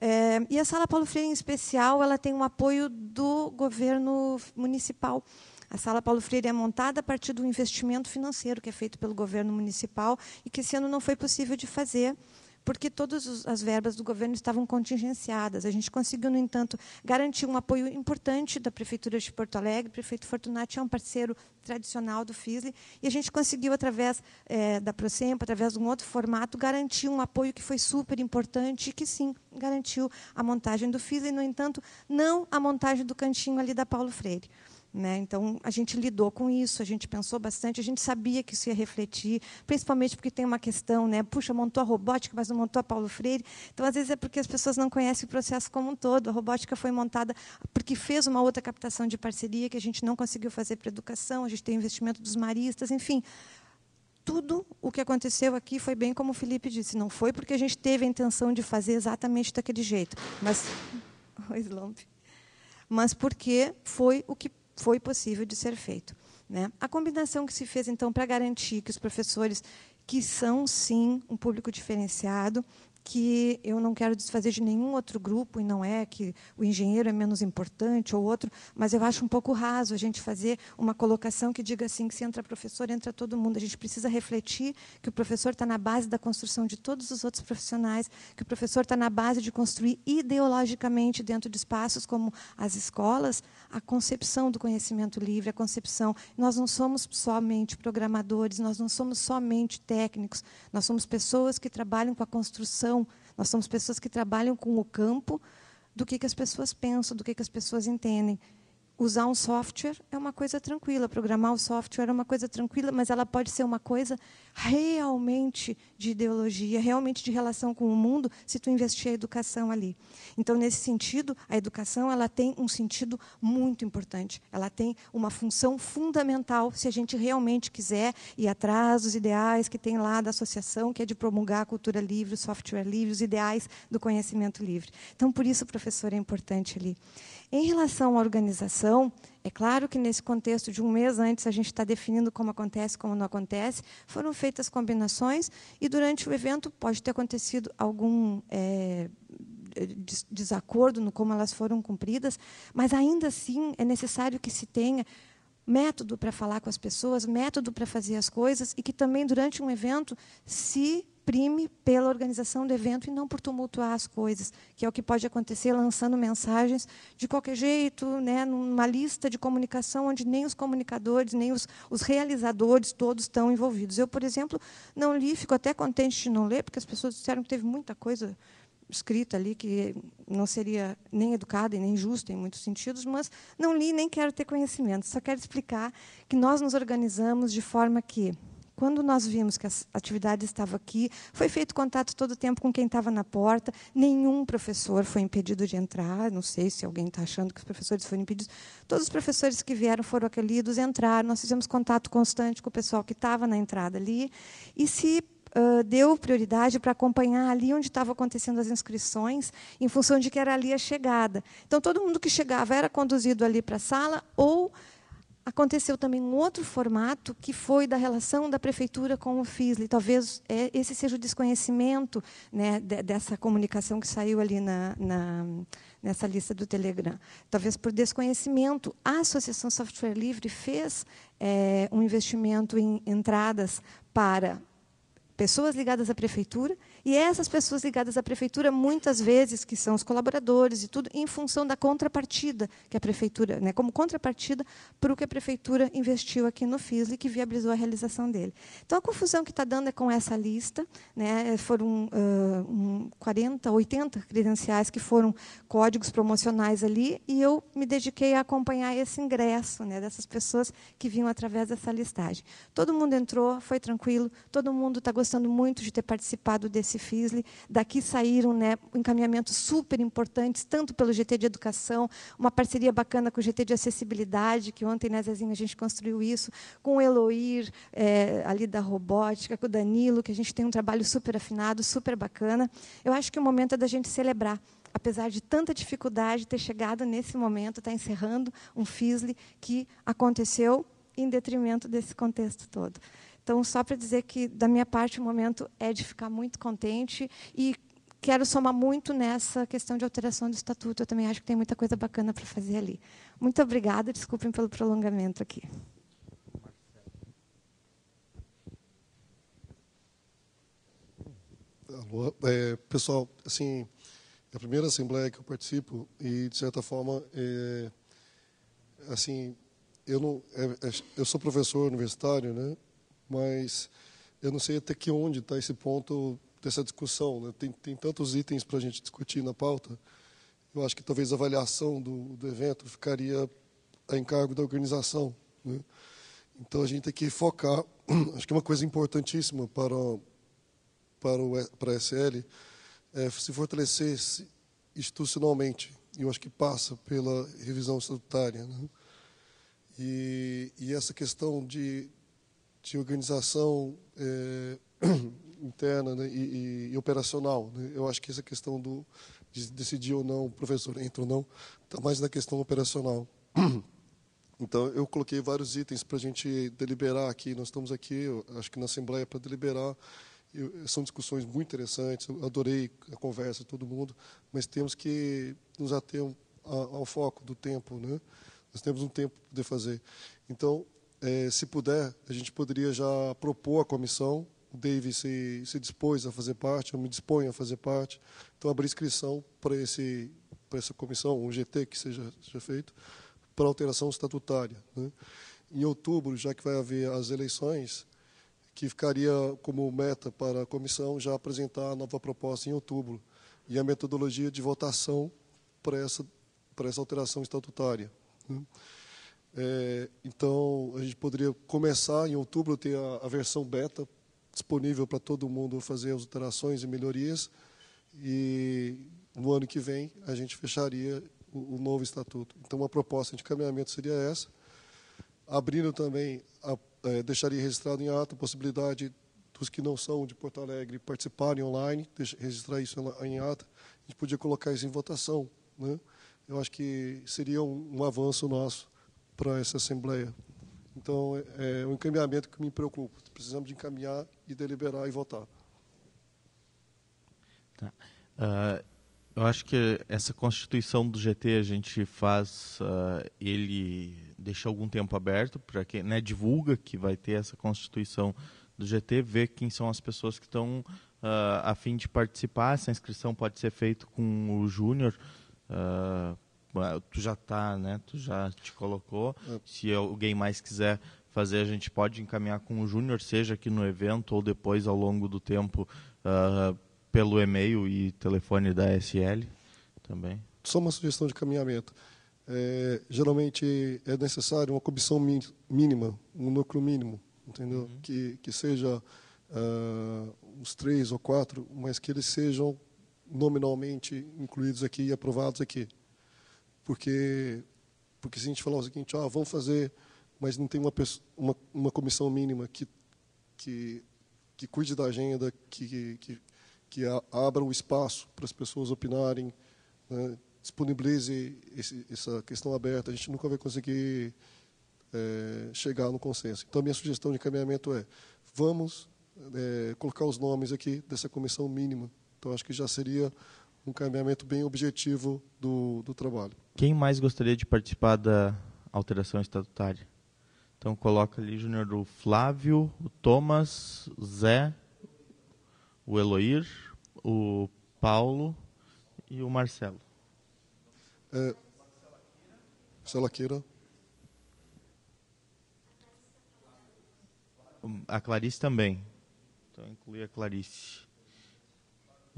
É, e a Sala Paulo Freire, em especial, ela tem um apoio do governo municipal. A Sala Paulo Freire é montada a partir do investimento financeiro que é feito pelo governo municipal e que esse ano não foi possível de fazer porque todas as verbas do governo estavam contingenciadas. A gente conseguiu, no entanto, garantir um apoio importante da Prefeitura de Porto Alegre. O prefeito Fortunati é um parceiro tradicional do FISLE. E a gente conseguiu, através é, da Procempo, através de um outro formato, garantir um apoio que foi super importante e que, sim, garantiu a montagem do FISLE. No entanto, não a montagem do cantinho ali da Paulo Freire. Né? Então, a gente lidou com isso, a gente pensou bastante, a gente sabia que isso ia refletir, principalmente porque tem uma questão, né? puxa, montou a robótica, mas não montou a Paulo Freire. Então, às vezes, é porque as pessoas não conhecem o processo como um todo. A robótica foi montada porque fez uma outra captação de parceria que a gente não conseguiu fazer para a educação, a gente tem investimento dos maristas, enfim. Tudo o que aconteceu aqui foi bem como o Felipe disse, não foi porque a gente teve a intenção de fazer exatamente daquele jeito, mas... *laughs* Oi, Slump mas porque foi o que foi possível de ser feito. Né? A combinação que se fez, então, para garantir que os professores, que são, sim, um público diferenciado, que eu não quero desfazer de nenhum outro grupo, e não é que o engenheiro é menos importante ou outro, mas eu acho um pouco raso a gente fazer uma colocação que diga assim: que se entra professor, entra todo mundo. A gente precisa refletir que o professor está na base da construção de todos os outros profissionais, que o professor está na base de construir ideologicamente, dentro de espaços como as escolas, a concepção do conhecimento livre, a concepção. Nós não somos somente programadores, nós não somos somente técnicos, nós somos pessoas que trabalham com a construção nós somos pessoas que trabalham com o campo do que, que as pessoas pensam, do que, que as pessoas entendem usar um software é uma coisa tranquila, programar o software é uma coisa tranquila, mas ela pode ser uma coisa realmente de ideologia, realmente de relação com o mundo, se tu investir a educação ali. Então, nesse sentido, a educação ela tem um sentido muito importante. Ela tem uma função fundamental se a gente realmente quiser ir atrás dos ideais que tem lá da associação, que é de promulgar a cultura livre, o software livre, os ideais do conhecimento livre. Então, por isso, professor, é importante ali. Em relação à organização, é claro que nesse contexto de um mês antes a gente está definindo como acontece, como não acontece, foram feitas combinações e durante o evento pode ter acontecido algum é, desacordo no como elas foram cumpridas, mas ainda assim é necessário que se tenha método para falar com as pessoas, método para fazer as coisas e que também durante um evento se prime pela organização do evento e não por tumultuar as coisas, que é o que pode acontecer lançando mensagens de qualquer jeito, né, numa lista de comunicação onde nem os comunicadores, nem os, os realizadores todos estão envolvidos. Eu, por exemplo, não li, fico até contente de não ler, porque as pessoas disseram que teve muita coisa escrita ali que não seria nem educada e nem justa em muitos sentidos, mas não li nem quero ter conhecimento. Só quero explicar que nós nos organizamos de forma que quando nós vimos que a atividade estava aqui, foi feito contato todo o tempo com quem estava na porta, nenhum professor foi impedido de entrar. Não sei se alguém está achando que os professores foram impedidos. Todos os professores que vieram foram acolhidos, entraram. Nós fizemos contato constante com o pessoal que estava na entrada ali. E se Uh, deu prioridade para acompanhar ali onde estavam acontecendo as inscrições, em função de que era ali a chegada. Então, todo mundo que chegava era conduzido ali para a sala ou aconteceu também um outro formato que foi da relação da prefeitura com o FISL. Talvez é, esse seja o desconhecimento né, dessa comunicação que saiu ali na, na, nessa lista do Telegram. Talvez por desconhecimento, a Associação Software Livre fez é, um investimento em entradas para pessoas ligadas à prefeitura e essas pessoas ligadas à prefeitura, muitas vezes, que são os colaboradores e tudo, em função da contrapartida que a prefeitura, né, como contrapartida para o que a prefeitura investiu aqui no FISL e que viabilizou a realização dele. Então, a confusão que está dando é com essa lista. Né, é, foram uh, um 40, 80 credenciais que foram códigos promocionais ali, e eu me dediquei a acompanhar esse ingresso né, dessas pessoas que vinham através dessa listagem. Todo mundo entrou, foi tranquilo, todo mundo está gostando muito de ter participado desse Joyce Fisley. Daqui saíram né, encaminhamentos super importantes, tanto pelo GT de Educação, uma parceria bacana com o GT de Acessibilidade, que ontem, né, Zezinho, a gente construiu isso, com o Eloir, é, ali da Robótica, com o Danilo, que a gente tem um trabalho super afinado, super bacana. Eu acho que é o momento é da gente celebrar apesar de tanta dificuldade, ter chegado nesse momento, está encerrando um FISLE que aconteceu em detrimento desse contexto todo. Então, só para dizer que, da minha parte, o momento é de ficar muito contente e quero somar muito nessa questão de alteração do estatuto. Eu também acho que tem muita coisa bacana para fazer ali. Muito obrigada, desculpem pelo prolongamento aqui. Alô, é, pessoal, assim, é a primeira assembleia que eu participo e de certa forma, é, assim, eu não, é, é eu sou professor universitário, né? mas eu não sei até que onde está esse ponto dessa discussão. Né? Tem, tem tantos itens para a gente discutir na pauta. Eu acho que talvez a avaliação do, do evento ficaria a encargo da organização. Né? Então a gente tem que focar. *clears throat* Acho que uma coisa importantíssima para para o para a SL é se fortalecer institucionalmente. E eu acho que passa pela revisão estatutária. Né? E, e essa questão de de organização é, *clears throat* interna né, e, e, e, operacional. Né? Eu acho que essa questão do, de decidir ou não, o professor entra ou não, está mais na questão operacional. *clears throat* Então, eu coloquei vários itens para a gente deliberar aqui. Nós estamos aqui, acho que na Assembleia, para deliberar. Eu, eh, são discussões muito interessantes, eu adorei a conversa de todo mundo, mas temos que nos ater ao, ao foco do tempo. Né? Nós temos um tempo para poder fazer. Então, é, se puder, a gente poderia já propor a comissão. O David se, se dispôs a fazer parte, eu me disponho a fazer parte. Então, abrir inscrição para esse para essa comissão, um GT que seja, seja feito, para alteração estatutária. Né? Em outubro, já que vai haver as eleições, que ficaria como meta para a comissão já apresentar a nova proposta em outubro e a metodologia de votação para essa, para essa alteração estatutária. Né? É, então, a gente poderia começar em outubro, ter a, a versão beta disponível para todo mundo fazer as alterações e melhorias. E no ano que vem a gente fecharia o, o novo estatuto. Então, uma proposta de caminhamento seria essa. Abrindo também, a, é, deixaria registrado em ato a possibilidade dos que não são de Porto Alegre participarem online, deixa, registrar isso em ata. A gente podia colocar isso em votação. Né? Eu acho que seria um, um avanço nosso para essa Assembleia. Então, é, é um encaminhamento que me preocupa. Precisamos de encaminhar e deliberar e votar. Tá. Uh, eu acho que essa constituição do GT a gente faz, uh, ele deixa algum tempo aberto para quem né, divulga que vai ter essa constituição do GT, ver quem são as pessoas que estão uh, ah, a fim de participar. Essa inscrição pode ser feita com o Júnior. Uh, tu já tá, né? Tu já te colocou. É. Se alguém mais quiser fazer, a gente pode encaminhar com o Júnior, seja aqui no evento ou depois ao longo do tempo uh, pelo e-mail e telefone da SL também. Só uma sugestão de caminhamento. É, geralmente é necessário uma comissão mínima, um núcleo mínimo, entendeu? Uhum. Que, que seja uh, uns três ou quatro, mas que eles sejam nominalmente incluídos aqui e aprovados aqui porque, porque se a gente falar o seguinte, ó, ah, vamos fazer, mas não tem uma, pessoa, uma, uma comissão mínima que, que, que cuide da agenda, que, que, que abra o um espaço para as pessoas opinarem, né, disponibilize esse, essa questão aberta, a gente nunca vai conseguir é, chegar no consenso. Então, a minha sugestão de encaminhamento é, vamos é, colocar os nomes aqui dessa comissão mínima. Então, acho que já seria um encaminhamento bem objetivo do, do trabalho. Quem mais gostaria de participar da alteração estatutária? Então coloca ali, Júnior, o Flávio, o Thomas, o Zé, o Eloir, o Paulo e o Marcelo. É, Marcelo Queira. A Clarice também. Então inclui a Clarice.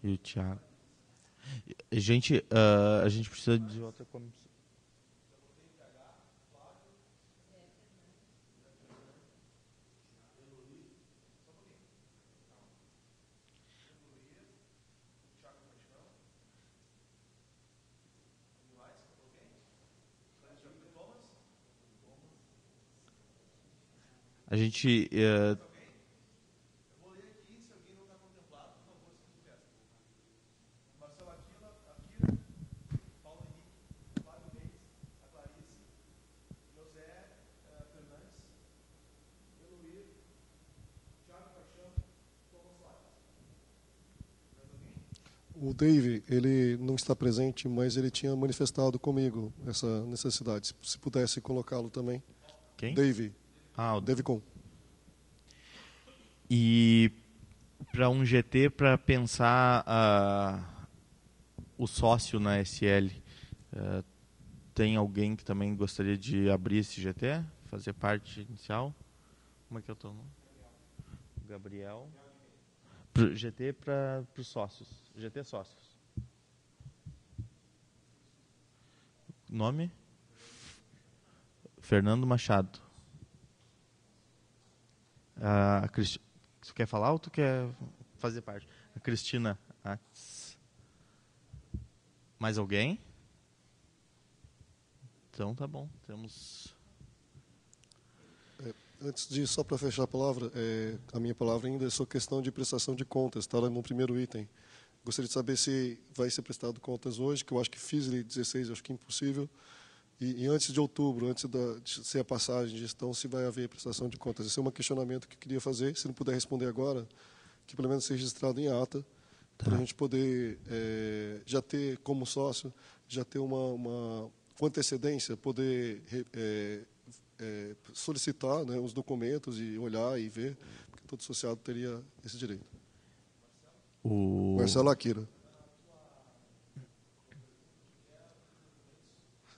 E o Tiago. Gente, uh, a gente precisa de outra comissão. A gente uh, o Dave, ele não está presente, mas ele tinha manifestado comigo essa necessidade. Se pudesse colocá-lo também. Quem? Dave. Ah, o Dave Com. E para um GT, para pensar uh, o sócio na SL, uh, ah, tem alguém que também gostaria de abrir esse GT? Fazer parte inicial? Como é que é eu estou? Gabriel. Gabriel. GT para os sócios. GT Sócios. Nome? Fernando Machado. A Cristi... quer falar ou tu quer fazer parte? A Cristina Atz. Mais alguém? Então tá bom, temos. É, antes de só para fechar a palavra, é, a minha palavra ainda é só questão de prestação de contas, está no primeiro item. Gostaria de saber se vai ser prestado contas hoje, que eu acho que fiz ele 16, acho que é impossível. E, e, antes de outubro, antes da, de ser a passagem de gestão, se vai haver prestação de contas. Esse é um questionamento que eu queria fazer, se não puder responder agora, que pelo menos seja registrado em ata, tá. para a gente poder é, já ter como sócio, já ter uma, uma com antecedência, poder é, é, solicitar né, os documentos e olhar e ver, porque todo associado teria esse direito. O... Marcelo Akira.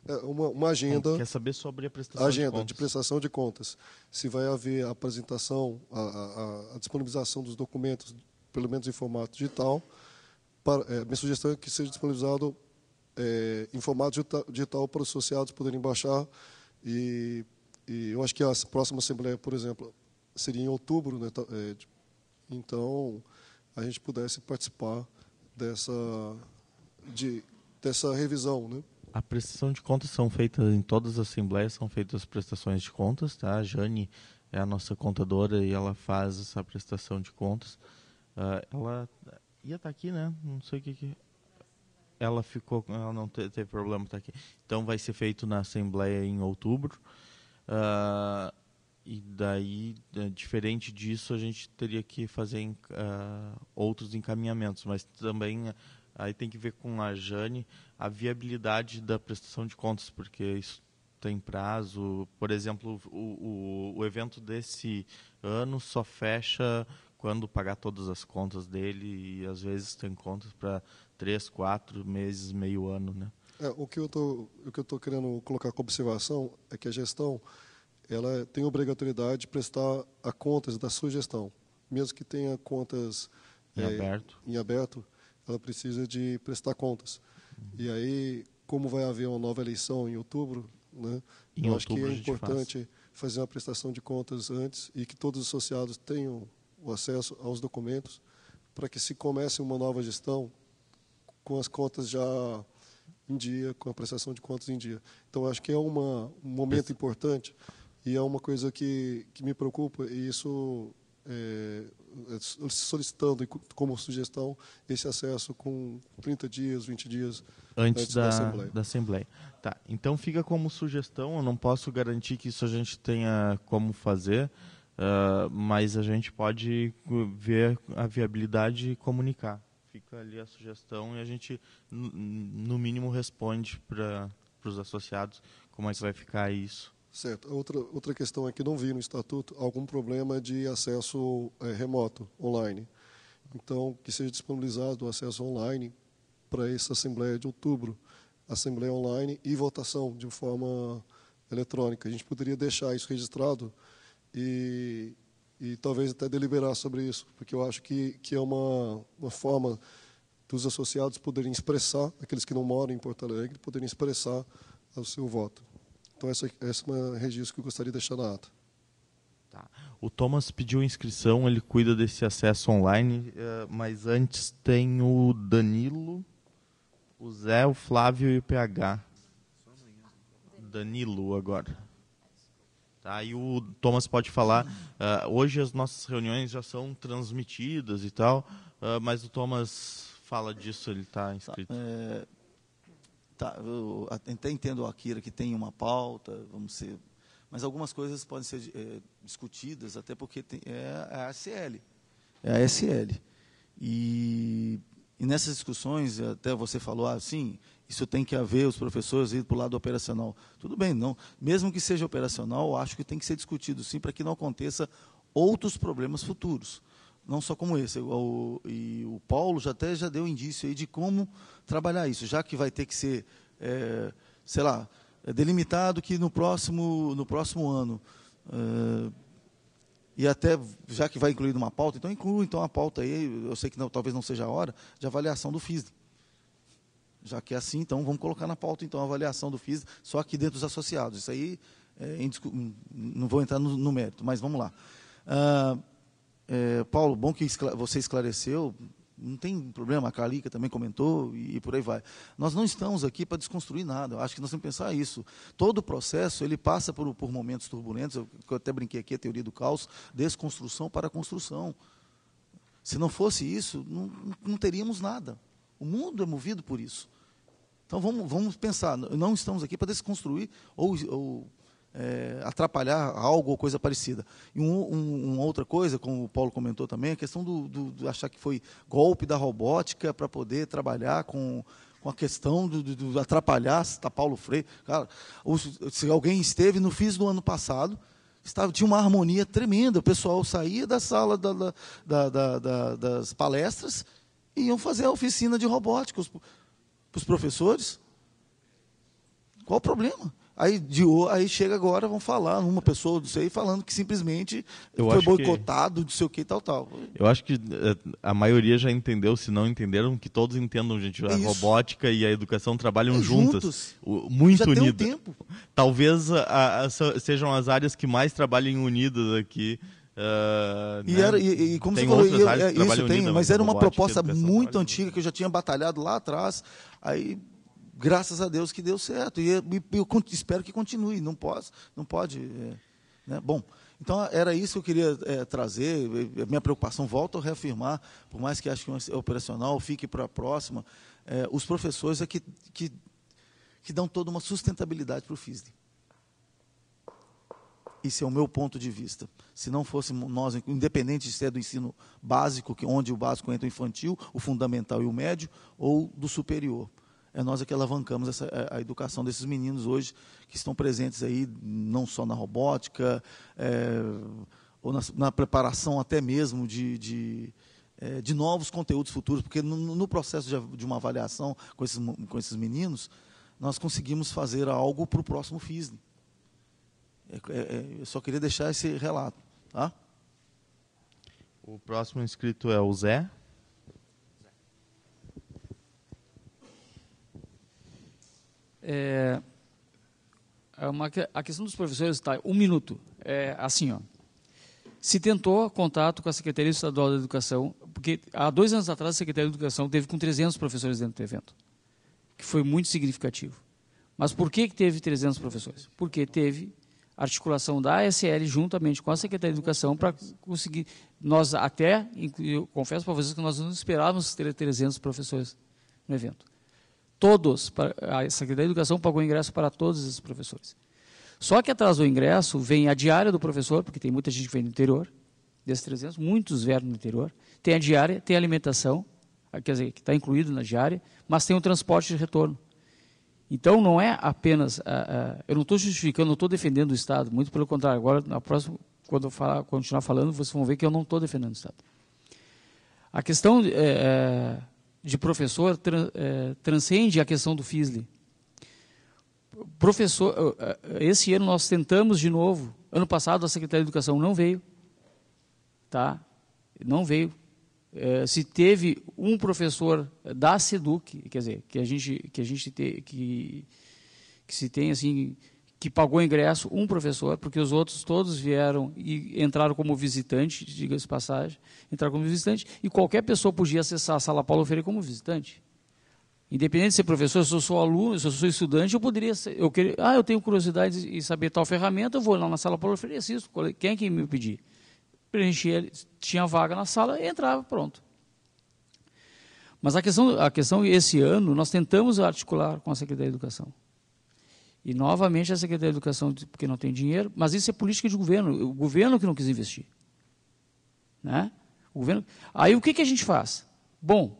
É uma, uma, agenda. Quer saber sobre a prestação agenda de, de prestação de contas. Se vai haver a apresentação, a, a, a disponibilização dos documentos, pelo menos em formato digital. Para, é, minha sugestão é que seja disponibilizado é, em formato digital para os associados poderem baixar. E, e eu acho que a próxima assembleia, por exemplo, seria em outubro. Né, é, então, a gente pudesse participar dessa, de, dessa revisão. Né? A prestação de contas são feitas em todas as assembleias, são feitas as prestações de contas. Tá? A Jane é a nossa contadora e ela faz essa prestação de contas. Uh, ela ia estar tá aqui, né? Não sei o que, que... Ela ficou, ela não teve, teve problema estar tá aqui. Então vai ser feito na assembleia em outubro. Uh, e daí, eh, diferente disso, a gente teria que fazer uh, outros encaminhamentos, mas também ah, aí tem que ver com a Jane a viabilidade da prestação de contas, porque isso tem prazo. Por exemplo, o, o, o evento desse ano só fecha quando pagar todas as contas dele, e às vezes tem contas para três, quatro meses, meio ano. Né? É, o que eu estou querendo colocar como observação é que a gestão ela tem obrigatoriedade de prestar a contas da sua gestão. Mesmo que tenha contas em, é, aberto. em aberto, ela precisa de prestar contas. Uhum. E aí, como vai haver uma nova eleição em outubro, né, em eu outubro acho que é importante fazer uma prestação de contas antes e que todos os associados tenham o acesso aos documentos para que se comece uma nova gestão com as contas já em dia, com a prestação de contas em dia. Então, acho que é uma, um momento importante e é uma coisa que, que me preocupa, e isso é, é solicitando como sugestão esse acesso com 30 dias, 20 dias antes, antes da, da, Assembleia. Da Assembleia. Tá, então fica como sugestão, eu não posso garantir que isso a gente tenha como fazer, uh, mas a gente pode ver a viabilidade e comunicar. Fica ali a sugestão e a gente, no mínimo, responde para os associados como é que vai ficar isso Certo. Outra, outra questão é que não vi no estatuto algum problema de acesso é, remoto, online. Então, que seja disponibilizado o acesso online para essa Assembleia de outubro, Assembleia online e votação de forma eletrônica. A gente poderia deixar isso registrado e, e talvez até deliberar sobre isso, porque eu acho que, que é uma, uma forma dos associados poderem expressar, aqueles que não moram em Porto Alegre, poderem expressar o seu voto. Então, essa, essa é uma registro que eu gostaria de deixar na ata. Tá. O Thomas pediu inscrição, ele cuida desse acesso online, eh, mas antes tem o Danilo, o Zé, o Flávio e o PH. Danilo agora. Tá, e o Thomas pode falar. Uh, hoje as nossas reuniões já são transmitidas e tal, uh, mas o Thomas fala disso, ele está inscrito. Tá, é tá, eu até entendo o Akira que tem uma pauta, vamos ser, mas algumas coisas podem ser é, discutidas, até porque tem, é a SL, é a SL. É e, e nessas discussões, até você falou, ah, isso tem que haver, os professores ir para o lado operacional. Tudo bem, não. Mesmo que seja operacional, acho que tem que ser discutido sim, para que não aconteça outros problemas futuros não só como esse. O, e o Paulo já até já deu indício aí de como trabalhar isso, já que vai ter que ser, é, sei lá, é delimitado que no próximo, no próximo ano. É, e até, já que vai incluir uma pauta, então inclua então a pauta aí, eu sei que não, talvez não seja a hora, de avaliação do FISD. Já que é assim, então vamos colocar na pauta então a avaliação do FISD, só que dentro dos associados. Isso aí, é, não vou entrar no, no, mérito, mas vamos lá. Uh, é, Paulo, bom que você esclareceu. Não tem problema, a Calica também comentou e, e por aí vai. Nós não estamos aqui para desconstruir nada. Eu acho que nós temos que pensar isso. Todo o processo ele passa por, por momentos turbulentos. Eu, eu até brinquei aqui a teoria do caos, desconstrução para construção. Se não fosse isso, não, não teríamos nada. O mundo é movido por isso. Então vamos, vamos pensar. Não estamos aqui para desconstruir ou, ou é, atrapalhar algo ou coisa parecida. E um, um, uma outra coisa, como o Paulo comentou também, a questão do, do, do achar que foi golpe da robótica para poder trabalhar com, com a questão do, do, do atrapalhar, está Paulo Freire. Cara, ou, se alguém esteve no fim do ano passado, estava, tinha uma harmonia tremenda. O pessoal saía da sala da, da, da, das palestras e iam fazer a oficina de robótica para os professores. Qual o problema? Aí, de, aí chega agora, vão falar, uma pessoa, não sei, falando que simplesmente eu foi boicotado, que... não sei o que, tal, tal. Eu acho que eh, a maioria já entendeu, se não entenderam, que todos entendam, gente, a robótica e a educação trabalham é juntas. Juntos. Muito já unidas. Tem um tempo. Talvez a, a, sejam as áreas que mais trabalhem unidas aqui. Uh, e, né? era, e, e, como tem você falou, é, isso tem, mas era uma proposta muito antiga que eu já tinha batalhado lá atrás. Aí graças a Deus que deu certo. E eu, eu espero que continue. Não posso, não pode. É, né? Bom, então era isso que eu queria é, trazer. Minha preocupação, volto a reafirmar, por mais que acho que é operacional, fique para a próxima. É, os professores é que, que, que dão toda uma sustentabilidade para o FISD. Isso é o meu ponto de vista. Se não fosse nós, independente de ser do ensino básico, que onde o básico entra o infantil, o fundamental e o médio, ou do superior é nós é que alavancamos essa, é, a, educação desses meninos hoje, que estão presentes aí, não só na robótica, é, ou na, na, preparação até mesmo de, de é, de novos conteúdos futuros, porque no, processo de, uma avaliação com esses, com esses meninos, nós conseguimos fazer algo para o próximo FISNE. eu só queria deixar esse relato. Tá? O próximo inscrito é o Zé. É, é uma, a questão dos professores está. Um minuto. É assim, ó. Se tentou contato com a Secretaria Estadual da Educação, porque há dois anos atrás a Secretaria da Educação teve com 300 professores dentro do evento, que foi muito significativo. Mas por que, que teve 300 professores? Porque teve articulação da ASL juntamente com a Secretaria de Educação para conseguir. Nós até, eu confesso para vocês que nós não esperávamos ter 300 professores no evento todos, a Secretaria de Educação pagou ingresso para todos esses professores. Só que atrás do ingresso vem a diária do professor, porque tem muita gente que vem do interior, desses 300, muitos vieram do interior, tem a diária, tem a alimentação, ah, quer dizer, que está incluído na diária, mas tem o transporte de retorno. Então não é apenas, a, ah, a, ah, eu não estou justificando, não estou defendendo o Estado, muito pelo contrário, agora na próxima, quando eu falar, continuar falando, vocês vão ver que eu não estou defendendo o Estado. A questão... É, é, de professor é, transcende a questão do FISLE. Professor, é, é, esse ano nós tentamos de novo. Ano passado a Secretaria de Educação não veio, tá? Não veio. É, se teve um professor da Seduc, quer dizer, que a gente que a gente que que se tem assim que pagou ingresso, um professor, porque os outros todos vieram e entraram como visitante, diga-se passagem, entraram como visitante, e qualquer pessoa podia acessar a sala Paulo Freire como visitante. Independente de ser professor, se eu sou aluno, se eu sou estudante, eu poderia ser, eu queria, ah, eu tenho curiosidade em saber tal ferramenta, eu vou lá na sala Paulo Freire e assisto, é, quem é que me pedir? Preenchia, tinha vaga na sala, entrava, pronto. Mas a questão, a questão esse ano, nós tentamos articular com a Secretaria de Educação e novamente a Secretaria de Educação, porque não tem dinheiro, mas isso é política de governo, o governo que não quis investir. Né? O governo... Aí o que, que a gente faz? Bom,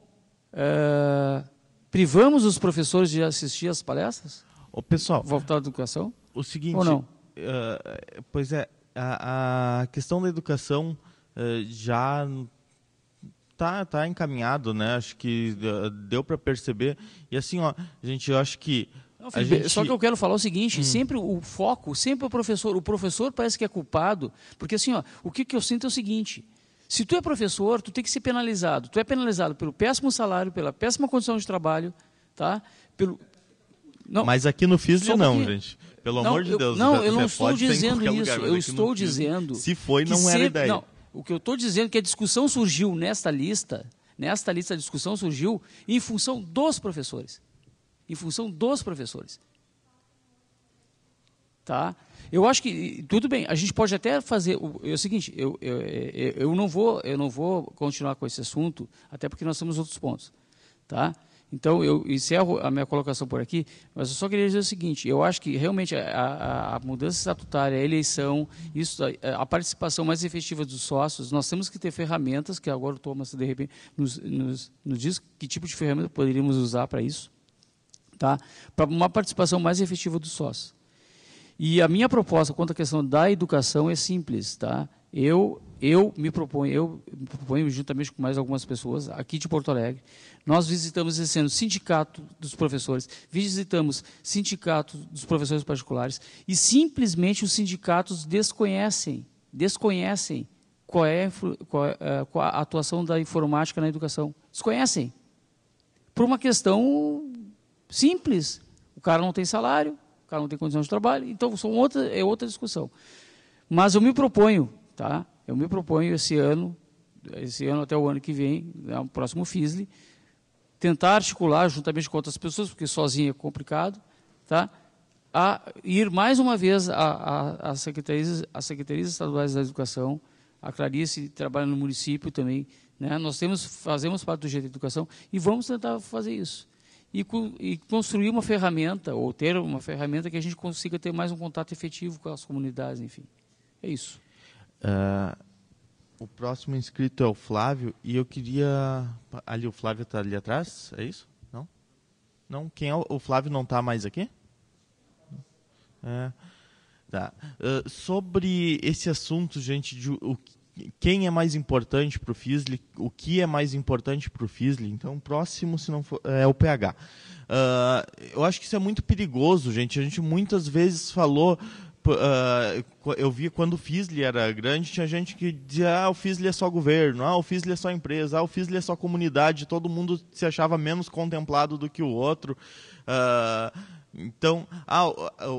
eh, privamos os professores de assistir às palestras? o pessoal. Voltar à educação? O seguinte. Ou não? Uh, pois é, a, a, questão da educação uh, já tá, tá encaminhado, né? Acho que deu para perceber. E assim, ó, gente, eu acho que não, Felipe, gente... Só que eu quero falar o seguinte, hum. sempre o foco, sempre o professor, o professor parece que é culpado, porque assim, ó, o que, que eu sinto é o seguinte, se tu é professor, tu tem que ser penalizado, tu é penalizado pelo péssimo salário, pela péssima condição de trabalho, tá? Pelo... Não, Mas aqui no FISD não, gente. Pelo não, amor de Deus. Eu, não, eu não estou dizendo isso, lugar, eu estou dizendo... Se foi, não era se... ideia. Não, o que eu estou dizendo é que a discussão surgiu nesta lista, nesta lista a discussão surgiu em função dos professores em função dos professores. Tá? Eu acho que tudo bem. A gente pode até fazer o, é o seguinte. Eu, eu, é, é, eu não vou eu não vou continuar com esse assunto até porque nós temos outros pontos, tá? Então eu encerro a minha colocação por aqui, mas eu só queria dizer o seguinte: eu acho que realmente a, a, a mudança estatutária, a eleição, isso, a, a, participação mais efetiva dos sócios, nós temos que ter ferramentas que agora o Thomas de repente nos, nos, nos diz que tipo de ferramenta poderíamos usar para isso tá? para uma participação mais efetiva dos sócios. E a minha proposta quanto à questão da educação é simples. Tá? Eu, eu me proponho, eu me proponho juntamente com mais algumas pessoas aqui de Porto Alegre, nós visitamos esse ano sindicato dos professores, visitamos sindicato dos professores particulares e simplesmente os sindicatos desconhecem, desconhecem qual é a eh, atuação da informática na educação. Desconhecem. Por uma questão Simples. O cara não tem salário, o cara não tem condições de trabalho, então são outra, é outra discussão. Mas eu me proponho, tá? Eu me proponho esse ano, esse ano até o ano que vem, né, o próximo FISLE, tentar articular juntamente com outras pessoas, porque sozinho é complicado, tá? a ir mais uma vez às secretarias, secretarias estaduais da educação, a Clarice trabalha no município também, né? Nós temos, fazemos parte do GT Educação e vamos tentar fazer isso e, e, construir uma ferramenta, ou ter uma ferramenta que a gente consiga ter mais um contato efetivo com as comunidades, enfim. É isso. Uh, o próximo inscrito é o Flávio, e eu queria... Ali, o Flávio está ali atrás, é isso? Não? Não, quem é? O Flávio não está mais aqui? É... Tá. Uh, sobre esse assunto, gente, de o, quem é mais importante para o Fisley, o que é mais importante para o Fisley. Então, próximo, se não for, é o pH. Uh, ah, eu acho que isso é muito perigoso, gente. A gente muitas vezes falou. Uh, eu vi quando o Fisley era grande, tinha gente que dizia: ah, o Fisley é só governo, ah, o Fisley é só empresa, ah, o Fisley é só comunidade. Todo mundo se achava menos contemplado do que o outro. Uh, então, ah,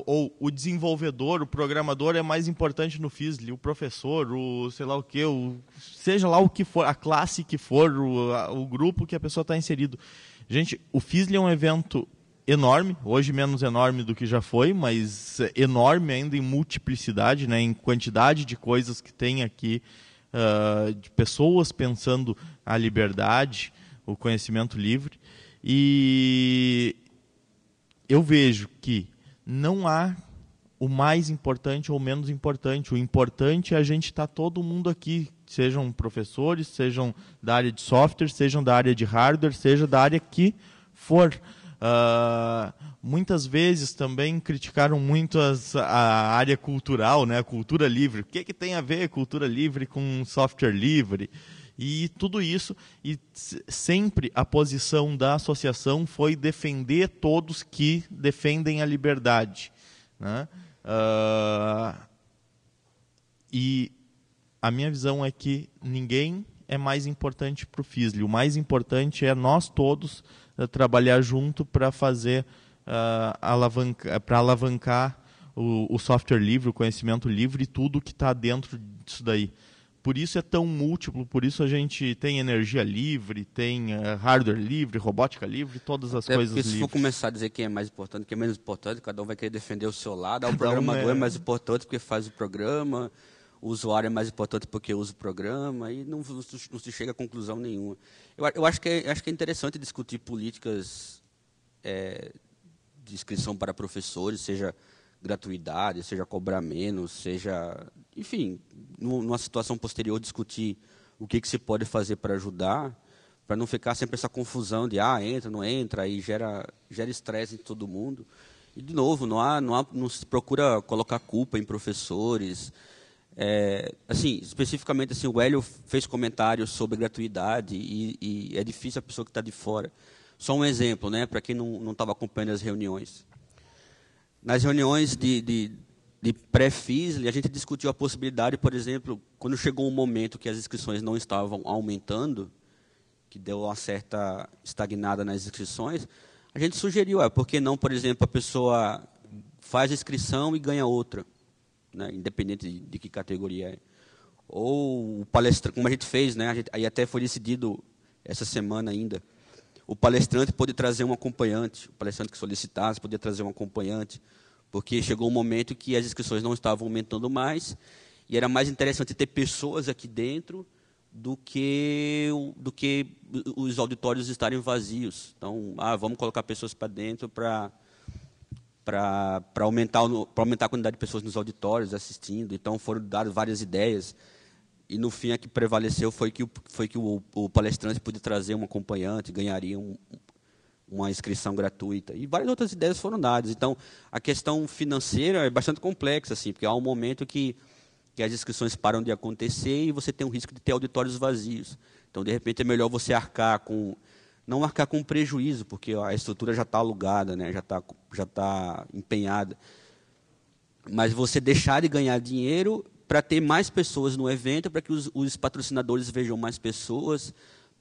ou o desenvolvedor, o programador é mais importante no FISL, o professor, o sei lá o que, o, seja lá o que for, a classe que for, o, a, o grupo que a pessoa está inserido. Gente, o FISL é um evento enorme, hoje menos enorme do que já foi, mas enorme ainda em multiplicidade, né, em quantidade de coisas que tem aqui, uh, de pessoas pensando a liberdade, o conhecimento livre. E eu vejo que não há o mais importante ou menos importante. O importante é a gente estar tá todo mundo aqui, sejam professores, sejam da área de software, sejam da área de hardware, seja da área que for. Uh, muitas vezes também criticaram muito as, a área cultural, né? a cultura livre. O que, que tem a ver cultura livre com software livre? E tudo isso, e sempre a posição da associação foi defender todos que defendem a liberdade. Né? Uh, e a minha visão é que ninguém é mais importante para o FISLE. O mais importante é nós todos uh, trabalhar junto para fazer, uh, alavanca, para alavancar o, o software livre, o conhecimento livre e tudo que está dentro disso daí por isso é tão múltiplo, por isso a gente tem energia livre, tem uh, hardware livre, robótica livre, todas as Até coisas livres. se for começar a dizer quem é mais importante, quem é menos importante, cada um vai querer defender o seu lado. Ah, o programador é... é... mais importante porque faz o programa, o usuário é mais importante porque usa o programa, e não, não, não se chega a conclusão nenhuma. Eu, eu acho, que é, acho que é interessante discutir políticas é, de inscrição para professores, seja gratuidade, seja cobrar menos, seja, enfim, numa situação posterior discutir o que, que se pode fazer para ajudar, para não ficar sempre essa confusão de ah entra, não entra, aí gera gera estresse em todo mundo. E de novo, não há, não há, não se procura colocar culpa em professores. É, assim, especificamente assim, o Hélio fez comentários sobre gratuidade e, e é difícil a pessoa que está de fora. Só um exemplo, né, para quem não estava acompanhando as reuniões nas reuniões de, de, de pré-FISLE, a gente discutiu a possibilidade, por exemplo, quando chegou um momento que as inscrições não estavam aumentando, que deu uma certa estagnada nas inscrições, a gente sugeriu, é, por que não, por exemplo, a pessoa faz a inscrição e ganha outra, né, independente de, de que categoria é. Ou o palestrante, como a gente fez, né, a gente, aí até foi decidido essa semana ainda, o palestrante pode trazer um acompanhante, o palestrante que solicitasse podia trazer um acompanhante, porque chegou um momento que as inscrições não estavam aumentando mais e era mais interessante ter pessoas aqui dentro do que, do que os auditórios estarem vazios. Então, ah, vamos colocar pessoas para dentro para para aumentar, aumentar a quantidade de pessoas nos auditórios assistindo. Então, foram dadas várias ideias e no fim a que prevaleceu foi que, foi que o, o palestrante podia trazer um acompanhante, ganharia um, uma inscrição gratuita. E várias outras ideias foram dadas. Então, a questão financeira é bastante complexa, assim, porque há um momento que, que as inscrições param de acontecer e você tem o risco de ter auditórios vazios. Então, de repente, é melhor você arcar com. Não arcar com prejuízo, porque a estrutura já está alugada, né? já está já tá empenhada. Mas você deixar de ganhar dinheiro para ter mais pessoas no evento, para que os, os patrocinadores vejam mais pessoas,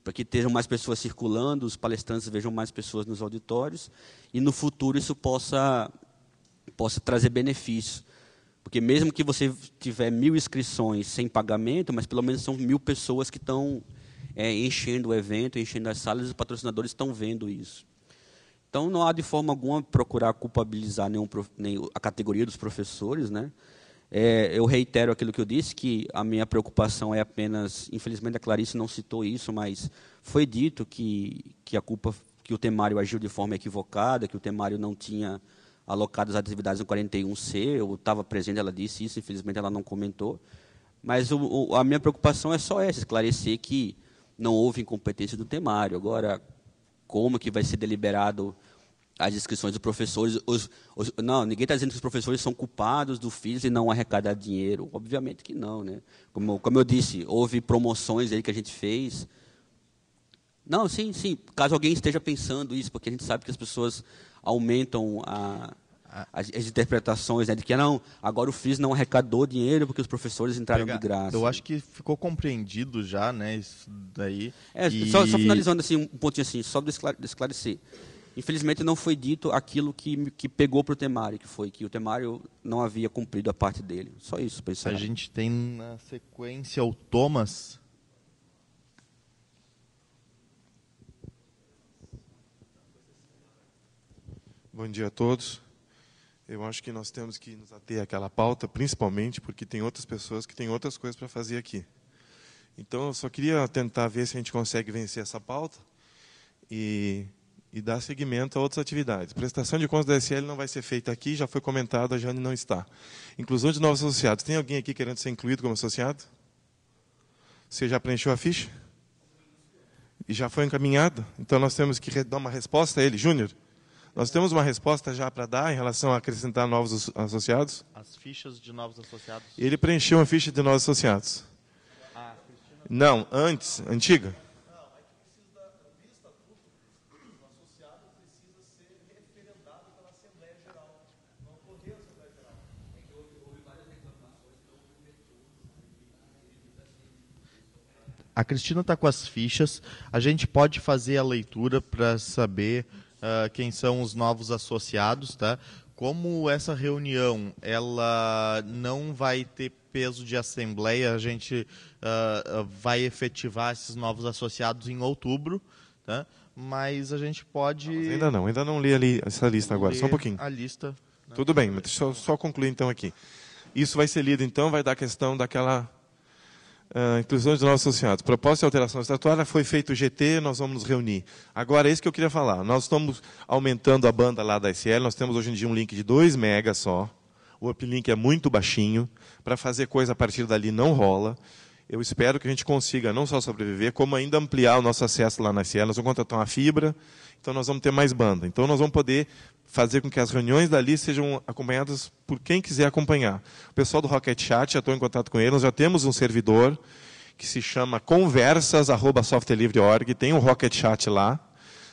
para que estejam mais pessoas circulando, os palestrantes vejam mais pessoas nos auditórios, e no futuro isso possa, possa trazer benefícios. Porque mesmo que você tiver mil inscrições sem pagamento, mas pelo menos são mil pessoas que estão é, enchendo o evento, enchendo as salas, e os patrocinadores estão vendo isso. Então, não há de forma alguma procurar culpabilizar nenhum, nem a categoria dos professores, né? É, eu reitero aquilo que eu disse, que a minha preocupação é apenas, infelizmente a Clarice não citou isso, mas foi dito que, que a culpa, que o temário agiu de forma equivocada, que o temário não tinha alocado as atividades no 41C, eu estava presente, ela disse isso, infelizmente ela não comentou, mas o, o, a minha preocupação é só essa, esclarecer que não houve incompetência do temário. Agora, como que vai ser deliberado as inscrições dos professores. Os, os, não, ninguém está dizendo que os professores são culpados do FIS e não arrecadar dinheiro. Obviamente que não. Né? Como, como eu disse, houve promoções aí que a gente fez. Não, sim, sim. Caso alguém esteja pensando isso, porque a gente sabe que as pessoas aumentam a, as, as, interpretações né, de que não, agora o FIS não arrecadou dinheiro porque os professores entraram Pega, de graça. Eu acho que ficou compreendido já, né, isso daí. É, e... só, só, finalizando assim, um pontinho assim, só para esclarecer. Infelizmente não foi dito aquilo que, que pegou para o temário, que foi que o temário não havia cumprido a parte dele. Só isso, pessoal. A gente tem na sequência o Thomas. Bom dia a todos. Eu acho que nós temos que nos ater àquela pauta, principalmente porque tem outras pessoas que têm outras coisas para fazer aqui. Então, eu só queria tentar ver se a gente consegue vencer essa pauta e e dar seguimento a outras atividades. Prestação de contas da SL não vai ser feita aqui, já foi comentado, a Jane não está. Inclusão de novos associados. Tem alguém aqui querendo ser incluído como associado? Você já preencheu a ficha? E já foi encaminhado? Então nós temos que dar uma resposta a ele. Júnior, nós temos uma resposta já para dar em relação a acrescentar novos associados? As fichas de novos associados. Ele preencheu uma ficha de novos associados. Ah, Cristina... Não, antes, antiga. a Cristina está com as fichas. A gente pode fazer a leitura para saber uh, quem são os novos associados, tá? Como essa reunião ela não vai ter peso de assembleia, a gente uh, vai efetivar esses novos associados em outubro, tá? Mas a gente pode. Não, ainda não, ainda não li ali essa lista agora, só um pouquinho. A lista. Né? Tudo bem, mas deixa eu só concluir então aqui. Isso vai ser lido então, vai dar a questão daquela Uh, ah, inclusão de novos associados. Proposta de alteração estatuária foi feito o GT, nós vamos nos reunir. Agora, é isso que eu queria falar. Nós estamos aumentando a banda lá da SL, nós temos hoje em dia um link de 2 mega só. O uplink é muito baixinho. Para fazer coisa a partir dali não rola. Eu espero que a gente consiga não só sobreviver, como ainda ampliar o nosso acesso lá na SL. Nós vamos contratar uma fibra, então nós vamos ter mais banda. Então nós vamos poder fazer com que as reuniões dali sejam acompanhadas por quem quiser acompanhar. O pessoal do Rocket Chat, já estou em contato com ele, nós já temos um servidor que se chama conversas@softwarelivre.org, tem um Rocket Chat lá.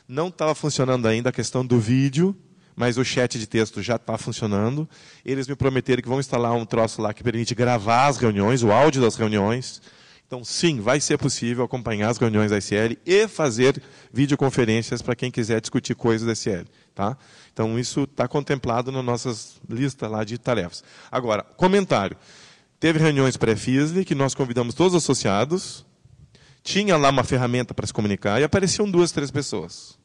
Não estava funcionando ainda a questão do vídeo, mas o chat de texto já está funcionando. Eles me prometeram que vão instalar um troço lá que permite gravar as reuniões, o áudio das reuniões. Então, sim, vai ser possível acompanhar as reuniões da SL e fazer videoconferências para quem quiser discutir coisas da SL. Tá? Então, isso está contemplado na nossa lista lá de tarefas. Agora, comentário. Teve reuniões pré-FISLE, que nós convidamos todos os associados, tinha lá uma ferramenta para se comunicar e apareciam duas, três pessoas.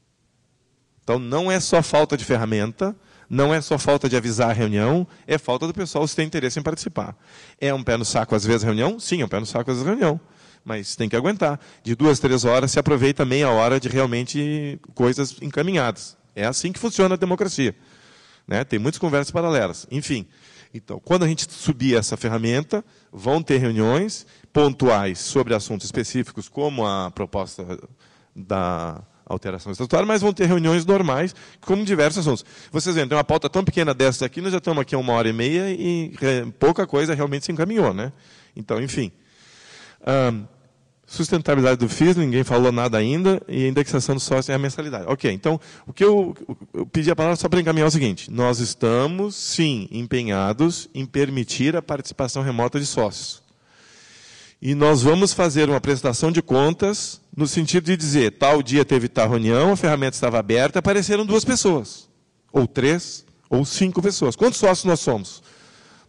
Então, não é só falta de ferramenta, não é só falta de avisar a reunião, é falta do pessoal se ter interesse em participar. É um pé no saco às vezes a reunião? Sim, é um pé no saco às vezes a reunião. Mas tem que aguentar. De duas, três horas se aproveita meia hora de realmente coisas encaminhadas. É assim que funciona a democracia. Né? Tem muitas conversas paralelas. Enfim, então, quando a gente subir essa ferramenta, vão ter reuniões pontuais sobre assuntos específicos, como a proposta da, alteração estatutária, mas vão ter reuniões normais, como diversos assuntos. Vocês veem, tem uma pauta tão pequena dessa aqui, nós já estamos aqui uma hora e meia e é, pouca coisa realmente se encaminhou. Né? Então, enfim. Um, sustentabilidade do FIS, ninguém falou nada ainda, e indexação do sócio é a mensalidade. Ok, então, o que eu, eu pedi a palavra só para encaminhar é o seguinte: nós estamos, sim, empenhados em permitir a participação remota de sócios. E nós vamos fazer uma prestação de contas no sentido de dizer, tal dia teve tal reunião, a ferramenta estava aberta, apareceram duas pessoas, ou três, ou cinco pessoas. Quantos sócios nós somos?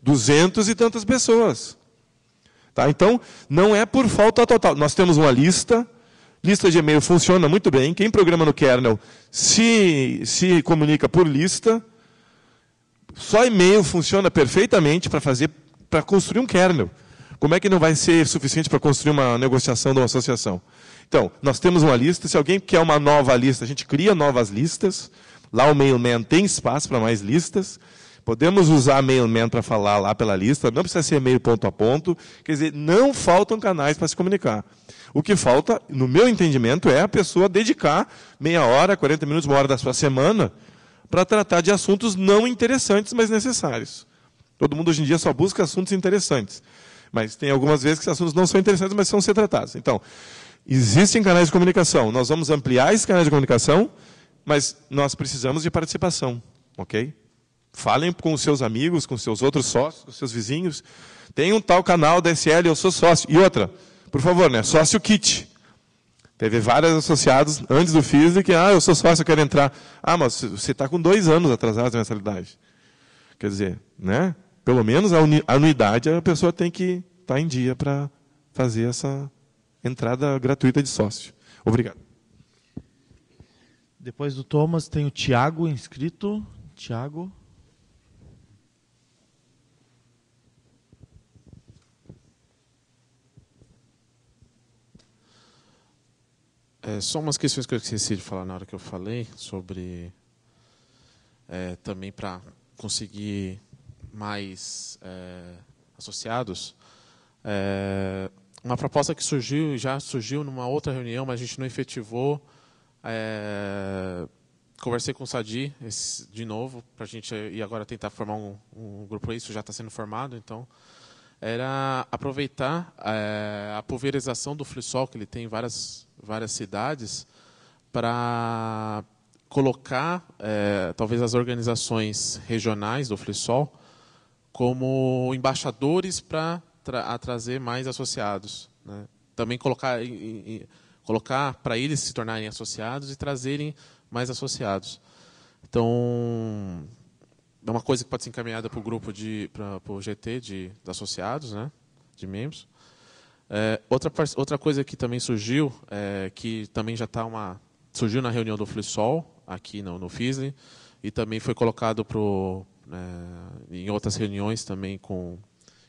Duzentos e tantas pessoas. Tá? Então, não é por falta total. Nós temos uma lista, lista de e-mail funciona muito bem. Quem programa no kernel se, se comunica por lista. Só e-mail funciona perfeitamente para fazer, para construir um kernel. Como é que não vai ser suficiente para construir uma negociação de uma associação? Então, nós temos uma lista. Se alguém quer uma nova lista, a gente cria novas listas. Lá o mailman tem espaço para mais listas. Podemos usar mailman para falar lá pela lista. Não precisa ser e-mail ponto a ponto. Quer dizer, não faltam canais para se comunicar. O que falta, no meu entendimento, é a pessoa dedicar meia hora, 40 minutos, uma hora da sua semana para tratar de assuntos não interessantes, mas necessários. Todo mundo hoje em dia só busca assuntos interessantes. Mas tem algumas vezes que esses assuntos não são interessantes, mas são ser tratados. Então, Existem canais de comunicação. Nós vamos ampliar esses canais de comunicação, mas nós precisamos de participação, ok? Falem com os seus amigos, com os seus outros sócios, com os seus vizinhos. Tem um tal canal da SL, eu sou sócio. E outra, por favor, né? Sócio kit. Teve vários associados antes do FISD que, ah, eu sou sócio, eu quero entrar. Ah, mas você está com dois anos atrasado na mensalidade. Quer dizer, né? Pelo menos a, a anuidade a pessoa tem que estar tá em dia para fazer essa entrada gratuita de sócio. Obrigado. Depois do Thomas tem o Tiago inscrito. Tiago. É, só umas questões que eu esqueci de falar na hora que eu falei sobre é, também para conseguir mais é, associados. É, uma proposta que surgiu, já surgiu numa outra reunião, mas a gente não efetivou. É, conversei com o Sadi esse, de novo, para a gente ir agora tentar formar um, um grupo, isso já está sendo formado, então era aproveitar é, a pulverização do Frisol, que ele tem em várias, várias cidades, para colocar é, talvez as organizações regionais do Frisol como embaixadores para tra a trazer mais associados. Né? Também colocar, colocar para eles se tornarem associados e trazerem mais associados. Então, é uma coisa que pode ser encaminhada para o grupo de, para o GT de, de, associados, né? De membros. É, outra outra coisa que também surgiu, é, que também já está uma surgiu na reunião do FliSol aqui no, no Fisley, e também foi colocado pro, né, em outras reuniões também com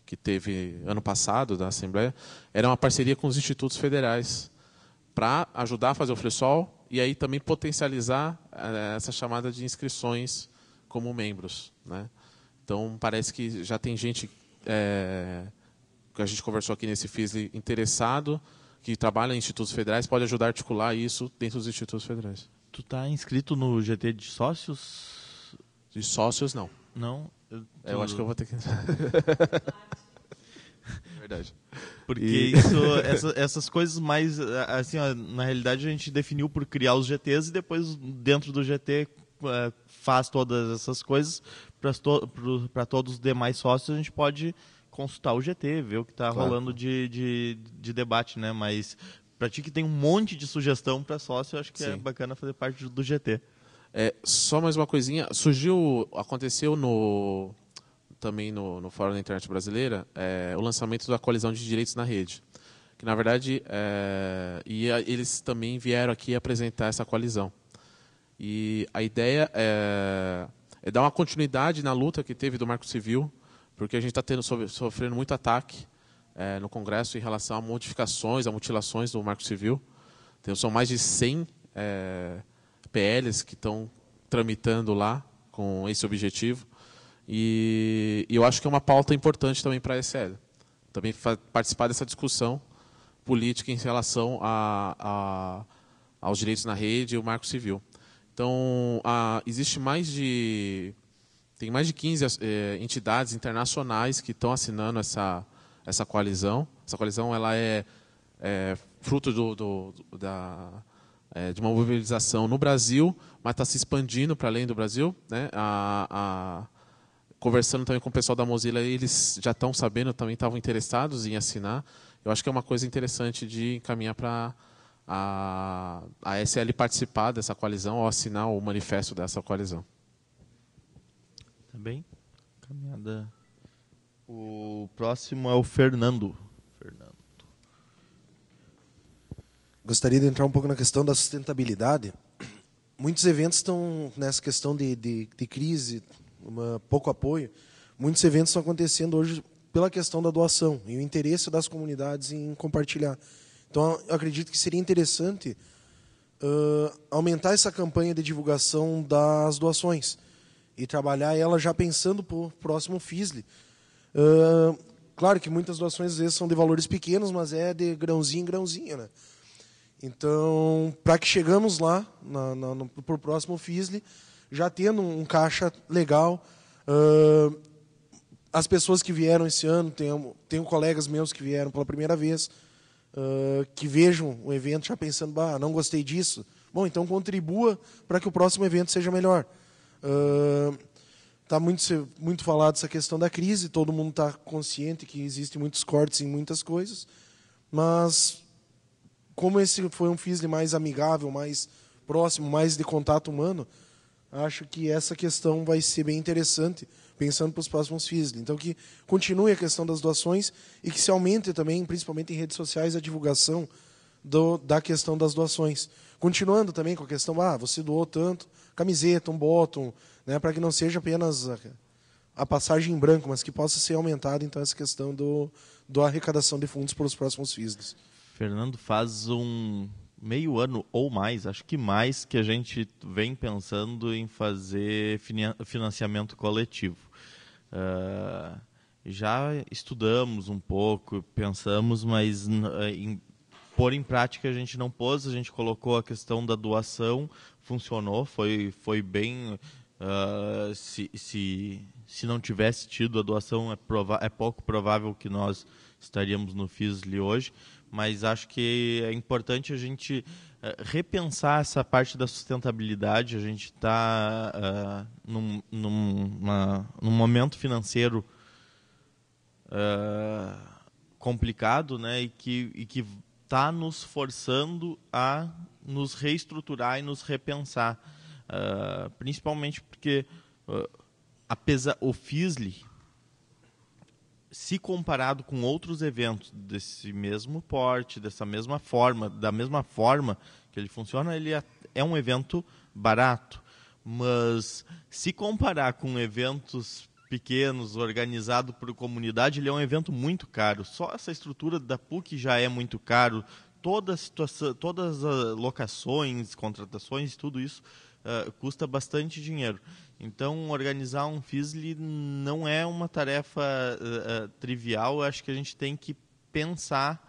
que teve ano passado da Assembleia, era uma parceria com os institutos federais para ajudar a fazer o FreeSol e aí também potencializar eh, essa chamada de inscrições como membros. Né? Então, parece que já tem gente é, eh, que a gente conversou aqui nesse FISL interessado, que trabalha em institutos federais, pode ajudar a articular isso dentro dos institutos federais. Tu está inscrito no GT de sócios? De sócios, não. Não? Eu, tu... É, eu acho que eu vou ter que entrar. *laughs* Verdade. Porque e... isso, *laughs* essa, essas coisas mais. Assim, ó, na realidade a gente definiu por criar os GTs e depois dentro do GT uh, é, faz todas essas coisas. Para to, todos os demais sócios a gente pode consultar o GT, ver o que está claro. rolando de, de, de debate, né? Mas para ti que tem um monte de sugestão para sócio, acho que é Sim. é bacana fazer parte do GT. É, só mais uma coisinha. Surgiu, aconteceu no também no, no Fórum da Internet Brasileira é, o lançamento da coalizão de direitos na rede. Que, na verdade, é, e a, eles também vieram aqui apresentar essa coalizão. E a ideia é, é dar uma continuidade na luta que teve do Marco Civil, porque a gente está sofrendo muito ataque é, no Congresso em relação a modificações, a mutilações do Marco Civil. Então, são mais de 100 é, PLs que estão tramitando lá com esse objetivo. E, e, eu acho que é uma pauta importante também para a SL Também participar dessa discussão política em relação a, a, aos direitos na rede e o marco civil. Então, a, existe mais de... Tem mais de 15 é, eh, entidades internacionais que estão assinando essa, essa coalizão. Essa coalizão ela é, é fruto do, do da, é, de uma mobilização no Brasil, mas está se expandindo para além do Brasil. Né? A, a, conversando também com o pessoal da Mozilla, eles já estão sabendo, também estavam interessados em assinar. Eu acho que é uma coisa interessante de encaminhar para a, a SL participar dessa coalizão ou assinar o manifesto dessa coalizão. Tá Caminhada. O próximo é o Fernando. gostaria de entrar um pouco na questão da sustentabilidade. Muitos eventos estão nessa questão de, de, de crise, uma, pouco apoio. Muitos eventos estão acontecendo hoje pela questão da doação e o interesse das comunidades em compartilhar. Então, acredito que seria interessante uh, aumentar essa campanha de divulgação das doações e trabalhar ela já pensando para o próximo FISLE. Uh, claro que muitas doações, às vezes, são de valores pequenos, mas é de grãozinho em grãozinho. Né? Então, para que chegamos lá, para o no, próximo FISLE, já tendo um, um caixa legal. Uh, as pessoas que vieram esse ano, tenho, tenho colegas meus que vieram pela primeira vez, uh, que vejam o evento já pensando, bah, não gostei disso. Bom, então contribua para que o próximo evento seja melhor. Está ah, uh, muito, muito falado essa questão da crise, todo mundo está consciente que existem muitos cortes em muitas coisas, mas como esse foi um Fizzly mais amigável, mais próximo, mais de contato humano, acho que essa questão vai ser bem interessante, pensando para os próximos Fizzly. Então, que continue a questão das doações e que se aumente também, principalmente em redes sociais, a divulgação do, da questão das doações. Continuando também com a questão, ah, você doou tanto, camiseta, um bottom, né, para que não seja apenas a, a passagem em branco, mas que possa ser aumentada, então, essa questão do, do arrecadação de fundos para os próximos FISDs. Fernando, faz um meio ano ou mais, acho que mais, que a gente vem pensando em fazer financiamento coletivo. Uh, já estudamos um pouco, pensamos, mas ah, em, pôr em prática a gente não pôs, a gente colocou a questão da doação, funcionou, foi, foi bem. Uh, se, se, se não tivesse tido a doação, é, prova é pouco provável que nós estaríamos no FISLI hoje mas acho que é importante a gente eh, repensar essa parte da sustentabilidade. A gente está uh, eh, num, num, num, momento financeiro uh, complicado né? e que está nos forçando a nos reestruturar e nos repensar. Uh, principalmente porque uh, apesar, o FISLI, se comparado com outros eventos desse mesmo porte, dessa mesma forma, da mesma forma que ele funciona, ele é, é um evento barato. Mas se comparar com eventos pequenos, organizados por comunidade, ele é um evento muito caro. Só essa estrutura da PUC já é muito caro. Toda a situação, todas as locações, contratações, tudo isso uh, custa bastante dinheiro. Então, organizar um FISLE não é uma tarefa uh, uh, trivial. Eu acho que a gente tem que pensar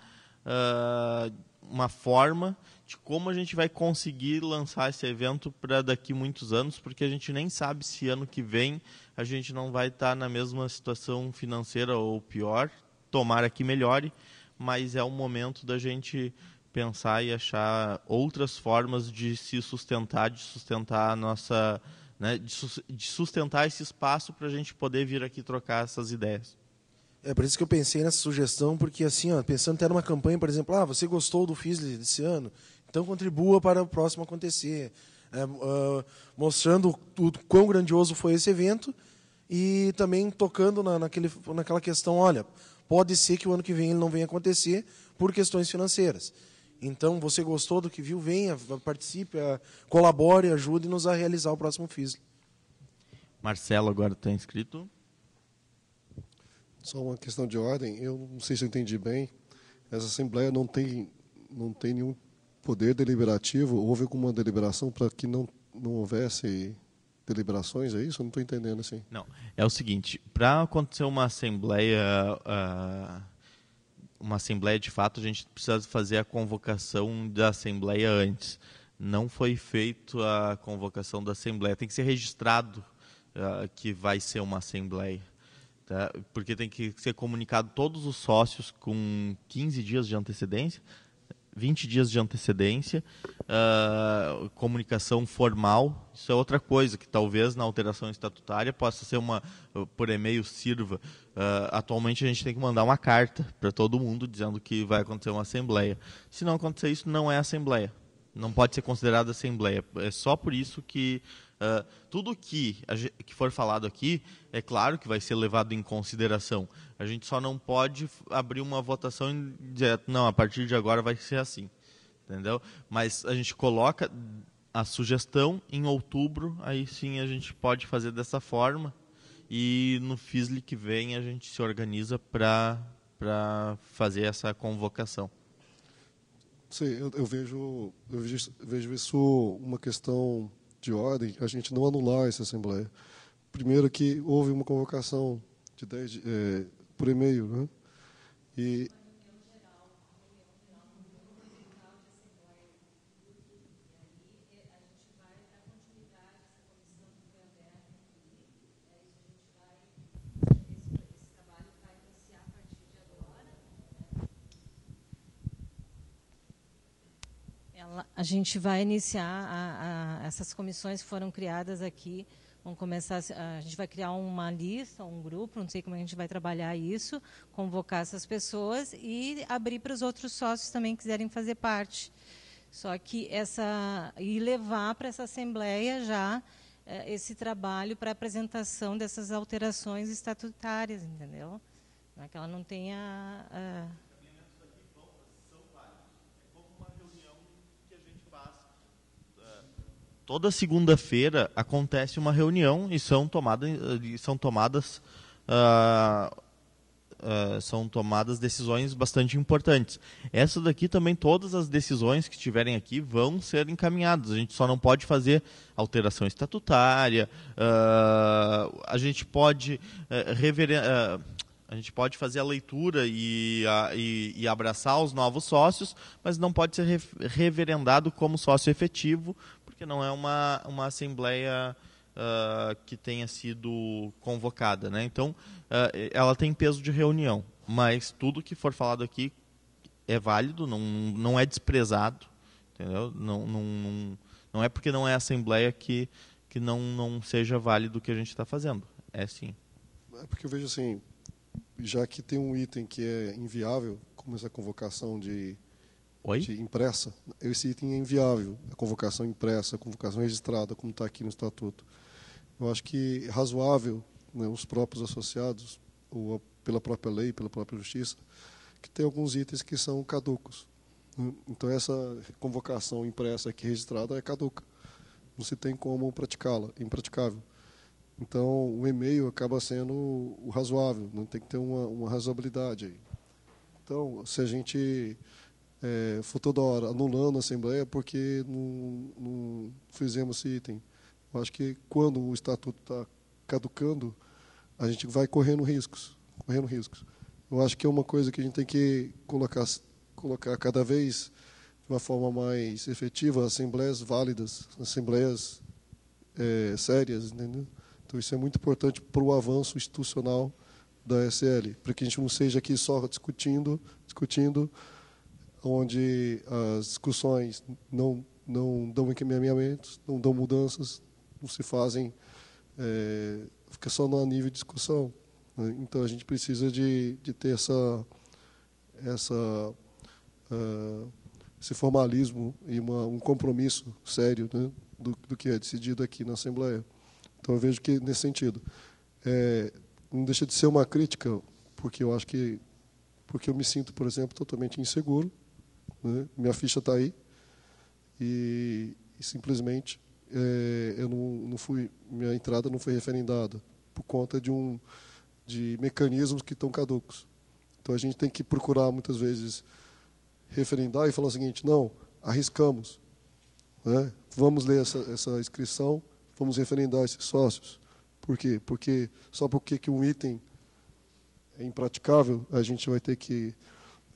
uh, uma forma de como a gente vai conseguir lançar esse evento para daqui muitos anos, porque a gente nem sabe se ano que vem a gente não vai estar tá na mesma situação financeira ou pior. Tomara que melhore, mas é o momento da gente pensar e achar outras formas de se sustentar, de sustentar a nossa né, de sustentar esse espaço para a gente poder vir aqui trocar essas ideias. É por isso que eu pensei nessa sugestão, porque assim, ó, pensando até numa campanha, por exemplo, ah, você gostou do FISLE desse ano? Então contribua para o próximo acontecer. É, uh, mostrando o, o quão grandioso foi esse evento e também tocando na, naquele, naquela questão, olha, pode ser que o ano que vem ele não venha acontecer por questões financeiras. Então, você gostou do que viu? Venha, participe, eh, colabore, ajude-nos a realizar o próximo FISL. Marcelo agora está inscrito. Só uma questão de ordem. Eu não sei se eu entendi bem. Essa Assembleia não tem, não tem nenhum poder deliberativo. Houve alguma deliberação para que não, não houvesse deliberações, é isso? Eu não estou entendendo assim. Não, é o seguinte, para acontecer uma assembleia uh, uma assembleia de fato, a gente precisa fazer a convocação da assembleia antes. Não foi feito a convocação da assembleia. Tem que ser registrado uh, que vai ser uma assembleia. Tá? Porque tem que ser comunicado todos os sócios com 15 dias de antecedência 20 dias de antecedência, uh, comunicação formal. Isso é outra coisa que talvez na alteração estatutária possa ser uma, por e-mail sirva. Uh, atualmente a gente tem que mandar uma carta para todo mundo dizendo que vai acontecer uma assembleia. Se não acontecer isso, não é assembleia. Não pode ser considerada assembleia. É só por isso que Uh, tudo que, que for falado aqui, é claro que vai ser levado em consideração. A gente só não pode abrir uma votação direto não, a partir de agora vai ser assim. Entendeu? Mas a gente coloca a sugestão em outubro, aí sim a gente pode fazer dessa forma. E no Fisli que vem a gente se organiza para fazer essa convocação. Sim, eu, eu, vejo, eu vejo, vejo isso uma questão de ordem a gente não anular essa Assembleia. Primeiro que houve uma convocação de dez é, por e-mail, né? e a gente vai iniciar a, a, essas comissões que foram criadas aqui. Vamos começar, a gente vai criar uma lista, um grupo, não sei como a gente vai trabalhar isso, convocar essas pessoas e abrir para os outros sócios também que quiserem fazer parte. Só que essa e levar para essa assembleia já é, esse trabalho para apresentação dessas alterações estatutárias, entendeu? é que ela não tenha uh, Toda segunda-feira acontece uma reunião e são, tomadas e são tomadas ah, ah, são tomadas decisões bastante importantes. Essa daqui também, todas as decisões que estiverem aqui vão ser encaminhadas. A gente só não pode fazer alteração estatutária, ah, a gente pode eh, rever a gente pode fazer a leitura e, a, e, e, abraçar os novos sócios, mas não pode ser reverendado como sócio efetivo, porque não é uma, uma assembleia uh, que tenha sido convocada. Né? Então, uh, ela tem peso de reunião, mas tudo que for falado aqui é válido, não, não é desprezado, entendeu? Não, não, não, não é porque não é assembleia que, que não, não seja válido o que a gente está fazendo. É sim. É porque eu vejo assim, já que tem um item que é inviável, como essa convocação de Oi? impressa. Esse item é inviável. A convocação impressa, a convocação registrada, como está aqui no Estatuto. Eu acho que é razoável né, os próprios associados, ou pela própria lei, pela própria justiça, que tem alguns itens que são caducos. Então, essa convocação impressa aqui registrada é caduca. Não se tem como praticá-la, é impraticável. Então, o e-mail acaba sendo o razoável, não né, tem que ter uma, uma razoabilidade aí. Então, se a gente é, foi toda hora anulando a Assembleia porque não, não fizemos esse item. Eu acho que quando o estatuto está caducando, a gente vai correndo riscos, correndo riscos. Eu acho que é uma coisa que a gente tem que colocar, colocar cada vez de uma forma mais efetiva assembleias válidas, assembleias é, sérias, entendeu? Então isso é muito importante para o avanço institucional da SL, para que a gente não seja aqui só discutindo, discutindo onde as discussões não, não dão encaminhamentos, não dão mudanças, não se fazem, é, fica só no nível de discussão. Né? Então, a gente precisa de, de ter essa, essa, uh, esse formalismo e uma, um compromisso sério né? do, do que é decidido aqui na Assembleia. Então, eu vejo que, nesse sentido, é, não deixa de ser uma crítica, porque eu acho que porque eu me sinto, por exemplo, totalmente inseguro né? Minha ficha está aí e, e simplesmente é, eu não, não, fui, minha entrada não foi referendada por conta de um de mecanismos que estão caducos. Então a gente tem que procurar muitas vezes referendar e falar o seguinte: não, arriscamos, né? vamos ler essa, essa inscrição, vamos referendar esses sócios. Por quê? Porque só porque que um item é impraticável, a gente vai ter que,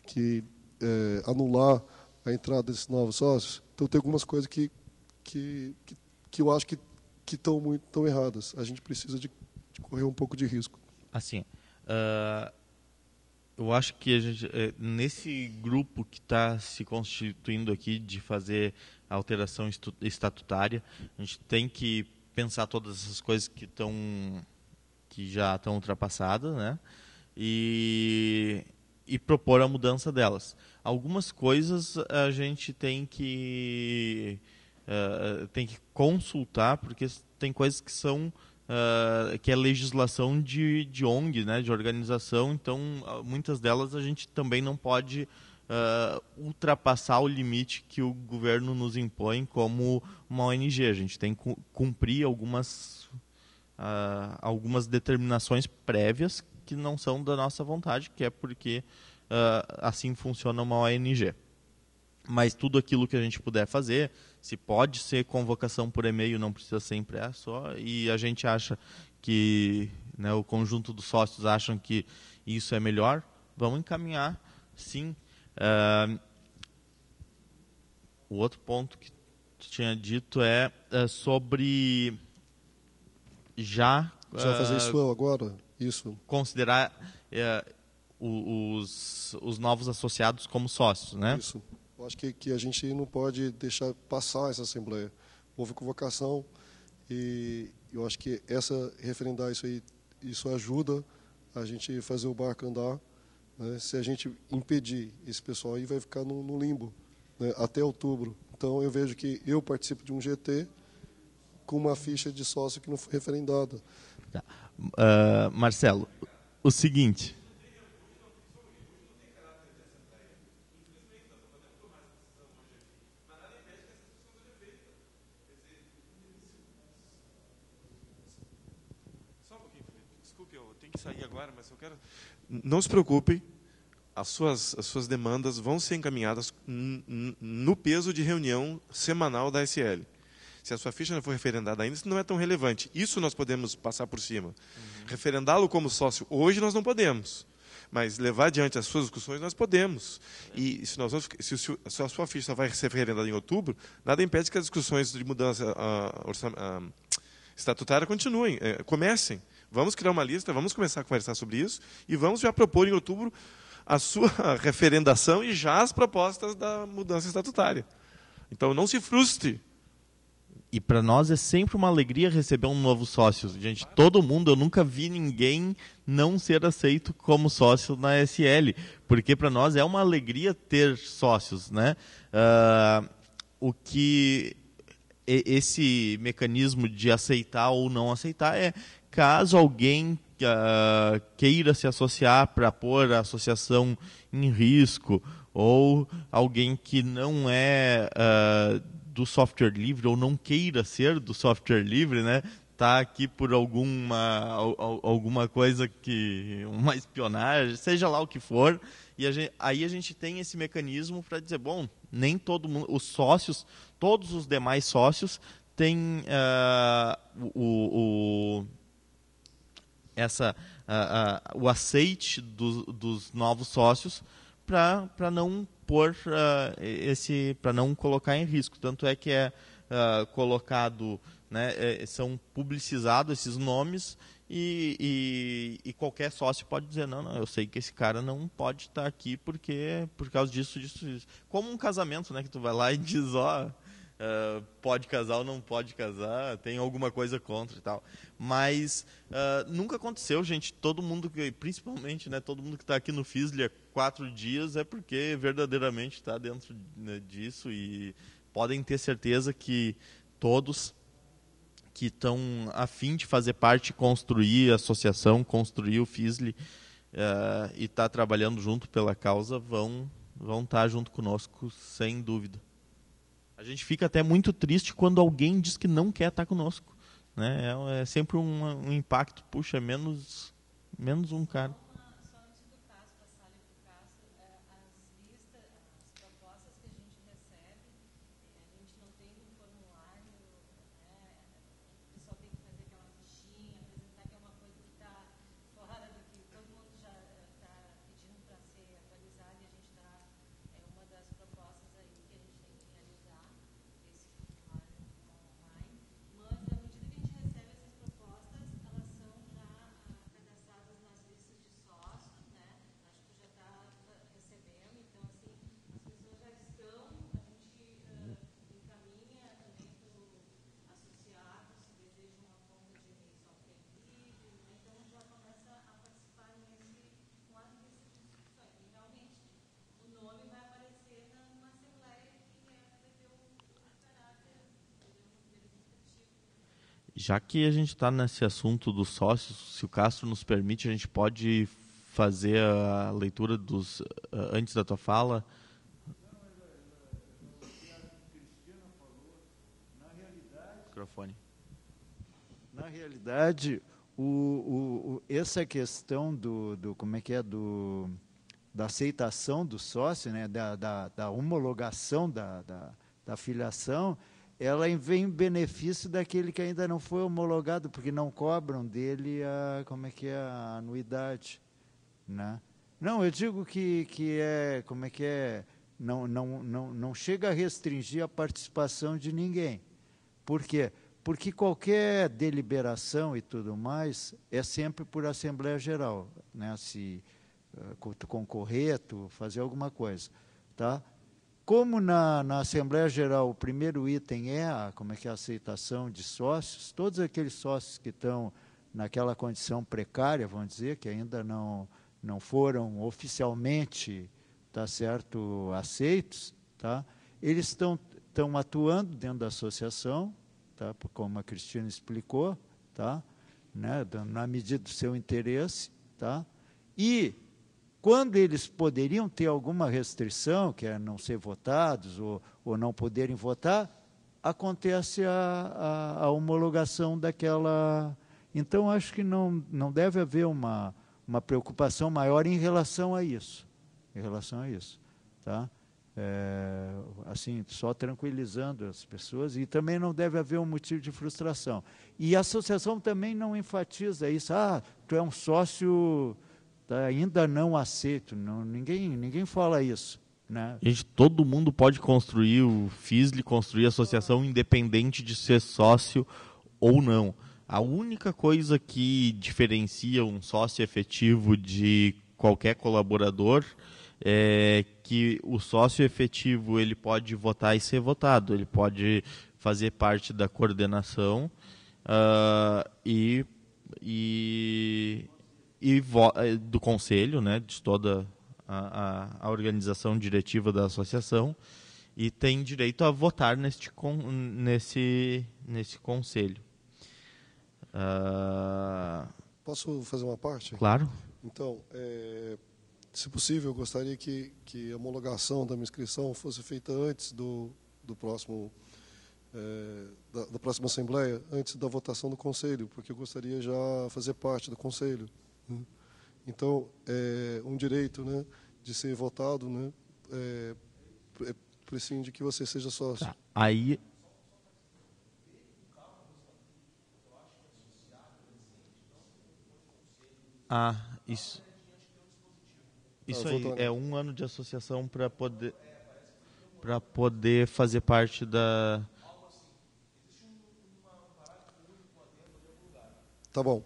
que é, anular a entrada desses novos sócios. Então, tem algumas coisas que, que, que, que eu acho que estão muito tão erradas. A gente precisa de, de correr um pouco de risco. Assim, uh, eu acho que gente, eh, nesse grupo que está se constituindo aqui de fazer a alteração estatutária, a gente tem que pensar todas essas coisas que estão que já estão ultrapassadas, né? E, e propor a mudança delas algumas coisas a gente tem que uh, tem que consultar porque tem coisas que são uh, que é legislação de, de ONG, né, de organização, então ah, muitas delas a gente também não pode uh, ultrapassar o limite que o governo nos impõe como uma ONG. A gente tem que cumprir algumas, ah, algumas determinações prévias que não são da nossa vontade, que é porque ah, assim funciona uma ONG. Mas tudo aquilo que a gente puder fazer, se pode ser convocação por e-mail, não precisa ser impresso, só, e a gente acha que né, o conjunto dos sócios acham que isso é melhor, vamos encaminhar, sim. Uh, o outro ponto que tu tinha dito é, é sobre já... Já fazer uh, isso agora? Isso. Considerar... Uh, os, os novos associados como sócios, né? Isso. Eu acho que, que a gente não pode deixar passar essa assembleia. Houve convocação e eu acho que essa referendar isso aí, isso ajuda a gente fazer o barco andar. Né? Se a gente impedir esse pessoal aí, vai ficar no, no limbo né? até outubro. Então eu vejo que eu participo de um GT com uma ficha de sócio que não foi referendada. Uh, Marcelo, o seguinte. Não se preocupe, as suas, as suas demandas vão ser encaminhadas no peso de reunião semanal da SL. Se a sua ficha não for referendada ainda, isso não é tão relevante. Isso nós podemos passar por cima. Uhum. Referendá-lo como sócio hoje nós não podemos. Mas levar adiante as suas discussões nós podemos. É. E se, nós vamos, se, se a sua ficha vai ser referendada em outubro, nada impede que as discussões de mudança ah, ah, estatutária continuem, eh, comecem. Vamos criar uma lista, vamos começar a conversar sobre isso e vamos já propor em outubro a sua *laughs* referendação e já as propostas da mudança estatutária. Então não se frustre. E para nós é sempre uma alegria receber um novo sócio. Gente, todo mundo, eu nunca vi ninguém não ser aceito como sócio na SL, porque para nós é uma alegria ter sócios, né? Uh, o que esse mecanismo de aceitar ou não aceitar é Caso alguém uh, queira se associar para pôr a associação em risco, ou alguém que não é uh, do software livre ou não queira ser do software livre, né? Tá aqui por alguma alguma coisa que uma espionagem, seja lá o que for, e a gente, aí a gente tem esse mecanismo para dizer, bom, nem todo mundo, os sócios, todos os demais sócios têm uh, o, o essa, uh, uh, o aceite dos novos sócios para não pôr ah, esse para não colocar em risco tanto é que é ah, colocado né, é, são publicizados esses nomes e, e, e, qualquer sócio pode dizer não, não, eu sei que esse cara não pode estar aqui porque por causa disso, disso, disso. Como um casamento, né, que tu vai lá e diz, ó, ah, pode casar ou não pode casar, tem alguma coisa contra e tal. Mas uh, nunca aconteceu, gente. Todo mundo que, principalmente, né, todo mundo que está aqui no Fisli há quatro dias é porque verdadeiramente está dentro né, disso e podem ter certeza que todos que estão afim de fazer parte, construir a associação, construir o Fisli uh, ah, e estar tá trabalhando junto pela causa vão vão estar tá junto conosco sem dúvida. A gente fica até muito triste quando alguém diz que não quer estar conosco. Né? É, é sempre um, um impacto, puxa, é menos, menos um cara. Já que a gente está nesse assunto dos sócios, se o Castro nos permite, a gente pode fazer a leitura dos eh, antes da tua fala. Microfone. Na realidade, o, o, o, essa questão do, do, como é que é do da aceitação do sócio, né, da, da, da homologação da, da, da filiação, ela vem em benefício daquele que ainda não foi homologado, porque não cobram dele a, como é que é, a anuidade, né? Não, eu digo que, que é, como é que é, não, não, não, não chega a restringir a participação de ninguém. Por quê? Porque qualquer deliberação e tudo mais é sempre por Assembleia Geral, né? Se uh, concorrer, tu fazer alguma coisa, tá? como na, na Assembleia Geral o primeiro item é a, como é que é a aceitação de sócios, todos aqueles sócios que estão naquela condição precária, vamos dizer, que ainda não, não foram oficialmente tá certo, aceitos, tá? eles estão estão atuando dentro da associação, tá? como a Cristina explicou, tá? né? na medida do seu interesse, tá? e quando eles poderiam ter alguma restrição, que é não ser votados ou, ou não poderem votar, acontece a, a, a homologação daquela. Então, acho que não, não deve haver uma, uma preocupação maior em relação a isso. Em relação a isso. Tá? É, assim, só tranquilizando as pessoas, e também não deve haver um motivo de frustração. E a associação também não enfatiza isso, ah, tu é um sócio tá ainda não aceito. Não, ninguém, ninguém fala isso. Né? Gente, todo mundo pode construir o FISLE, construir associação independente de ser sócio ou não. A única coisa que diferencia um sócio efetivo de qualquer colaborador é que o sócio efetivo ele pode votar e ser votado, ele pode fazer parte da coordenação uh, e, e e eh, do conselho, né, de toda a, a, a, organização diretiva da associação, e tem direito a votar neste, nesse, nesse conselho. Uh... Posso fazer uma parte? Claro. Então, é, se possível, eu gostaria que, que a homologação da minha inscrição fosse feita antes do, do próximo é, da, da, próxima Assembleia, antes da votação do Conselho, porque eu gostaria já fazer parte do Conselho. Né? Então, é um direito né, de ser votado né, é, é, prescinde que você seja sócio. Tá. Aí. Ah, isso. Isso aí né? é um ano de associação para poder para poder fazer parte da. Tá bom.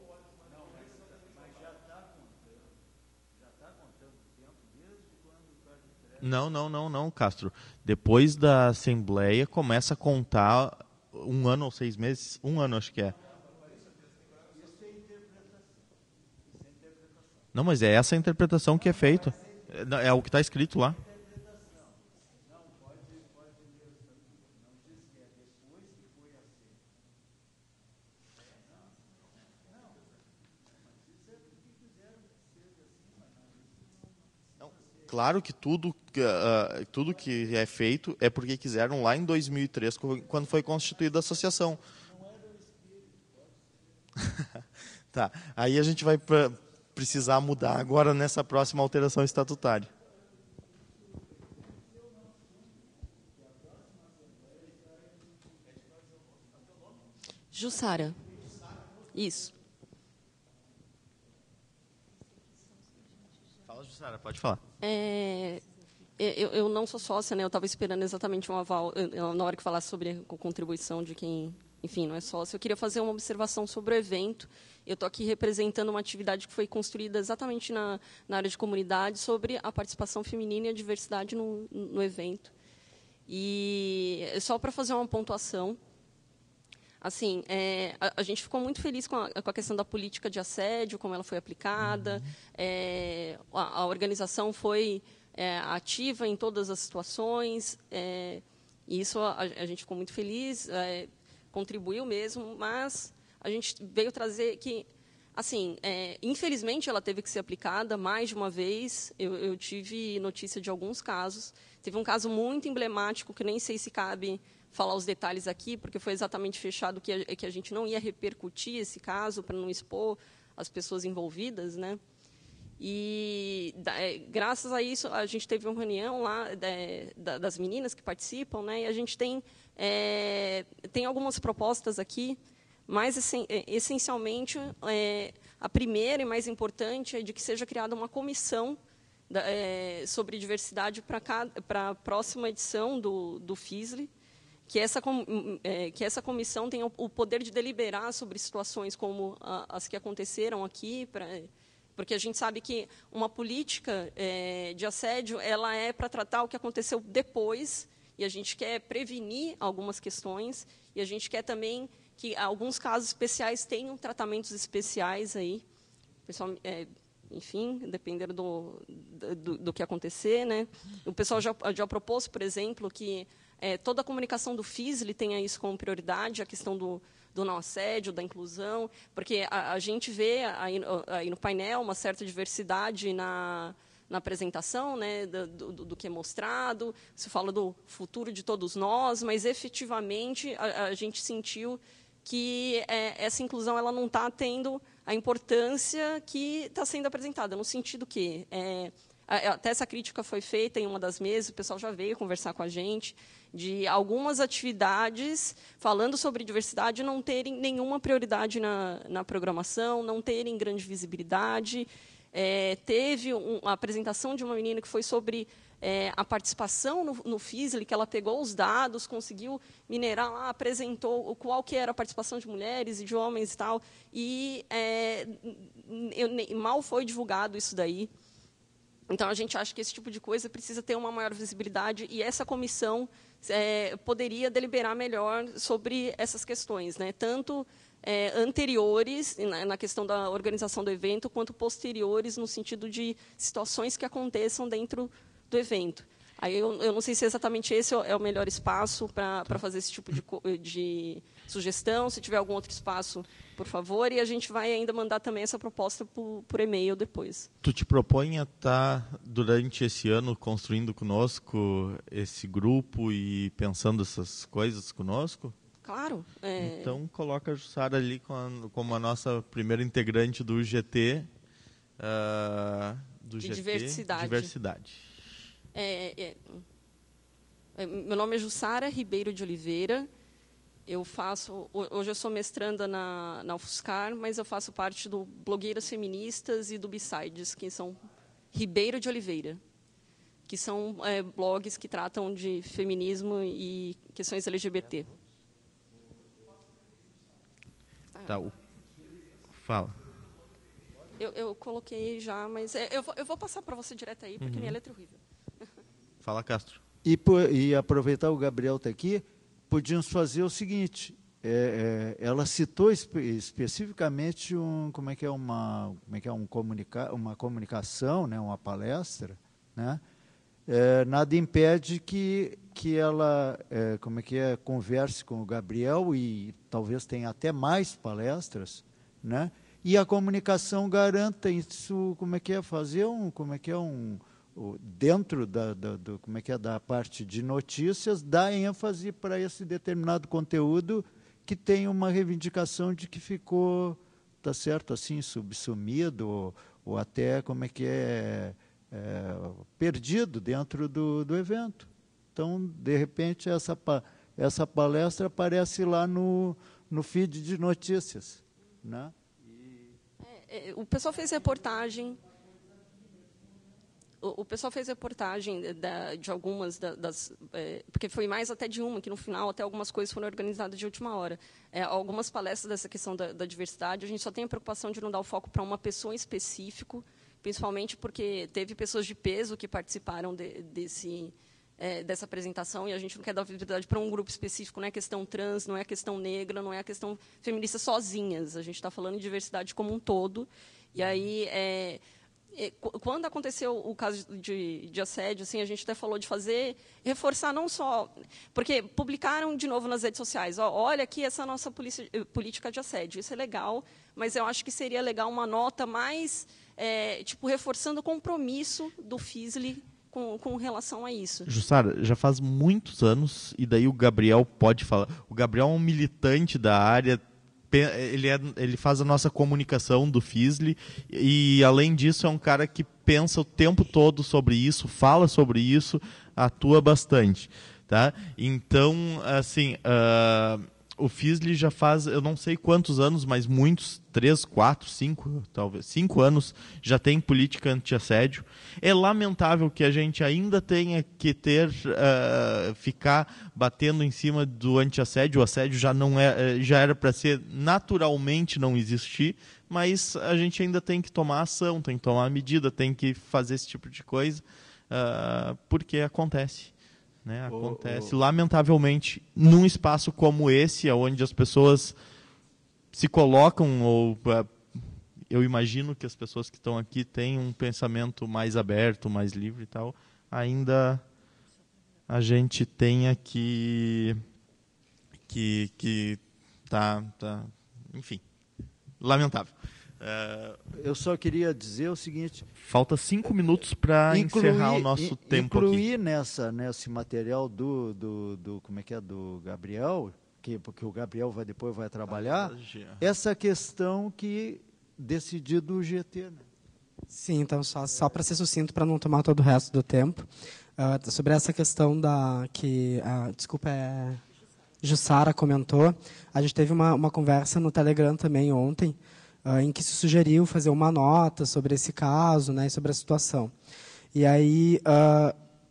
Não, não, não, não, Castro. Depois da Assembleia começa a contar um ano ou seis meses, um ano acho que é. Não, mas é essa a interpretação que é feita. É, é o que está escrito lá. Claro que tudo, uh, tudo que é feito é porque quiseram lá em 2003, quando foi constituída a associação. *laughs* tá, aí a gente vai precisar mudar agora nessa próxima alteração estatutária. Jussara. Isso. Sara, pode falar. É, é, eu, eu, não sou sócia, né? Eu estava esperando exatamente um aval na hora que falasse sobre a contribuição de quem, enfim, não é sócio. Eu queria fazer uma observação sobre o evento. Eu estou aqui representando uma atividade que foi construída exatamente na, na, área de comunidade sobre a participação feminina e a diversidade no, no evento. E só para fazer uma pontuação, Assim, é, a, a, gente ficou muito feliz com a, com a, questão da política de assédio, como ela foi aplicada. Uhum. É, a, a, organização foi é, ativa em todas as situações. É, e isso a, gente ficou muito feliz, é, contribuiu mesmo, mas a gente veio trazer que assim, é, infelizmente ela teve que ser aplicada mais de uma vez. Eu, eu, tive notícia de alguns casos. Teve um caso muito emblemático que nem sei se cabe falar os detalhes aqui, porque foi exatamente fechado que a, que a gente não ia repercutir esse caso para não expor as pessoas envolvidas, né? E é, graças a isso a gente teve uma reunião lá de, é, da, das meninas que participam, né? E a gente tem é, tem algumas propostas aqui, mas assim, é, essencialmente é, a primeira e mais importante é de que seja criada uma comissão da, é, sobre diversidade para a próxima edição do, do FISLE, que essa, hum, hum, é, que essa comissão tenha o poder de deliberar sobre situações como as que aconteceram aqui, porque a gente sabe que uma política é, de assédio ela é para tratar o que aconteceu depois, e a gente quer prevenir algumas questões, e a gente quer também que alguns casos especiais tenham tratamentos especiais aí, pessoal, é, enfim, dependendo do, do, do, que acontecer, né? O pessoal já, já propôs, por exemplo, que é, toda a comunicação do FISLE tenha isso como prioridade, a questão do, do não assédio, da inclusão, porque a, a gente vê aí, aí, no painel uma certa diversidade na, na apresentação né, do, do, do, que é mostrado, se fala do futuro de todos nós, mas efetivamente a, a gente sentiu que é, essa inclusão ela não está tendo a importância que está sendo apresentada, no sentido que é, é, até essa crítica foi feita em uma das mesas, o pessoal já veio conversar com a gente, de algumas atividades falando sobre diversidade não terem nenhuma prioridade na, na programação, não terem grande visibilidade. É, teve um, a apresentação de uma menina que foi sobre é, a participação no, no FISLI, que ela pegou os dados, conseguiu minerar lá, apresentou o, qual que era a participação de mulheres e de homens e tal, e é, eu, mal foi divulgado isso daí. Então, a gente acha que esse tipo de coisa precisa ter uma maior visibilidade e essa comissão é, poderia deliberar melhor sobre essas questões, né? tanto é, anteriores, na, questão da organização do evento, quanto posteriores, no sentido de situações que aconteçam dentro do evento. Aí eu, eu não sei se é exatamente esse é o é melhor espaço para fazer esse tipo de, de sugestão. Se tiver algum outro espaço, por favor. E a gente vai ainda mandar também essa proposta por, por e-mail depois. Tu te propõe a estar, durante esse ano, construindo conosco esse grupo e pensando essas coisas conosco? Claro. É... Então, coloca a Jussara ali como a, nossa primeira integrante do GT. Uh, ah, do de GT, diversidade. diversidade. É, é, é, meu nome é Jussara Ribeiro de Oliveira. Eu faço hoje eu sou mestranda na, na UFSCar, mas eu faço parte do blogueiras feministas e do Besides, que são Ribeiro de Oliveira, que são é, blogs que tratam de feminismo e questões LGBT. Tá, o... fala. Eu, eu, coloquei já, mas é, eu, vou, eu vou passar para você direto aí, porque uhum. minha letra é horrível. Fala, Castro. E, por, e aproveitar o Gabriel está aqui, podíamos fazer o seguinte: é, é, ela citou espe especificamente um, como é que é uma, como é que é um comunica uma comunicação, né, uma palestra, né? É, nada impede que, que ela é, como é que é converse com o Gabriel e talvez tenha até mais palestras né e a comunicação garanta isso como é que é fazer um como é que é um dentro da, da, do, como é que é, da parte de notícias, dá ênfase para esse determinado conteúdo que tem uma reivindicação de que ficou, tá certo, assim, subsumido ou, ou até, como é que é, é, perdido dentro do, do evento. Então, de repente, essa, essa palestra aparece lá no, no feed de notícias. Né? É, é, o pessoal fez reportagem o, pessoal fez reportagem de algumas das. É, porque foi mais até de uma, que no final até algumas coisas foram organizadas de última hora. É, algumas palestras dessa questão da, da diversidade, a gente só tem a preocupação de não dar o foco para uma pessoa específico, principalmente porque teve pessoas de peso que participaram de, desse. É, dessa apresentação e a gente não quer dar visibilidade para um grupo específico, não é questão trans, não é questão negra, não é questão feminista sozinhas. A gente está falando de diversidade como um todo. E aí é, quando aconteceu o caso de, de, assédio, assim, a gente até falou de fazer, reforçar não só. Porque publicaram de novo nas redes sociais: ó, olha aqui essa nossa polícia, política de assédio. Isso é legal, mas eu acho que seria legal uma nota mais. É, tipo, reforçando o compromisso do FISLE com, com, relação a isso. Jussara, já faz muitos anos, e daí o Gabriel pode falar. O Gabriel é um militante da área, ele, é, ele faz a nossa comunicação do Fisli e, além disso, é um cara que pensa o tempo todo sobre isso, fala sobre isso, atua bastante. Tá? Então, assim, uh, o Fisli já faz, eu não sei quantos anos, mas muitos, três, quatro, cinco, talvez, cinco anos, já tem política anti-assédio. É lamentável que a gente ainda tenha que ter, uh, ficar batendo em cima do anti-assédio. O assédio já não é, eh, já era para ser naturalmente não existir, mas a gente ainda tem que tomar ação, tem que tomar medida, tem que fazer esse tipo de coisa, uh, porque acontece. Né? Acontece, lamentavelmente, num espaço como esse, onde as pessoas se colocam, ou é, eu imagino que as pessoas que estão aqui têm um pensamento mais aberto, mais livre e tal, ainda a gente tenha que. que. que tá, tá enfim, lamentável. É, eu só queria dizer o seguinte. Falta cinco minutos para encerrar o nosso tempo incluir aqui. Incluir nessa nesse material do, do, do como é que é do Gabriel, que porque o Gabriel vai depois vai trabalhar ah, essa questão que decidido o GT. Né? Sim, então só só para ser sucinto para não tomar todo o resto do tempo uh, sobre essa questão da que uh, desculpa é Jussara comentou. A gente teve uma, uma conversa no Telegram também ontem ah, em que se sugeriu fazer uma nota sobre esse caso, né, sobre a situação. E aí,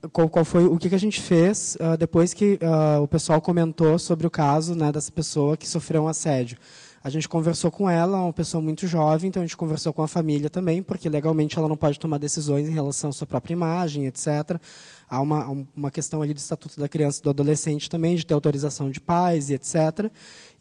uh, qual, qual, foi o que, que a gente fez uh, depois que o pessoal comentou sobre o caso né, dessa pessoa que sofreu um assédio? A gente conversou com ela, uma pessoa muito jovem, então a gente conversou com a família também, porque legalmente ela não pode tomar decisões em relação à sua própria imagem, etc. Há uma, uma questão ali do estatuto da criança e do adolescente também, de ter autorização de pais etc.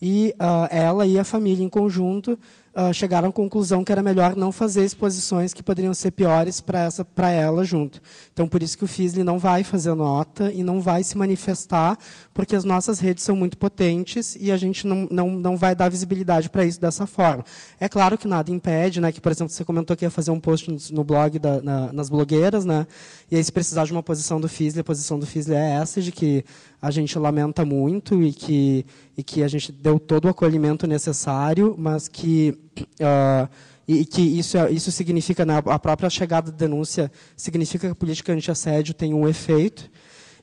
E uh, ela e a família em conjunto uh, chegaram à conclusão que era melhor não fazer exposições que poderiam ser piores para ela junto. Então, por isso que o FISLE não vai fazer nota e não vai se manifestar, porque as nossas redes são muito potentes e a gente não, não, não vai dar visibilidade para isso dessa forma. É claro que nada impede, né, que, por exemplo, você comentou que ia fazer um post no, no blog, da, na, nas blogueiras, né, e aí se precisar de uma posição do FISLE, a posição do FISLE é essa, de que a gente lamenta muito e que, e que a gente deu todo o acolhimento necessário, mas que uh, e que isso, é, isso significa, né, a própria chegada da denúncia significa que a política anti-assédio tem um efeito.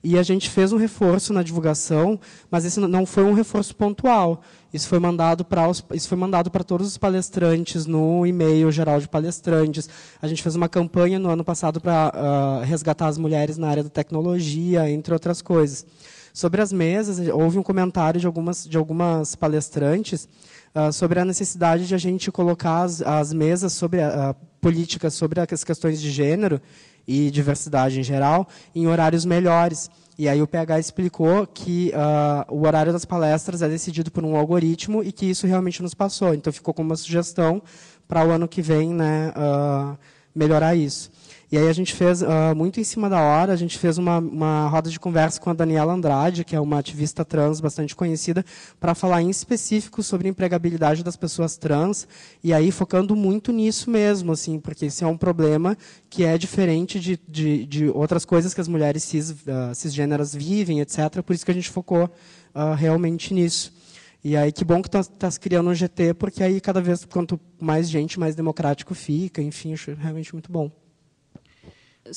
E a gente fez um reforço na divulgação, mas esse não foi um reforço pontual. Isso foi mandado para os, isso foi mandado para todos os palestrantes no e-mail geral de palestrantes. A gente fez uma campanha no ano passado para uh, resgatar as mulheres na área da tecnologia, entre outras coisas. Sobre as mesas, houve um comentário de algumas de algumas palestrantes ah, sobre a necessidade de a gente colocar as, as mesas sobre a, a política, sobre as questões de gênero e diversidade em geral, em horários melhores. E aí o PH explicou que uh, o horário das palestras é decidido por um algoritmo e que isso realmente nos passou. Então ficou como uma sugestão para o ano que vem né, uh, melhorar isso. E aí a gente fez, uh, muito em cima da hora, a gente fez uma, uma roda de conversa com a Daniela Andrade, que é uma ativista trans bastante conhecida, para falar em específico sobre empregabilidade das pessoas trans, e aí focando muito nisso mesmo, assim, porque esse é um problema que é diferente de, de, de outras coisas que as mulheres cis, uh, cisgêneras vivem, etc. Por isso que a gente focou uh, realmente nisso. E aí, que bom que tu estás tá criando um GT, porque aí cada vez quanto mais gente, mais democrático fica, enfim, acho realmente muito bom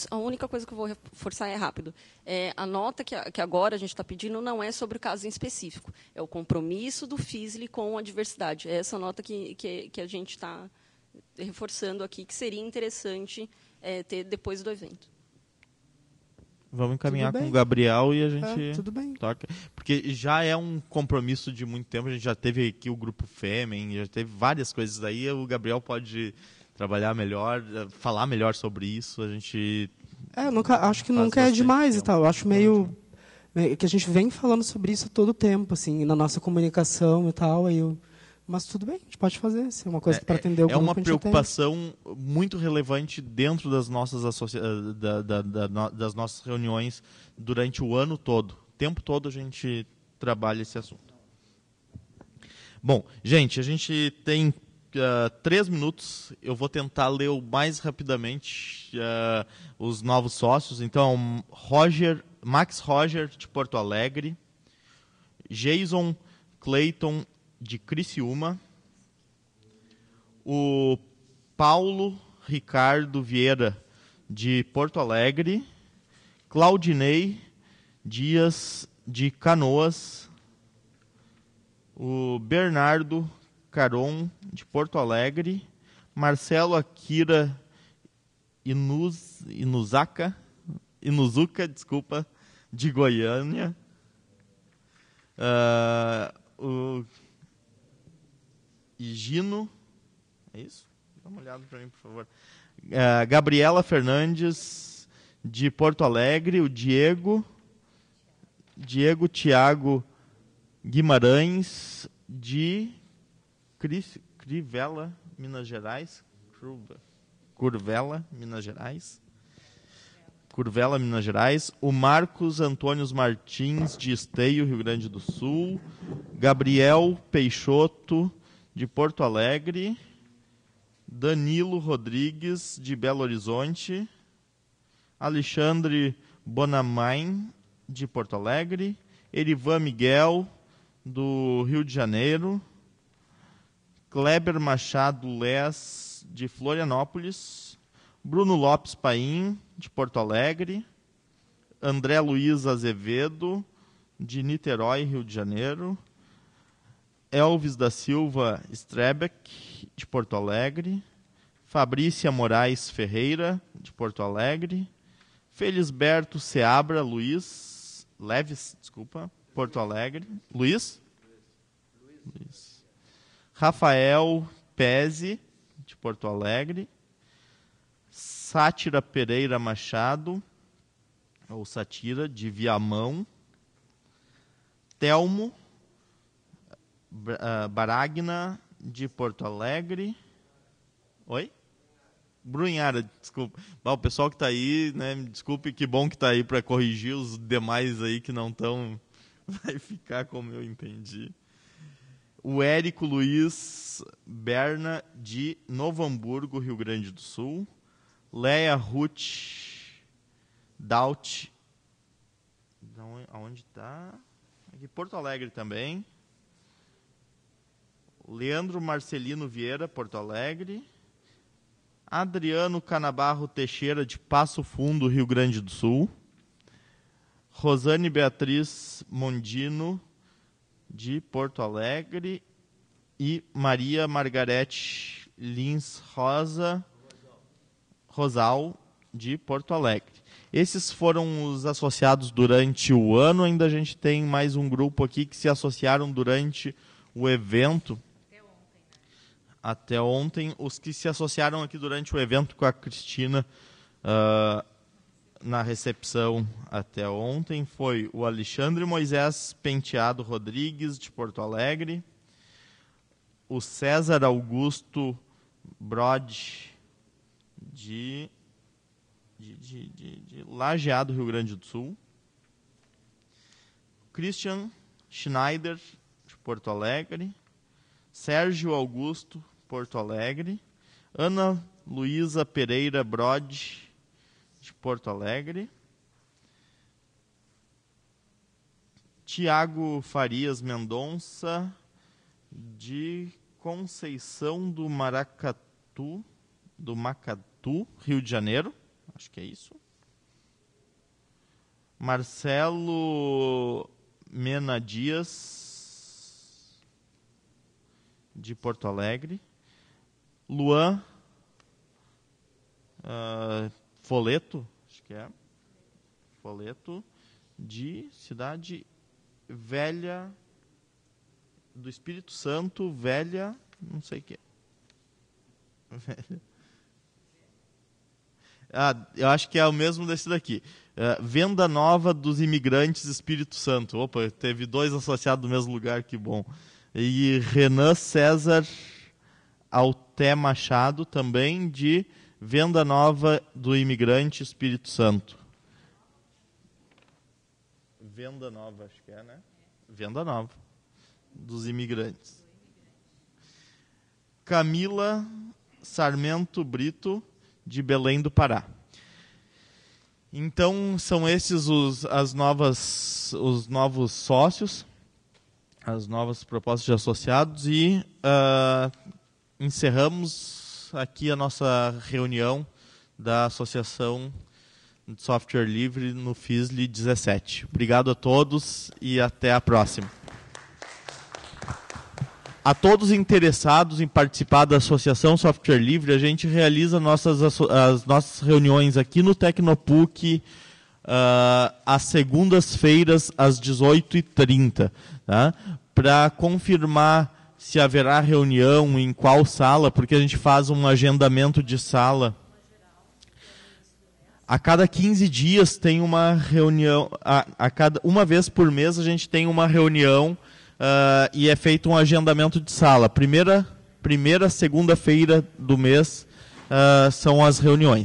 a única coisa que eu vou reforçar é rápido. É, a nota que, que agora a gente está pedindo não é sobre o caso em específico, é o compromisso do FISLE com a diversidade. É essa nota que, que, que a gente está reforçando aqui, que seria interessante é, ter depois do evento. Vamos encaminhar com o Gabriel e a é, gente. É, tudo bem. Toca. Porque já é um compromisso de muito tempo. A gente já teve aqui o grupo Fêmen, já teve várias coisas aí. O Gabriel pode trabalhar melhor, eh, falar melhor sobre isso. A gente. É, nunca, acho que nunca é demais tempo. e tal. Eu acho meio, que a gente vem falando sobre isso todo tempo, assim, na nossa comunicação e tal. Aí eu, mas tudo bem, a gente pode fazer, se é uma coisa é, para atender o É uma preocupação muito relevante dentro das nossas, associa eh, da, da, da, das nossas reuniões durante o ano todo. O tempo todo a gente trabalha esse assunto. Bom, gente, a gente tem uh, três minutos. Eu vou tentar ler o mais rapidamente uh, os novos sócios. Então, Roger, Max Roger, de Porto Alegre. Jason Clayton, de Criciúma. O Paulo Ricardo Vieira, de Porto Alegre. Claudinei Dias, de Canoas. O Bernardo Caron, de Porto Alegre, Marcelo Akira Inuz, Inuzaka, Inuzuka, desculpa, de Goiânia, uh, o Gino, é isso? Dá uma olhada para mim, por favor. Uh, Gabriela Fernandes, de Porto Alegre, o Diego, Diego Tiago Guimarães, de Cris, Crivella, Minas Gerais. Curvela, Minas Gerais. Curvela, Minas Gerais. O Marcos Antônio Martins, de Esteio, Rio Grande do Sul. Gabriel Peixoto, de Porto Alegre. Danilo Rodrigues, de Belo Horizonte. Alexandre Bonamain, de Porto Alegre. Erivan Miguel, do Rio de Janeiro. Kleber Machado Les, de Florianópolis, Bruno Lopes Paim, de Porto Alegre, André Luiz Azevedo, de Niterói, Rio de Janeiro, Elvis da Silva Strebeck, de Porto Alegre, Fabrícia Moraes Ferreira, de Porto Alegre, Felisberto Seabra Luiz, Leves, desculpa, Porto Alegre. Luiz? Luiz. Rafael Pese, de Porto Alegre. Sátira Pereira Machado, ou Satira, de Viamão. Telmo ah, Baragna, de Porto Alegre. Oi? Brunhara, desculpa. o pessoal que está aí, né, desculpe, que bom que está aí para corrigir os demais aí que não estão. *laughs* Vai ficar como eu entendi o Érico Luiz Berna, de Novo Hamburgo, Rio Grande do Sul. Leia Ruth Daut. Aonde está? Aqui, Porto Alegre também. Leandro Marcelino Vieira, Porto Alegre. Adriano Canabarro Teixeira, de Passo Fundo, Rio Grande do Sul. Rosane Beatriz Mondino, de Porto Alegre e Maria Margarete Lins Rosa Rosal de Porto Alegre. Esses foram os associados durante o ano. Ainda a gente tem mais um grupo aqui que se associaram durante o evento. Até ontem, né? Até ontem os que se associaram aqui durante o evento com a Cristina uh, na recepção até ontem foi o Alexandre Moisés Penteado Rodrigues, de Porto Alegre, o César Augusto Brod, de, de, de, de, de Lajeado, Rio Grande do Sul, Christian Schneider, de Porto Alegre, Sérgio Augusto, Porto Alegre, Ana Luísa Pereira Brod, de Porto Alegre. Tiago Farias Mendonça, de Conceição do Maracatu, do Macatu, Rio de Janeiro. Acho que é isso. Marcelo Mena Dias, de Porto Alegre. Luan, uh, Foleto, acho que é. Foleto, de cidade velha do Espírito Santo, velha, não sei o que. Velha. Ah, eu acho que é o mesmo desse daqui. É, venda nova dos imigrantes Espírito Santo. Opa, teve dois associados do mesmo lugar, que bom. E Renan César Alté Machado, também de Venda nova do imigrante Espírito Santo. Venda nova, acho que é, né? Venda nova dos imigrantes. Camila Sarmento Brito, de Belém do Pará. Então, são esses os, as novas, os novos sócios, as novas propostas de associados e uh, encerramos aqui a nossa reunião da Associação de Software Livre no FISLI 17. Obrigado a todos e até a próxima. A todos interessados em participar da Associação Software Livre, a gente realiza nossas, as nossas reuniões aqui no Tecnopuc uh, às segundas-feiras, às 18h30, tá? para confirmar se haverá reunião, em qual sala, porque a gente faz um agendamento de sala. A cada 15 dias tem uma reunião, a, a cada, uma vez por mês a gente tem uma reunião uh, e é feito um agendamento de sala. Primeira, primeira segunda-feira do mês uh, são as reuniões.